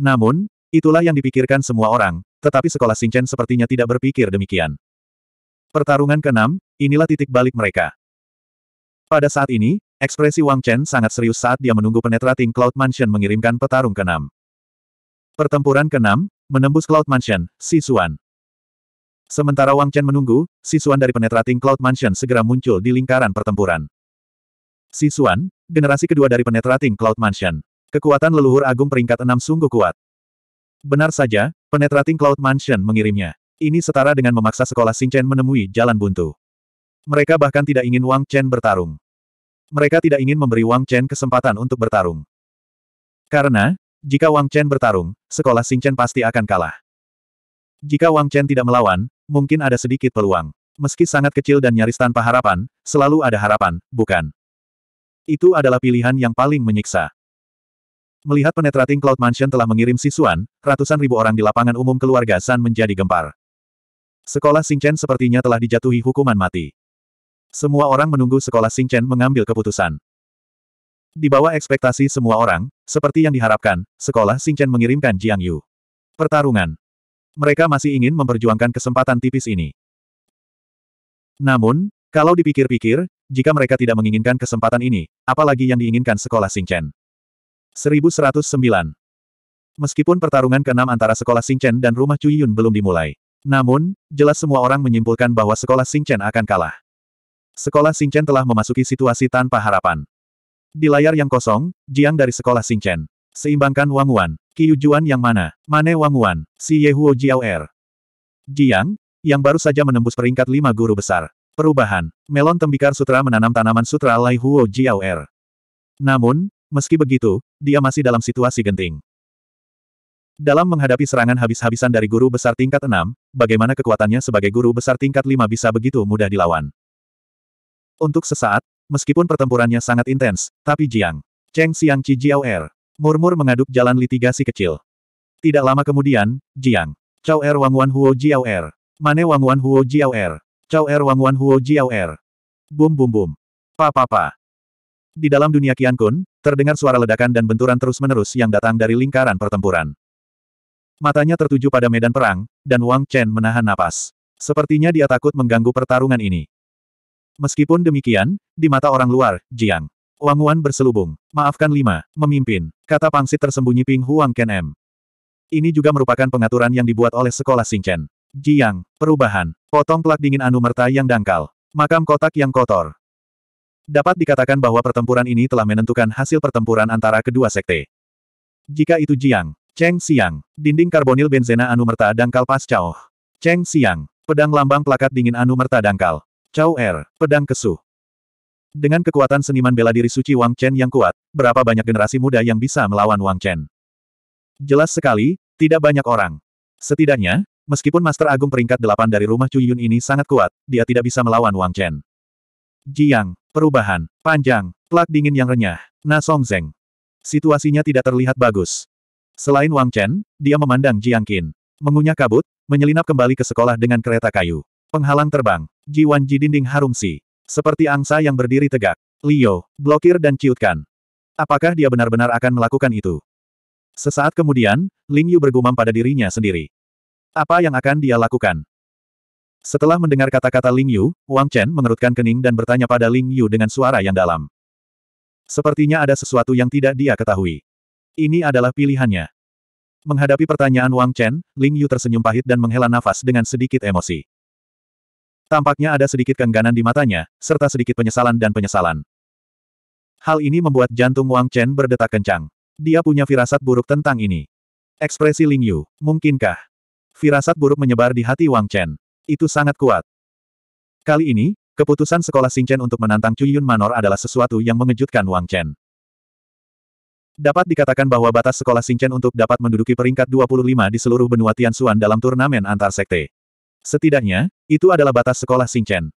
Namun, itulah yang dipikirkan semua orang, tetapi sekolah Sinchen sepertinya tidak berpikir demikian. Pertarungan ke-6, inilah titik balik mereka. Pada saat ini, ekspresi Wang Chen sangat serius saat dia menunggu penetrating Cloud Mansion mengirimkan petarung ke-6. Pertempuran ke-6, menembus Cloud Mansion, Si Xuan. Sementara Wang Chen menunggu, Sisuan dari Penetrating Cloud Mansion segera muncul di lingkaran pertempuran. Sisuan, generasi kedua dari Penetrating Cloud Mansion. Kekuatan leluhur agung peringkat enam sungguh kuat. Benar saja, Penetrating Cloud Mansion mengirimnya. Ini setara dengan memaksa sekolah Chen menemui jalan buntu. Mereka bahkan tidak ingin Wang Chen bertarung. Mereka tidak ingin memberi Wang Chen kesempatan untuk bertarung. Karena, jika Wang Chen bertarung, sekolah Chen pasti akan kalah. Jika Wang Chen tidak melawan, Mungkin ada sedikit peluang. Meski sangat kecil dan nyaris tanpa harapan, selalu ada harapan, bukan? Itu adalah pilihan yang paling menyiksa. Melihat penetrating Cloud Mansion telah mengirim sisuan, ratusan ribu orang di lapangan umum keluarga San menjadi gempar. Sekolah Singchen sepertinya telah dijatuhi hukuman mati. Semua orang menunggu sekolah Singchen mengambil keputusan. Di bawah ekspektasi semua orang, seperti yang diharapkan, sekolah Singchen mengirimkan Jiang Yu. Pertarungan mereka masih ingin memperjuangkan kesempatan tipis ini. Namun, kalau dipikir-pikir, jika mereka tidak menginginkan kesempatan ini, apalagi yang diinginkan sekolah Singchen. 1109 Meskipun pertarungan keenam antara sekolah Singchen dan rumah Cui belum dimulai. Namun, jelas semua orang menyimpulkan bahwa sekolah Singchen akan kalah. Sekolah Singchen telah memasuki situasi tanpa harapan. Di layar yang kosong, Jiang dari sekolah Singchen. Seimbangkan Wang Wan, Qiu Juan yang mana, Mane Wang Wan, Si Ye Huo Jiao Er. Jiang, yang baru saja menembus peringkat lima guru besar. Perubahan, Melon Tembikar Sutra menanam tanaman Sutra Lai Huo Jiao Er. Namun, meski begitu, dia masih dalam situasi genting. Dalam menghadapi serangan habis-habisan dari guru besar tingkat 6, bagaimana kekuatannya sebagai guru besar tingkat 5 bisa begitu mudah dilawan? Untuk sesaat, meskipun pertempurannya sangat intens, tapi Jiang Cheng Xiang Qi Jiao Er Murmur mengaduk jalan litigasi kecil. Tidak lama kemudian, Jiang. Chao Er Wangwan Huo Jiao Er. Mane Wangwan Huo Jiao Er. Chao Er Wangwan Huo Jiao Er. Bum bum bum. Pa pa pa. Di dalam dunia Qian Kun, terdengar suara ledakan dan benturan terus-menerus yang datang dari lingkaran pertempuran. Matanya tertuju pada medan perang, dan Wang Chen menahan napas. Sepertinya dia takut mengganggu pertarungan ini. Meskipun demikian, di mata orang luar, Jiang Wang Wan berselubung. Maafkan lima, memimpin, kata pangsit tersembunyi Ping Huang Ken M. Ini juga merupakan pengaturan yang dibuat oleh sekolah Singchen. Jiang, perubahan, potong plak dingin anu merta yang dangkal, makam kotak yang kotor. Dapat dikatakan bahwa pertempuran ini telah menentukan hasil pertempuran antara kedua sekte. Jika itu Jiang, Cheng Xiang, dinding karbonil benzena anu merta dangkal pas Chao. Cheng Xiang, pedang lambang plakat dingin anu merta dangkal. Cao Er, pedang kesuh. Dengan kekuatan seniman bela diri suci Wang Chen yang kuat, berapa banyak generasi muda yang bisa melawan Wang Chen? Jelas sekali, tidak banyak orang. Setidaknya, meskipun Master Agung peringkat delapan dari rumah Chu Yun ini sangat kuat, dia tidak bisa melawan Wang Chen. Jiang, perubahan, panjang, plak dingin yang renyah, Na Song Zeng. Situasinya tidak terlihat bagus. Selain Wang Chen, dia memandang Jiang Qin. Mengunyah kabut, menyelinap kembali ke sekolah dengan kereta kayu. Penghalang terbang, Ji Wan Ji dinding harum si. Seperti angsa yang berdiri tegak. Leo, blokir dan ciutkan. Apakah dia benar-benar akan melakukan itu? Sesaat kemudian, Ling Yu bergumam pada dirinya sendiri. Apa yang akan dia lakukan? Setelah mendengar kata-kata Ling Yu, Wang Chen mengerutkan kening dan bertanya pada Ling Yu dengan suara yang dalam. Sepertinya ada sesuatu yang tidak dia ketahui. Ini adalah pilihannya. Menghadapi pertanyaan Wang Chen, Ling Yu tersenyum pahit dan menghela nafas dengan sedikit emosi. Tampaknya ada sedikit kengganan di matanya, serta sedikit penyesalan dan penyesalan. Hal ini membuat jantung Wang Chen berdetak kencang. Dia punya firasat buruk tentang ini. Ekspresi Ling Yu, mungkinkah? Firasat buruk menyebar di hati Wang Chen. Itu sangat kuat. Kali ini, keputusan sekolah Chen untuk menantang Cuyun Manor adalah sesuatu yang mengejutkan Wang Chen. Dapat dikatakan bahwa batas sekolah Chen untuk dapat menduduki peringkat 25 di seluruh benua Tianxuan dalam turnamen antar sekte. Setidaknya, itu adalah batas sekolah Xingchen.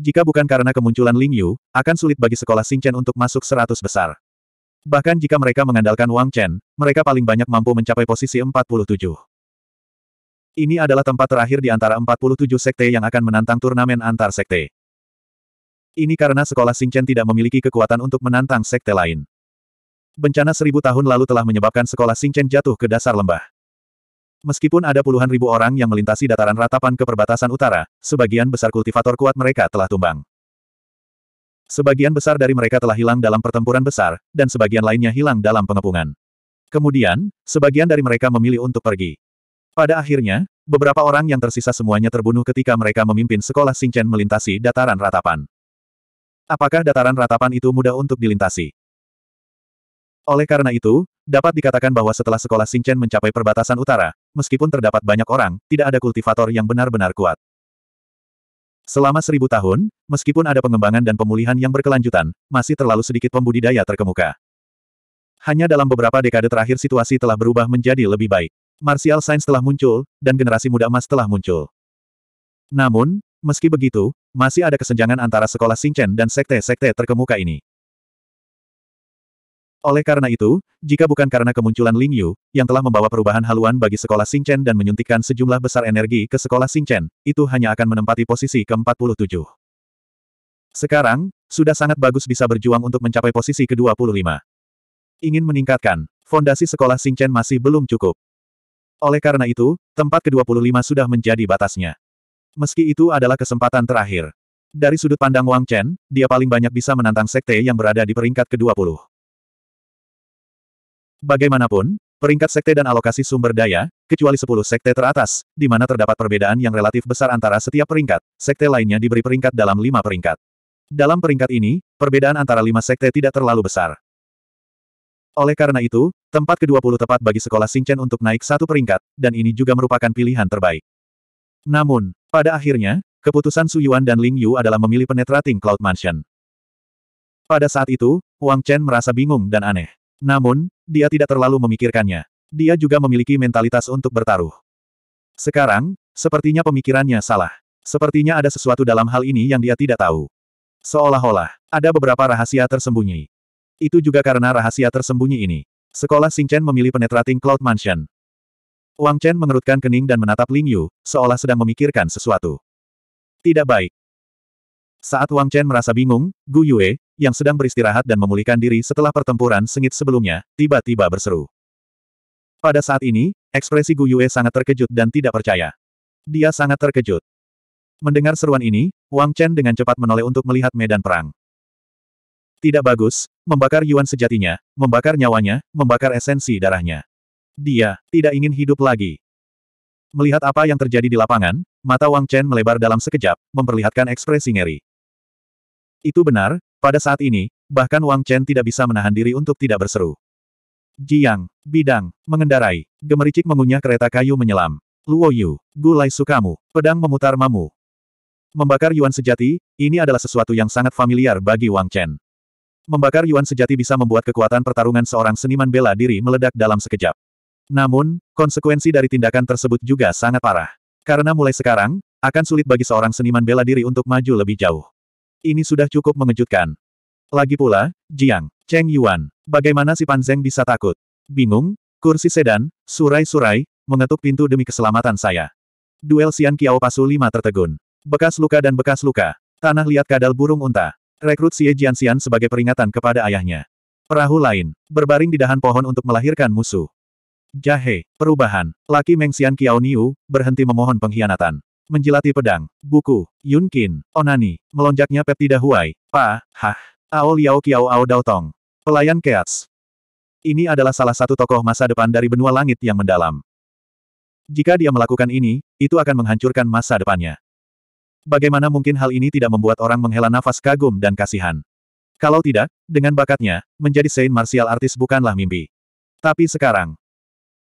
Jika bukan karena kemunculan Ling Yu, akan sulit bagi sekolah Xingchen untuk masuk seratus besar. Bahkan jika mereka mengandalkan Wang Chen, mereka paling banyak mampu mencapai posisi 47. Ini adalah tempat terakhir di antara 47 sekte yang akan menantang turnamen antar sekte. Ini karena sekolah Xingchen tidak memiliki kekuatan untuk menantang sekte lain. Bencana seribu tahun lalu telah menyebabkan sekolah Xingchen jatuh ke dasar lembah. Meskipun ada puluhan ribu orang yang melintasi dataran ratapan ke perbatasan utara, sebagian besar kultivator kuat mereka telah tumbang. Sebagian besar dari mereka telah hilang dalam pertempuran besar, dan sebagian lainnya hilang dalam pengepungan. Kemudian, sebagian dari mereka memilih untuk pergi. Pada akhirnya, beberapa orang yang tersisa semuanya terbunuh ketika mereka memimpin sekolah Singchen melintasi dataran ratapan. Apakah dataran ratapan itu mudah untuk dilintasi? Oleh karena itu, Dapat dikatakan bahwa setelah sekolah Chen mencapai perbatasan utara, meskipun terdapat banyak orang, tidak ada kultivator yang benar-benar kuat. Selama seribu tahun, meskipun ada pengembangan dan pemulihan yang berkelanjutan, masih terlalu sedikit pembudidaya terkemuka. Hanya dalam beberapa dekade terakhir situasi telah berubah menjadi lebih baik. Martial Science telah muncul, dan generasi muda emas telah muncul. Namun, meski begitu, masih ada kesenjangan antara sekolah Chen dan sekte-sekte terkemuka ini. Oleh karena itu, jika bukan karena kemunculan Ling Yu, yang telah membawa perubahan haluan bagi sekolah Chen dan menyuntikkan sejumlah besar energi ke sekolah Chen, itu hanya akan menempati posisi ke-47. Sekarang, sudah sangat bagus bisa berjuang untuk mencapai posisi ke-25. Ingin meningkatkan, fondasi sekolah Chen masih belum cukup. Oleh karena itu, tempat ke-25 sudah menjadi batasnya. Meski itu adalah kesempatan terakhir. Dari sudut pandang Wang Chen, dia paling banyak bisa menantang sekte yang berada di peringkat ke-20. Bagaimanapun, peringkat sekte dan alokasi sumber daya, kecuali 10 sekte teratas, di mana terdapat perbedaan yang relatif besar antara setiap peringkat, sekte lainnya diberi peringkat dalam lima peringkat. Dalam peringkat ini, perbedaan antara lima sekte tidak terlalu besar. Oleh karena itu, tempat ke-20 tepat bagi sekolah Singchen untuk naik satu peringkat, dan ini juga merupakan pilihan terbaik. Namun, pada akhirnya, keputusan Su Yuan dan Ling Yu adalah memilih penetrating Cloud Mansion. Pada saat itu, Wang Chen merasa bingung dan aneh. Namun, dia tidak terlalu memikirkannya. Dia juga memiliki mentalitas untuk bertaruh. Sekarang, sepertinya pemikirannya salah. Sepertinya ada sesuatu dalam hal ini yang dia tidak tahu. Seolah-olah, ada beberapa rahasia tersembunyi. Itu juga karena rahasia tersembunyi ini. Sekolah Chen memilih penetrating Cloud Mansion. Wang Chen mengerutkan kening dan menatap Ling Yu, seolah sedang memikirkan sesuatu. Tidak baik. Saat Wang Chen merasa bingung, Gu Yue, yang sedang beristirahat dan memulihkan diri setelah pertempuran sengit sebelumnya, tiba-tiba berseru. Pada saat ini, ekspresi Gu Yue sangat terkejut dan tidak percaya. Dia sangat terkejut. Mendengar seruan ini, Wang Chen dengan cepat menoleh untuk melihat medan perang. Tidak bagus, membakar Yuan sejatinya, membakar nyawanya, membakar esensi darahnya. Dia tidak ingin hidup lagi. Melihat apa yang terjadi di lapangan, mata Wang Chen melebar dalam sekejap, memperlihatkan ekspresi ngeri. Itu benar, pada saat ini, bahkan Wang Chen tidak bisa menahan diri untuk tidak berseru. Jiang, bidang, mengendarai, gemericik mengunyah kereta kayu menyelam. Luo Yu, gulai sukamu, pedang memutar mamu. Membakar Yuan sejati, ini adalah sesuatu yang sangat familiar bagi Wang Chen. Membakar Yuan sejati bisa membuat kekuatan pertarungan seorang seniman bela diri meledak dalam sekejap. Namun, konsekuensi dari tindakan tersebut juga sangat parah. Karena mulai sekarang, akan sulit bagi seorang seniman bela diri untuk maju lebih jauh. Ini sudah cukup mengejutkan. Lagi pula, Jiang, Cheng Yuan, bagaimana si Pan Panzeng bisa takut? Bingung, kursi sedan, surai-surai, mengetuk pintu demi keselamatan saya. Duel Xian Kiao Pasu 5 tertegun. Bekas luka dan bekas luka. Tanah liat kadal burung unta. Rekrut Xie Jian Xian sebagai peringatan kepada ayahnya. Perahu lain, berbaring di dahan pohon untuk melahirkan musuh. Jahe, perubahan, laki Meng Xian Kiao Niu, berhenti memohon pengkhianatan menjilati pedang, buku, yunkin, onani, melonjaknya peptida huai, pa, hah, ao liao kiao ao dao Pelayan Keats. Ini adalah salah satu tokoh masa depan dari benua langit yang mendalam. Jika dia melakukan ini, itu akan menghancurkan masa depannya. Bagaimana mungkin hal ini tidak membuat orang menghela nafas kagum dan kasihan? Kalau tidak, dengan bakatnya, menjadi Saint Martial Artis bukanlah mimpi. Tapi sekarang,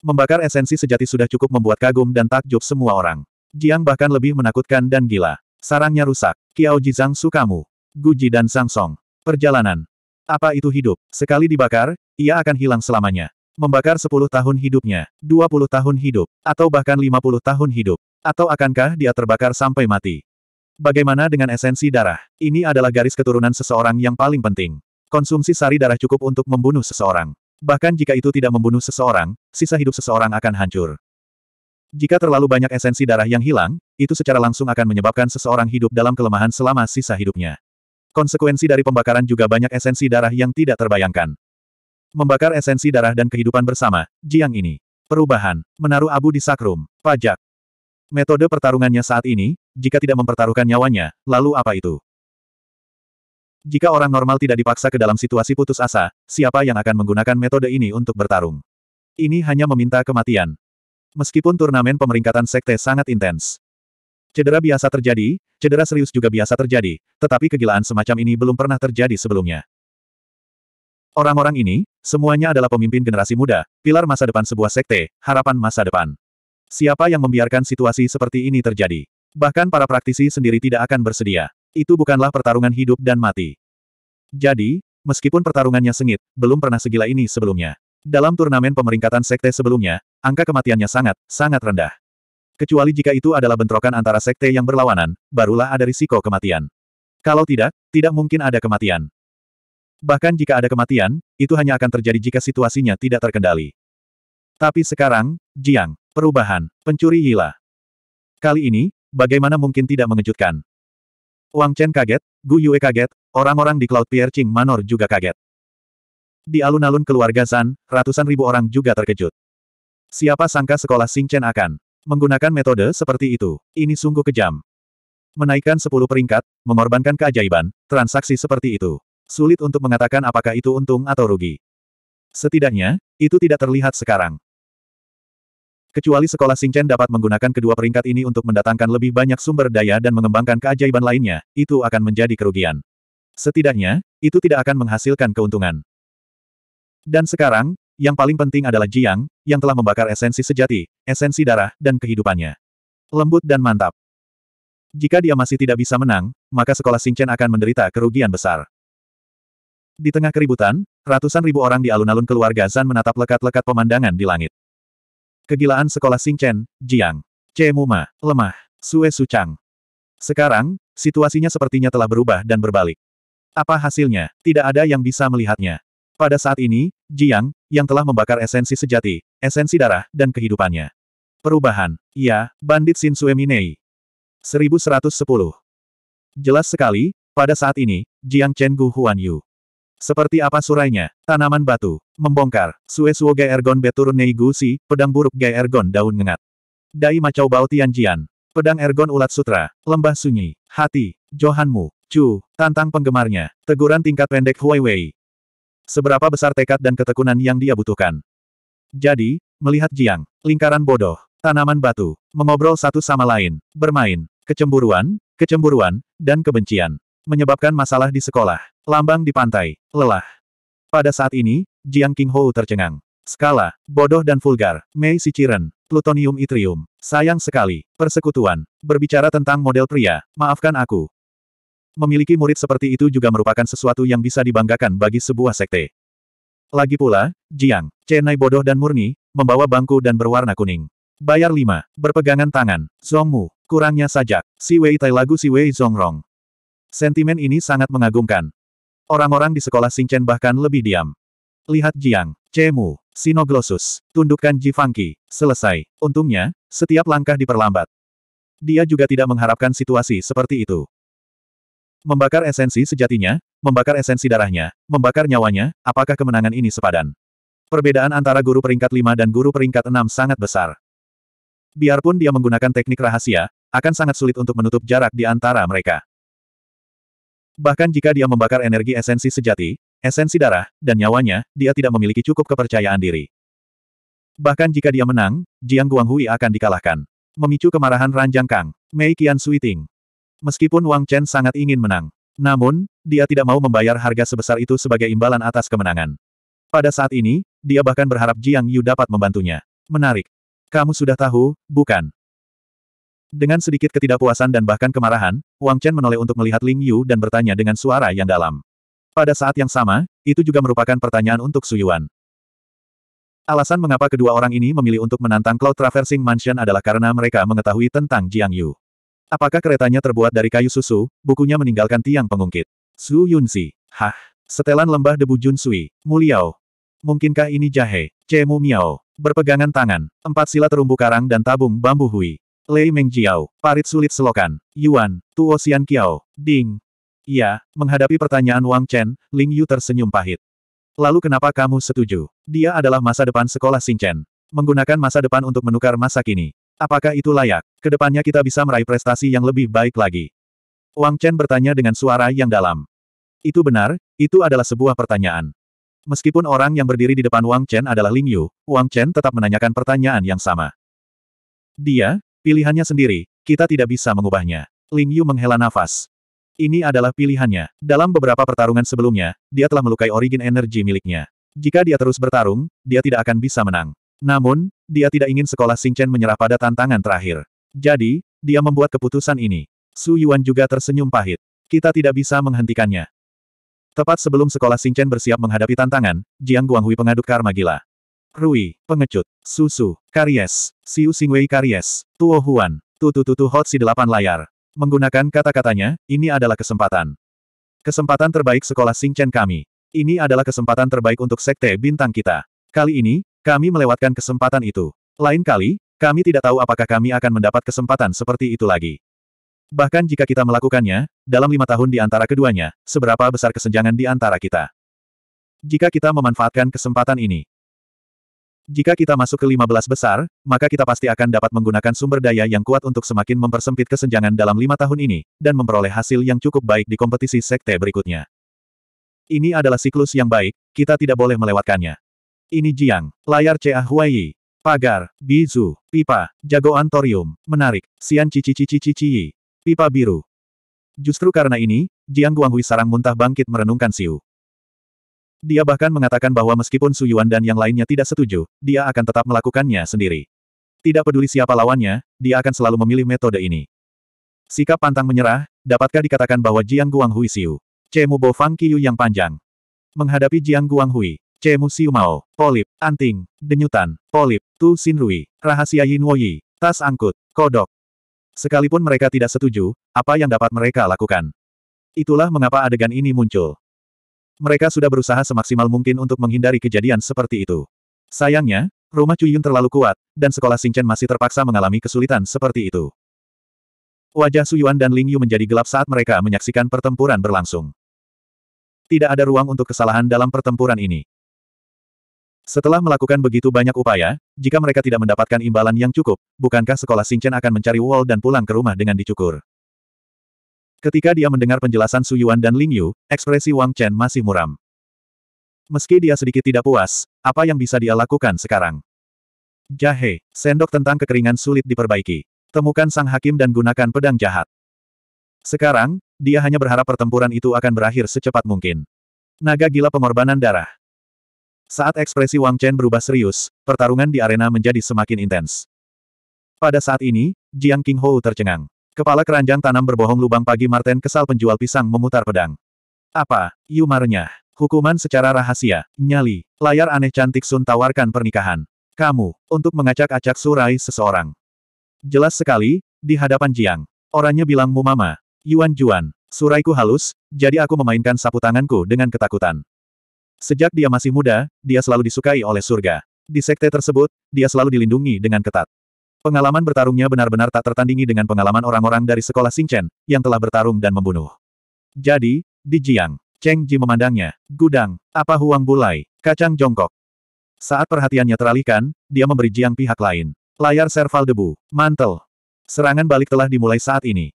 membakar esensi sejati sudah cukup membuat kagum dan takjub semua orang. Jiang bahkan lebih menakutkan dan gila. Sarangnya rusak. Kiao Jizang sukamu. Guji dan Sang Song. Perjalanan. Apa itu hidup? Sekali dibakar, ia akan hilang selamanya. Membakar 10 tahun hidupnya, 20 tahun hidup, atau bahkan 50 tahun hidup. Atau akankah dia terbakar sampai mati? Bagaimana dengan esensi darah? Ini adalah garis keturunan seseorang yang paling penting. Konsumsi sari darah cukup untuk membunuh seseorang. Bahkan jika itu tidak membunuh seseorang, sisa hidup seseorang akan hancur. Jika terlalu banyak esensi darah yang hilang, itu secara langsung akan menyebabkan seseorang hidup dalam kelemahan selama sisa hidupnya. Konsekuensi dari pembakaran juga banyak esensi darah yang tidak terbayangkan. Membakar esensi darah dan kehidupan bersama, Jiang ini. Perubahan, menaruh abu di sakrum, pajak. Metode pertarungannya saat ini, jika tidak mempertaruhkan nyawanya, lalu apa itu? Jika orang normal tidak dipaksa ke dalam situasi putus asa, siapa yang akan menggunakan metode ini untuk bertarung? Ini hanya meminta kematian, Meskipun turnamen pemeringkatan sekte sangat intens. Cedera biasa terjadi, cedera serius juga biasa terjadi, tetapi kegilaan semacam ini belum pernah terjadi sebelumnya. Orang-orang ini, semuanya adalah pemimpin generasi muda, pilar masa depan sebuah sekte, harapan masa depan. Siapa yang membiarkan situasi seperti ini terjadi? Bahkan para praktisi sendiri tidak akan bersedia. Itu bukanlah pertarungan hidup dan mati. Jadi, meskipun pertarungannya sengit, belum pernah segila ini sebelumnya. Dalam turnamen pemeringkatan sekte sebelumnya, angka kematiannya sangat, sangat rendah. Kecuali jika itu adalah bentrokan antara sekte yang berlawanan, barulah ada risiko kematian. Kalau tidak, tidak mungkin ada kematian. Bahkan jika ada kematian, itu hanya akan terjadi jika situasinya tidak terkendali. Tapi sekarang, Jiang, perubahan, pencuri gila. Kali ini, bagaimana mungkin tidak mengejutkan? Wang Chen kaget, Gu Yue kaget, orang-orang di Cloud Piercing Manor juga kaget. Di alun-alun keluarga San, ratusan ribu orang juga terkejut. Siapa sangka sekolah Singchen akan menggunakan metode seperti itu. Ini sungguh kejam. Menaikkan 10 peringkat, mengorbankan keajaiban, transaksi seperti itu. Sulit untuk mengatakan apakah itu untung atau rugi. Setidaknya, itu tidak terlihat sekarang. Kecuali sekolah Singchen dapat menggunakan kedua peringkat ini untuk mendatangkan lebih banyak sumber daya dan mengembangkan keajaiban lainnya, itu akan menjadi kerugian. Setidaknya, itu tidak akan menghasilkan keuntungan. Dan sekarang, yang paling penting adalah Jiang, yang telah membakar esensi sejati, esensi darah, dan kehidupannya. Lembut dan mantap. Jika dia masih tidak bisa menang, maka sekolah Xingchen akan menderita kerugian besar. Di tengah keributan, ratusan ribu orang di alun-alun keluarga Zan menatap lekat-lekat pemandangan di langit. Kegilaan sekolah Xingchen, Jiang, Cemuma, lemah, Sue Sucang. Sekarang, situasinya sepertinya telah berubah dan berbalik. Apa hasilnya? Tidak ada yang bisa melihatnya. Pada saat ini, Jiang, yang telah membakar esensi sejati, esensi darah, dan kehidupannya. Perubahan. Ya, Bandit sin Sue Minei. 1110. Jelas sekali, pada saat ini, Jiang Chen Gu Huan Yu. Seperti apa surainya? Tanaman batu. Membongkar. Sue Suo Gai Ergon Beturun Nei si. pedang buruk Gai Ergon daun ngengat. Dai Macau Bao Jian, Pedang Ergon Ulat Sutra. Lembah Sunyi. Hati. Mu. Chu. Tantang penggemarnya. Teguran tingkat pendek Huawei. Seberapa besar tekad dan ketekunan yang dia butuhkan. Jadi, melihat Jiang, lingkaran bodoh, tanaman batu, mengobrol satu sama lain, bermain, kecemburuan, kecemburuan, dan kebencian. Menyebabkan masalah di sekolah, lambang di pantai, lelah. Pada saat ini, Jiang Ho tercengang. Skala, bodoh dan vulgar, Mei Sichiren, plutonium itrium. Sayang sekali, persekutuan, berbicara tentang model pria, maafkan aku, Memiliki murid seperti itu juga merupakan sesuatu yang bisa dibanggakan bagi sebuah sekte. Lagi pula, Jiang, Chenai bodoh dan murni, membawa bangku dan berwarna kuning. Bayar lima, berpegangan tangan, Zongmu, kurangnya sajak, si Wei Tai lagu si Wei Zongrong. Sentimen ini sangat mengagumkan. Orang-orang di sekolah Singchen bahkan lebih diam. Lihat Jiang, Cemu, Sinoglossus, tundukkan Jifangki, selesai. Untungnya, setiap langkah diperlambat. Dia juga tidak mengharapkan situasi seperti itu. Membakar esensi sejatinya, membakar esensi darahnya, membakar nyawanya, apakah kemenangan ini sepadan? Perbedaan antara guru peringkat 5 dan guru peringkat 6 sangat besar. Biarpun dia menggunakan teknik rahasia, akan sangat sulit untuk menutup jarak di antara mereka. Bahkan jika dia membakar energi esensi sejati, esensi darah, dan nyawanya, dia tidak memiliki cukup kepercayaan diri. Bahkan jika dia menang, Jiang Guanghui akan dikalahkan. Memicu kemarahan Ranjang Kang, Mei Qian Suiting, Meskipun Wang Chen sangat ingin menang. Namun, dia tidak mau membayar harga sebesar itu sebagai imbalan atas kemenangan. Pada saat ini, dia bahkan berharap Jiang Yu dapat membantunya. Menarik. Kamu sudah tahu, bukan? Dengan sedikit ketidakpuasan dan bahkan kemarahan, Wang Chen menoleh untuk melihat Ling Yu dan bertanya dengan suara yang dalam. Pada saat yang sama, itu juga merupakan pertanyaan untuk Su Yuan. Alasan mengapa kedua orang ini memilih untuk menantang Cloud Traversing Mansion adalah karena mereka mengetahui tentang Jiang Yu. Apakah keretanya terbuat dari kayu susu? Bukunya meninggalkan tiang pengungkit. Su Yunzi. Hah. Setelan lembah debu Jun Sui. Muliao. Mungkinkah ini jahe? Cemu Miao. Berpegangan tangan. Empat sila terumbu karang dan tabung bambu hui. Lei Mengjiao. Parit sulit selokan. Yuan. Tuo Xian Kiao. Ding. Iya, menghadapi pertanyaan Wang Chen, Ling Yu tersenyum pahit. Lalu kenapa kamu setuju? Dia adalah masa depan sekolah Chen. Menggunakan masa depan untuk menukar masa kini. Apakah itu layak? Kedepannya kita bisa meraih prestasi yang lebih baik lagi. Wang Chen bertanya dengan suara yang dalam. Itu benar, itu adalah sebuah pertanyaan. Meskipun orang yang berdiri di depan Wang Chen adalah Ling Yu, Wang Chen tetap menanyakan pertanyaan yang sama. Dia, pilihannya sendiri, kita tidak bisa mengubahnya. Ling Yu menghela nafas. Ini adalah pilihannya. Dalam beberapa pertarungan sebelumnya, dia telah melukai origin energi miliknya. Jika dia terus bertarung, dia tidak akan bisa menang. Namun, dia tidak ingin sekolah Xingchen menyerah pada tantangan terakhir. Jadi, dia membuat keputusan ini. Su Yuan juga tersenyum pahit. Kita tidak bisa menghentikannya. Tepat sebelum sekolah Xingchen bersiap menghadapi tantangan, Jiang Guanghui pengaduk karma gila. Rui, pengecut, Susu, Karies, Siu singwei Karies, Tuo Huan, tutu tutu Hot si delapan layar. Menggunakan kata-katanya, ini adalah kesempatan. Kesempatan terbaik sekolah Xingchen kami. Ini adalah kesempatan terbaik untuk sekte bintang kita. Kali ini, kami melewatkan kesempatan itu. Lain kali, kami tidak tahu apakah kami akan mendapat kesempatan seperti itu lagi. Bahkan jika kita melakukannya, dalam lima tahun di antara keduanya, seberapa besar kesenjangan di antara kita. Jika kita memanfaatkan kesempatan ini. Jika kita masuk ke belas besar, maka kita pasti akan dapat menggunakan sumber daya yang kuat untuk semakin mempersempit kesenjangan dalam lima tahun ini, dan memperoleh hasil yang cukup baik di kompetisi sekte berikutnya. Ini adalah siklus yang baik, kita tidak boleh melewatkannya. Ini Jiang, layar Cea Huayi, pagar, bizu, pipa, jagoan torium, menarik, sian cici cici cici, pipa biru. Justru karena ini, Jiang Guanghui sarang muntah bangkit merenungkan Siu. Dia bahkan mengatakan bahwa meskipun Su Yuan dan yang lainnya tidak setuju, dia akan tetap melakukannya sendiri. Tidak peduli siapa lawannya, dia akan selalu memilih metode ini. Sikap pantang menyerah, dapatkah dikatakan bahwa Jiang Guanghui Siu? Cemu Bo Fang Qiyu yang panjang. Menghadapi Jiang Guanghui, Cemu Siumao, Polip, Anting, Denyutan, Polip, Tu sin rui, Rahasia Yin Woyi, Tas Angkut, Kodok. Sekalipun mereka tidak setuju, apa yang dapat mereka lakukan? Itulah mengapa adegan ini muncul. Mereka sudah berusaha semaksimal mungkin untuk menghindari kejadian seperti itu. Sayangnya, rumah Cuyun terlalu kuat, dan sekolah Singchen masih terpaksa mengalami kesulitan seperti itu. Wajah Suyuan dan Ling Yu menjadi gelap saat mereka menyaksikan pertempuran berlangsung. Tidak ada ruang untuk kesalahan dalam pertempuran ini. Setelah melakukan begitu banyak upaya, jika mereka tidak mendapatkan imbalan yang cukup, bukankah sekolah Xingchen akan mencari Wall dan pulang ke rumah dengan dicukur? Ketika dia mendengar penjelasan Su Yuan dan Ling Yu, ekspresi Wang Chen masih muram. Meski dia sedikit tidak puas, apa yang bisa dia lakukan sekarang? Jahe, sendok tentang kekeringan sulit diperbaiki. Temukan sang hakim dan gunakan pedang jahat. Sekarang, dia hanya berharap pertempuran itu akan berakhir secepat mungkin. Naga gila pengorbanan darah. Saat ekspresi Wang Chen berubah serius, pertarungan di arena menjadi semakin intens. Pada saat ini, Jiang Qinghou tercengang. Kepala keranjang tanam berbohong lubang pagi Martin kesal penjual pisang memutar pedang. Apa? Yu Hukuman secara rahasia, nyali, layar aneh cantik Sun tawarkan pernikahan. Kamu, untuk mengacak-acak surai seseorang. Jelas sekali, di hadapan Jiang. Orangnya bilang mu mama, Yuan Juan, suraiku halus, jadi aku memainkan sapu tanganku dengan ketakutan. Sejak dia masih muda, dia selalu disukai oleh surga. Di sekte tersebut, dia selalu dilindungi dengan ketat. Pengalaman bertarungnya benar-benar tak tertandingi dengan pengalaman orang-orang dari sekolah Xingchen, yang telah bertarung dan membunuh. Jadi, di Jiang, Cheng Ji memandangnya, gudang, apa huang bulai, kacang jongkok. Saat perhatiannya teralihkan, dia memberi Jiang pihak lain. Layar serval debu, mantel. Serangan balik telah dimulai saat ini.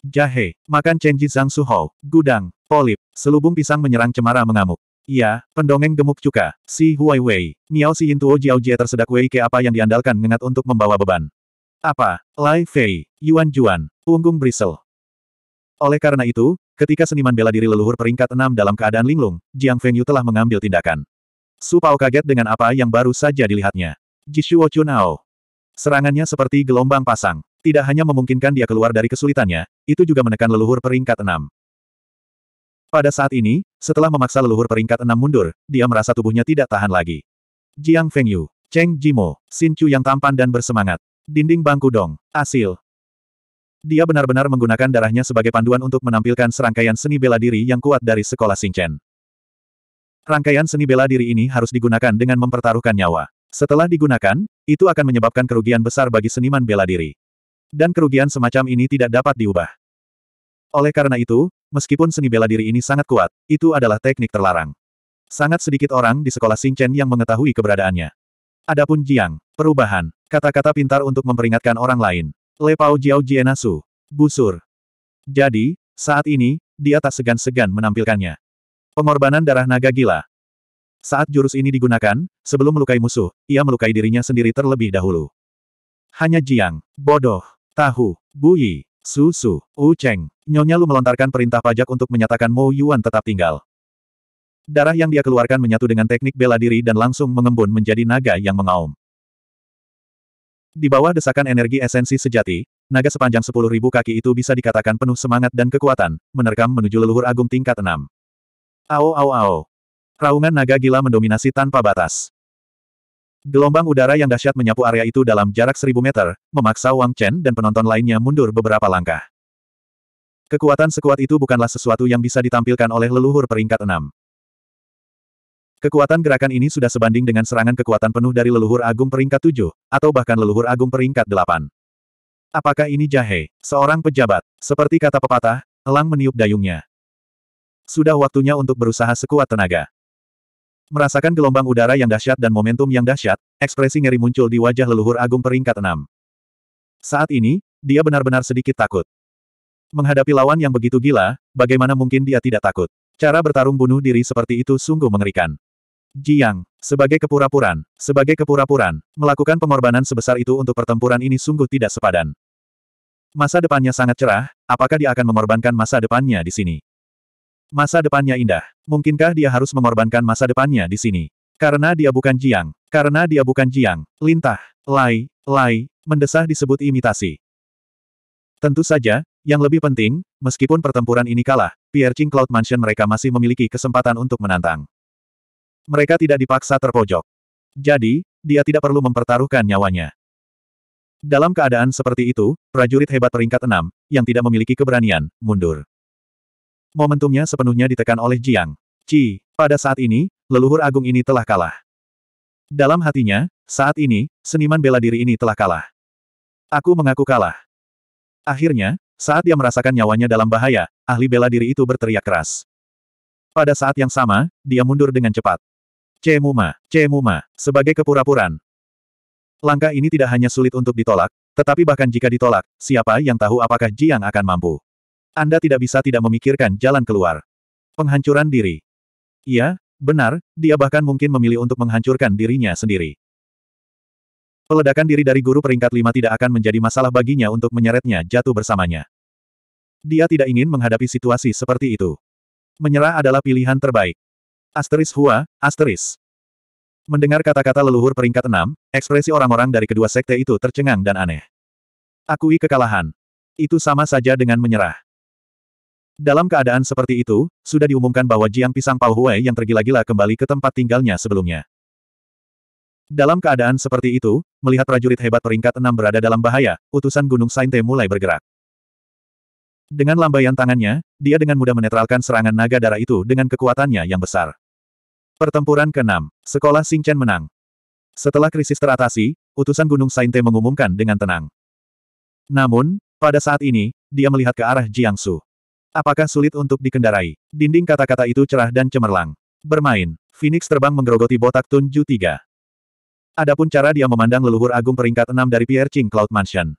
Jahe, makan Cheng Ji Zhang Suhou, gudang, polip, selubung pisang menyerang cemara mengamuk. Iya, pendongeng gemuk cuka, si Huai Wei, Miao Si Tuo Jiao Jie tersedak Wei ke apa yang diandalkan ngengat untuk membawa beban. Apa? Lai Fei, Yuan Juan, Punggung Brisel. Oleh karena itu, ketika seniman bela diri leluhur peringkat enam dalam keadaan linglung, Jiang Feng Yu telah mengambil tindakan. Su Pao kaget dengan apa yang baru saja dilihatnya. Jishuo Chunao. Serangannya seperti gelombang pasang. Tidak hanya memungkinkan dia keluar dari kesulitannya, itu juga menekan leluhur peringkat enam. Pada saat ini, setelah memaksa leluhur peringkat enam mundur, dia merasa tubuhnya tidak tahan lagi. Jiang Fengyu, Cheng Jimo, Xin Chu yang tampan dan bersemangat. Dinding bangku dong, asil. Dia benar-benar menggunakan darahnya sebagai panduan untuk menampilkan serangkaian seni bela diri yang kuat dari sekolah Xingchen. Rangkaian seni bela diri ini harus digunakan dengan mempertaruhkan nyawa. Setelah digunakan, itu akan menyebabkan kerugian besar bagi seniman bela diri. Dan kerugian semacam ini tidak dapat diubah. Oleh karena itu, meskipun seni bela diri ini sangat kuat, itu adalah teknik terlarang. Sangat sedikit orang di sekolah Xingchen yang mengetahui keberadaannya. Adapun Jiang, perubahan, kata-kata pintar untuk memperingatkan orang lain. Le Pao Jiao Jienasu, busur. Jadi, saat ini, dia tak segan-segan menampilkannya. Pengorbanan darah naga gila. Saat jurus ini digunakan, sebelum melukai musuh, ia melukai dirinya sendiri terlebih dahulu. Hanya Jiang, bodoh, tahu, buyi, Susu, U Cheng. Nyonya Lu melontarkan perintah pajak untuk menyatakan Mo Yuan tetap tinggal. Darah yang dia keluarkan menyatu dengan teknik bela diri dan langsung mengembun menjadi naga yang mengaum. Di bawah desakan energi esensi sejati, naga sepanjang sepuluh ribu kaki itu bisa dikatakan penuh semangat dan kekuatan, menerkam menuju leluhur agung tingkat enam. Ao ao ao. Raungan naga gila mendominasi tanpa batas. Gelombang udara yang dahsyat menyapu area itu dalam jarak seribu meter, memaksa Wang Chen dan penonton lainnya mundur beberapa langkah. Kekuatan sekuat itu bukanlah sesuatu yang bisa ditampilkan oleh leluhur peringkat enam. Kekuatan gerakan ini sudah sebanding dengan serangan kekuatan penuh dari leluhur agung peringkat tujuh, atau bahkan leluhur agung peringkat delapan. Apakah ini jahe? Seorang pejabat. Seperti kata pepatah, elang meniup dayungnya. Sudah waktunya untuk berusaha sekuat tenaga. Merasakan gelombang udara yang dahsyat dan momentum yang dahsyat, ekspresi ngeri muncul di wajah leluhur agung peringkat enam. Saat ini, dia benar-benar sedikit takut. Menghadapi lawan yang begitu gila, bagaimana mungkin dia tidak takut? Cara bertarung bunuh diri seperti itu sungguh mengerikan. Jiang, sebagai kepura-puran, sebagai kepura-puran, melakukan pengorbanan sebesar itu untuk pertempuran ini sungguh tidak sepadan. Masa depannya sangat cerah, apakah dia akan mengorbankan masa depannya di sini? Masa depannya indah. Mungkinkah dia harus mengorbankan masa depannya di sini? Karena dia bukan Jiang. Karena dia bukan Jiang. Lintah. Lai. Lai. Mendesah disebut imitasi. Tentu saja, yang lebih penting, meskipun pertempuran ini kalah, Piercing Cloud Mansion mereka masih memiliki kesempatan untuk menantang. Mereka tidak dipaksa terpojok. Jadi, dia tidak perlu mempertaruhkan nyawanya. Dalam keadaan seperti itu, prajurit hebat peringkat enam, yang tidak memiliki keberanian, mundur. Momentumnya sepenuhnya ditekan oleh Jiang. Ci, pada saat ini, leluhur agung ini telah kalah. Dalam hatinya, saat ini, seniman bela diri ini telah kalah. Aku mengaku kalah. Akhirnya, saat dia merasakan nyawanya dalam bahaya, ahli bela diri itu berteriak keras. Pada saat yang sama, dia mundur dengan cepat. Cemuma, Cemuma, sebagai kepura-puran. Langkah ini tidak hanya sulit untuk ditolak, tetapi bahkan jika ditolak, siapa yang tahu apakah Jiang akan mampu. Anda tidak bisa tidak memikirkan jalan keluar. Penghancuran diri. Iya, benar, dia bahkan mungkin memilih untuk menghancurkan dirinya sendiri. Peledakan diri dari guru peringkat lima tidak akan menjadi masalah baginya untuk menyeretnya jatuh bersamanya. Dia tidak ingin menghadapi situasi seperti itu. Menyerah adalah pilihan terbaik. Asteris Hua, asteris. Mendengar kata-kata leluhur peringkat enam, ekspresi orang-orang dari kedua sekte itu tercengang dan aneh. Akui kekalahan. Itu sama saja dengan menyerah. Dalam keadaan seperti itu, sudah diumumkan bahwa Jiang Pisang Pao Hui yang tergila-gila kembali ke tempat tinggalnya sebelumnya. Dalam keadaan seperti itu, melihat prajurit hebat peringkat enam berada dalam bahaya, utusan Gunung Sainte mulai bergerak. Dengan lambaian tangannya, dia dengan mudah menetralkan serangan naga darah itu dengan kekuatannya yang besar. Pertempuran ke-6, Sekolah Xingchen menang. Setelah krisis teratasi, utusan Gunung Sainte mengumumkan dengan tenang. Namun, pada saat ini, dia melihat ke arah Jiangsu. Apakah sulit untuk dikendarai? Dinding kata-kata itu cerah dan cemerlang. Bermain, Phoenix terbang menggerogoti botak Tunju Tiga. Adapun cara dia memandang leluhur agung peringkat enam dari Pierre Ching Cloud Mansion.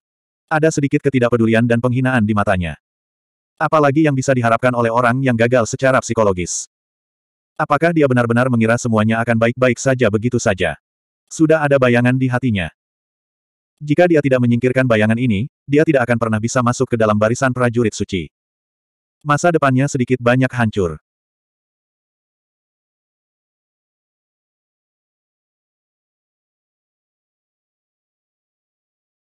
Ada sedikit ketidakpedulian dan penghinaan di matanya. Apalagi yang bisa diharapkan oleh orang yang gagal secara psikologis. Apakah dia benar-benar mengira semuanya akan baik-baik saja begitu saja? Sudah ada bayangan di hatinya. Jika dia tidak menyingkirkan bayangan ini, dia tidak akan pernah bisa masuk ke dalam barisan prajurit suci. Masa depannya sedikit banyak hancur.